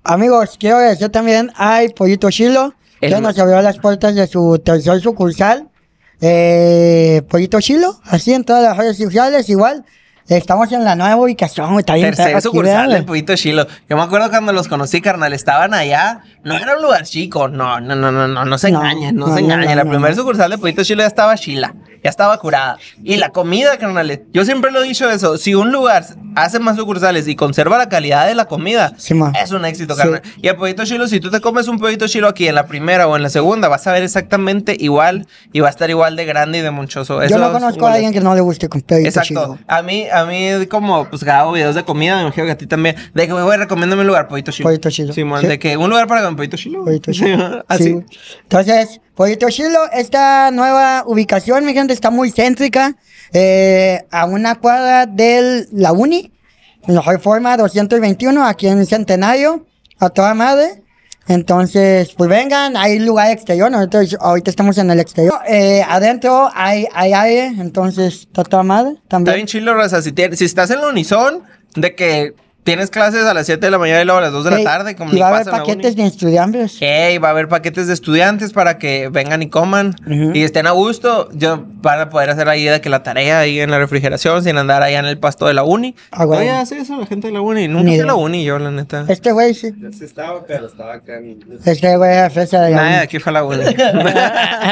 Amigos, quiero agradecer también ...hay Pollito Chilo, nos abrió las puertas de su tercer sucursal. Eh, Pollito Chilo, así en todas las redes sociales, igual. Estamos en la nueva ubicación, está bien. Tercer sucursal de Puito Chilo. Yo me acuerdo cuando los conocí, carnal, estaban allá. No era un lugar chico, no, no, no, no, no, no se engañen, no, se engañen. la primera sucursal de Puito Chilo ya estaba chila, ya estaba curada. Y la comida, carnal, yo siempre lo he dicho eso. Si un lugar hace más sucursales y conserva la calidad de la comida, es un éxito, carnal. Y el Puito Chilo, si tú te comes un Puito Chilo aquí en la primera o en la segunda, vas a ver exactamente igual y va a estar igual de grande y de monchoso. yo no conozco a alguien que no le guste con chilo. Exacto. A mí, a mí como, pues, grabo videos de comida, me imagino que a ti también, de que, güey, recomiéndame un lugar, Poyito Chilo. Pollito Chilo. Simón, de que un lugar para comer Pollito Chilo. Pollito Chilo. Así. Entonces, Pollito Chilo, esta nueva ubicación, mi gente, está muy céntrica, eh, a una cuadra de la uni, en la forma 221, aquí en Centenario, a toda madre. Entonces, pues vengan, hay lugar exterior, nosotros ahorita estamos en el exterior. Eh, adentro hay, hay aire, entonces está toda madre también. Está bien chido, Raza, si, estás en la Unison, de que Tienes clases a las 7 de la mañana y luego a las 2 de la tarde. y va a haber paquetes de estudiantes. Sí, va a haber paquetes de estudiantes para que vengan y coman y estén a gusto. Yo, van poder hacer ahí que la tarea ahí en la refrigeración sin andar allá en el pasto de la uni. Ah, güey. Oye, hace eso la gente de la uni. Nunca hice la uni yo, la neta. Este güey sí. sí estaba, pero estaba acá. Este güey a fecha de Nada, aquí fue la uni.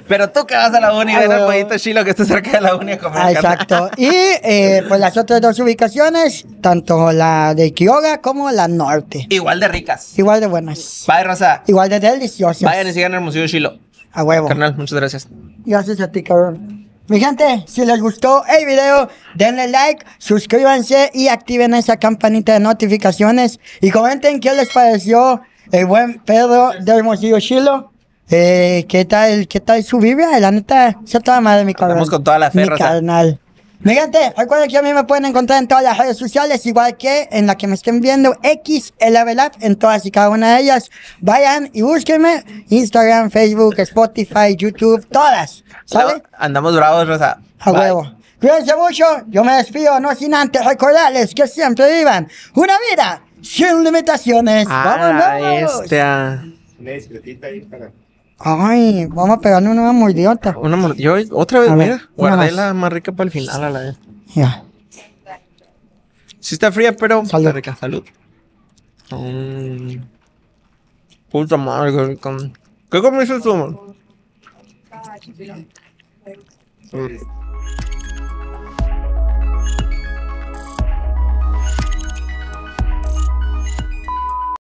pero tú que vas a la uni, ven al ah, pollito chilo que está cerca de la uni a comer. Ah, exacto. y eh, pues las otras dos ubicaciones, tanto la de Kioga como la norte. Igual de ricas. Igual de buenas. Bye, Rosa. Igual de deliciosas. Vayan y sigan Hermosillo Chilo. A huevo. Carnal, muchas gracias. Gracias a ti, cabrón. Mi gente, si les gustó el video, denle like, suscríbanse y activen esa campanita de notificaciones. Y comenten qué les pareció el buen Pedro del Hermosillo Chilo. Eh, ¿qué, tal, ¿Qué tal su Biblia? La neta, se toda madre mi cabrón. con toda la fe, carnal. Miguel, recuerden que a mí me pueden encontrar en todas las redes sociales, igual que en la que me estén viendo, X, el en todas y cada una de ellas. Vayan y búsquenme, Instagram, Facebook, Spotify, YouTube, todas, ¿sale? Andamos bravos, Rosa. A huevo. Cuídense mucho, yo me despido, no sin antes recordarles que siempre vivan una vida sin limitaciones. Vamos, ah, ¡Vámonos! Este, ah. Una discretita para... Ay, vamos a pegarle una mordiota. Una mordiota, Yo otra vez, mira, guardé la más rica para el final a la vez. Ya. Sí está fría, pero salud. está rica. Salud. Mm. Puta madre, qué rica. ¿Qué comiste tú, mm.